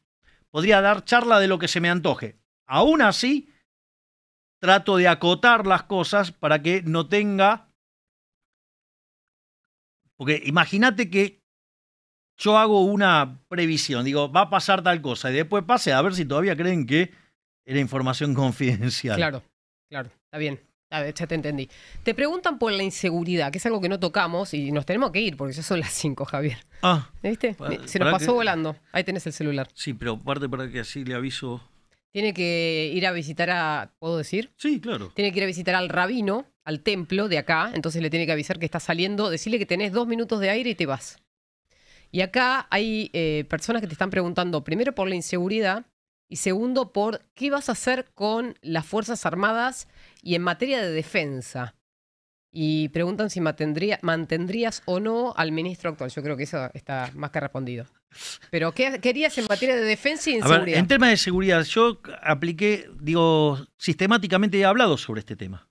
podría dar charla de lo que se me antoje. Aún así, trato de acotar las cosas para que no tenga... Porque imagínate que yo hago una previsión, digo, va a pasar tal cosa y después pase, a ver si todavía creen que era información confidencial. Claro, claro, está bien. ya te entendí. Te preguntan por la inseguridad, que es algo que no tocamos y nos tenemos que ir porque ya son las 5, Javier. Ah. ¿Viste? Se nos pasó volando. Ahí tenés el celular. Sí, pero parte para que así le aviso. Tiene que ir a visitar a. ¿Puedo decir? Sí, claro. Tiene que ir a visitar al rabino, al templo de acá. Entonces le tiene que avisar que está saliendo. Decirle que tenés dos minutos de aire y te vas. Y acá hay eh, personas que te están preguntando, primero por la inseguridad y segundo por qué vas a hacer con las Fuerzas Armadas y en materia de defensa. Y preguntan si mantendrías o no al ministro actual. Yo creo que eso está más que respondido. Pero ¿qué querías en materia de defensa y inseguridad? en tema de seguridad, yo apliqué, digo, sistemáticamente he hablado sobre este tema.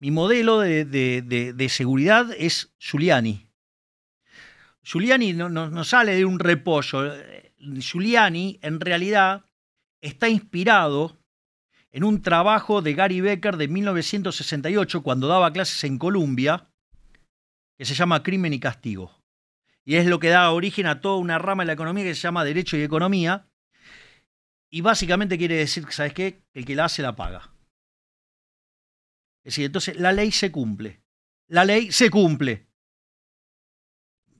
Mi modelo de seguridad es Giuliani, Giuliani no, sale de un repollo. Giuliani, en realidad, está inspirado en un trabajo de Gary Becker de 1968, cuando daba clases en Colombia, que se llama Crimen y Castigo. Y es lo que da origen a toda una rama de la economía que se llama Derecho y Economía. Y básicamente quiere decir, ¿sabes qué? El que la hace la paga. Es decir, entonces la ley se cumple. La ley se cumple.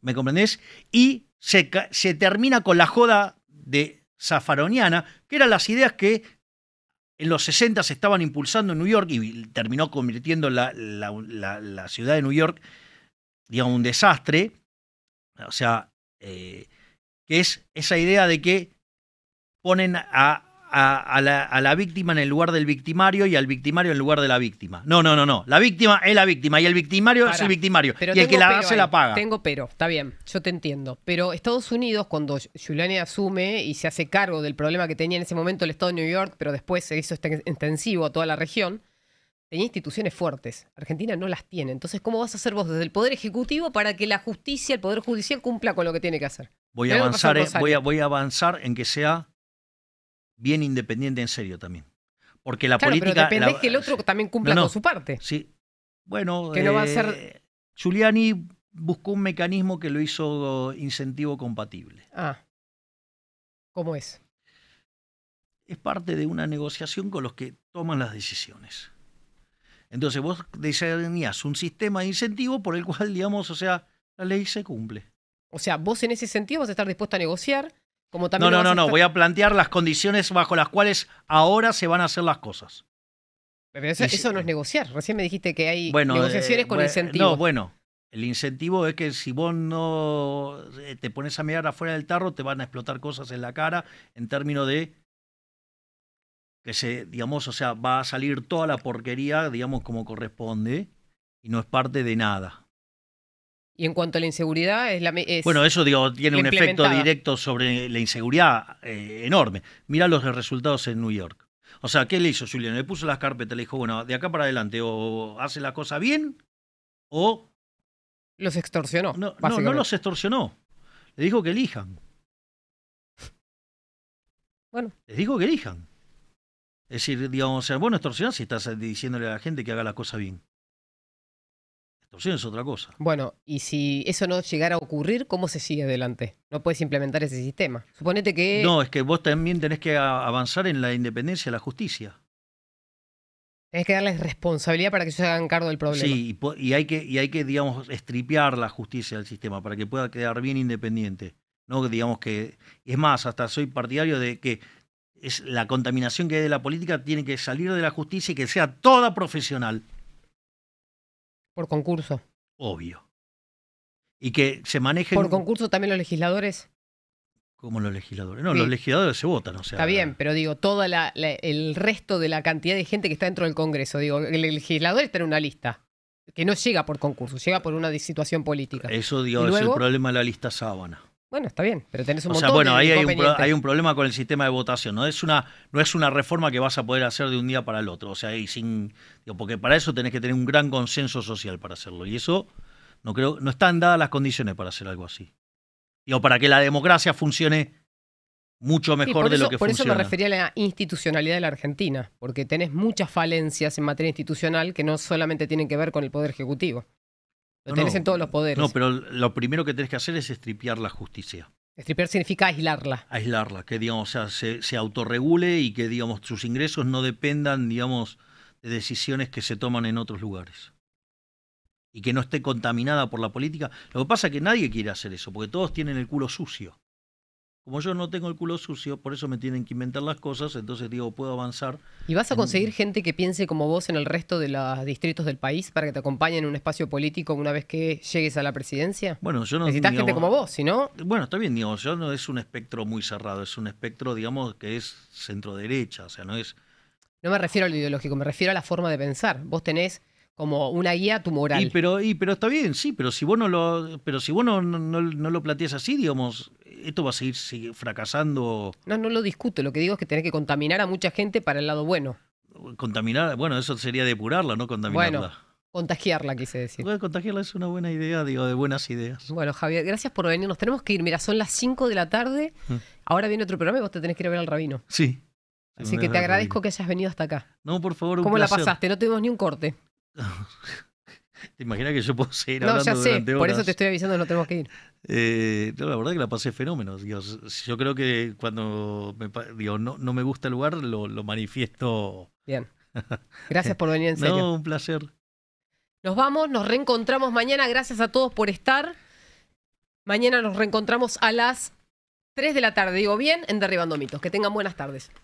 ¿Me comprendés? Y se, termina con la joda de Zafaroniana, que eran las ideas que en los 60 se estaban impulsando en New York y terminó convirtiendo la, ciudad de New York, digamos, un desastre. O sea, eh, que es esa idea de que ponen a a, la, víctima en el lugar del victimario y al victimario en el lugar de la víctima. No, no, no, no. La víctima es la víctima y el victimario es el victimario. y el que la la paga. Tengo pero, está bien, yo te entiendo. Pero Estados Unidos, cuando Giuliani asume y se hace cargo del problema que tenía en ese momento el Estado de New York, pero después se hizo este extensivo a toda la región, tenía instituciones fuertes. Argentina no las tiene. Entonces, ¿cómo vas a hacer vos desde el Poder Ejecutivo para que la justicia, el Poder Judicial cumpla con lo que tiene que hacer? Voy a, avanzar, voy a avanzar en que sea bien independiente en serio también. Porque la política. Pero depende de que el otro también cumpla con su parte. Sí. Bueno. Eh, ser. Giuliani buscó un mecanismo que lo hizo incentivo compatible. Ah. ¿Cómo es? Es parte de una negociación con los que toman las decisiones. Entonces vos diseñás un sistema de incentivo por el cual, digamos, o sea, la ley se cumple. O sea, vos en ese sentido vas a estar dispuesto a negociar no, no, no, voy a plantear las condiciones bajo las cuales ahora se van a hacer las cosas. Pero eso, no es negociar. Recién me dijiste que hay eh, negociaciones con incentivos. bueno, el incentivo es que si vos no eh, te pones a mirar afuera del tarro, te van a explotar cosas en la cara en términos de que se, digamos, o sea, va a salir toda la porquería, digamos, como corresponde, y no es parte de nada. Y en cuanto a la inseguridad, es la. bueno, eso digo, tiene un efecto directo sobre la inseguridad eh, enorme. Mirá los resultados en New York. O sea, ¿qué le hizo Julián? Le puso las carpetas, le dijo, bueno, de acá para adelante, o hace la cosa bien, o. Los extorsionó. No, no, los extorsionó. Le dijo que elijan. Bueno. Les dijo que elijan. Es decir, digamos, sea, bueno, extorsionar si estás diciéndole a la gente que haga la cosa bien es otra cosa. Bueno, y si eso no llegara a ocurrir, ¿cómo se sigue adelante? No puedes implementar ese sistema. Suponete que... No, es que vos también tenés que avanzar en la independencia de la justicia. Tenés que darles responsabilidad para que se hagan cargo del problema. Sí, y, hay que, hay que, digamos, estripear la justicia del sistema para que pueda quedar bien independiente. No, digamos que... Es más, hasta soy partidario de que es la contaminación que hay de la política tiene que salir de la justicia y que sea toda profesional. Por concurso. Obvio. Y que se manejen. ¿Por concurso también los legisladores? Como los legisladores. No, los legisladores se votan, o sea. Está bien, pero digo, todo la, el resto de la cantidad de gente que está dentro del Congreso. Digo, el legislador está en una lista. Que no llega por concurso, llega por una situación política. Eso, digo, es el problema de la lista sábana. Bueno, está bien, pero tenés un o montón sea, bueno, ahí hay un, problema con el sistema de votación. ¿no? Es una, no es una reforma que vas a poder hacer de un día para el otro. O sea, y sin, porque para eso tenés que tener un gran consenso social para hacerlo. Y eso no creo, no están dadas las condiciones para hacer algo así. O para que la democracia funcione mucho mejor de lo que por funciona. Por eso me refería a la institucionalidad de la Argentina, porque tenés muchas falencias en materia institucional que no solamente tienen que ver con el Poder Ejecutivo. Lo en todos los poderes. No, pero lo primero que tenés que hacer es estripear la justicia. Estripear significa aislarla. Aislarla, que digamos, sea, se, se, autorregule y que digamos sus ingresos no dependan, digamos, de decisiones que se toman en otros lugares. Y que no esté contaminada por la política. Lo que pasa es que nadie quiere hacer eso, porque todos tienen el culo sucio. Como yo no tengo el culo sucio, por eso me tienen que inventar las cosas, entonces digo, puedo avanzar. ¿Y vas a conseguir gente que piense como vos en el resto de los distritos del país para que te acompañen en un espacio político una vez que llegues a la presidencia? Bueno, yo no... Necesitas gente como vos, si no... Bueno, está bien, digamos, yo no es un espectro muy cerrado, es un espectro, digamos, que es centro-derecha, o sea, no es... No me refiero al ideológico, me refiero a la forma de pensar. Vos tenés como una guía tumoral. Y pero, pero está bien, sí, pero si vos no lo, pero si no, lo planteas así, digamos, esto va a seguir, fracasando. No, no lo discuto, lo que digo es que tenés que contaminar a mucha gente para el lado bueno. Contaminar, bueno, eso sería depurarla, no contaminarla. Bueno, contagiarla, quise decir. contagiarla es una buena idea, digo, de buenas ideas. Bueno, Javier, gracias por venir. Nos tenemos que ir. Mira, son las 5 de la tarde. Mm. Ahora viene otro programa y vos te tenés que ir a ver al rabino. Sí. Así que te agradezco que hayas venido hasta acá. No, por favor, un ¿Cómo la pasaste? No tuvimos ni un corte. Te imaginas que yo puedo seguir no, hablando ya sé, Por eso te estoy avisando, no tenemos que ir. Eh, la verdad es que la pasé fenómeno. yo creo que cuando no, no me gusta el lugar, lo, manifiesto. Bien. Gracias por venir en No, un placer. Nos vamos, nos reencontramos mañana. Gracias a todos por estar. Mañana nos reencontramos a las 3 de la tarde. Digo bien, en Derribando Mitos. Que tengan buenas tardes.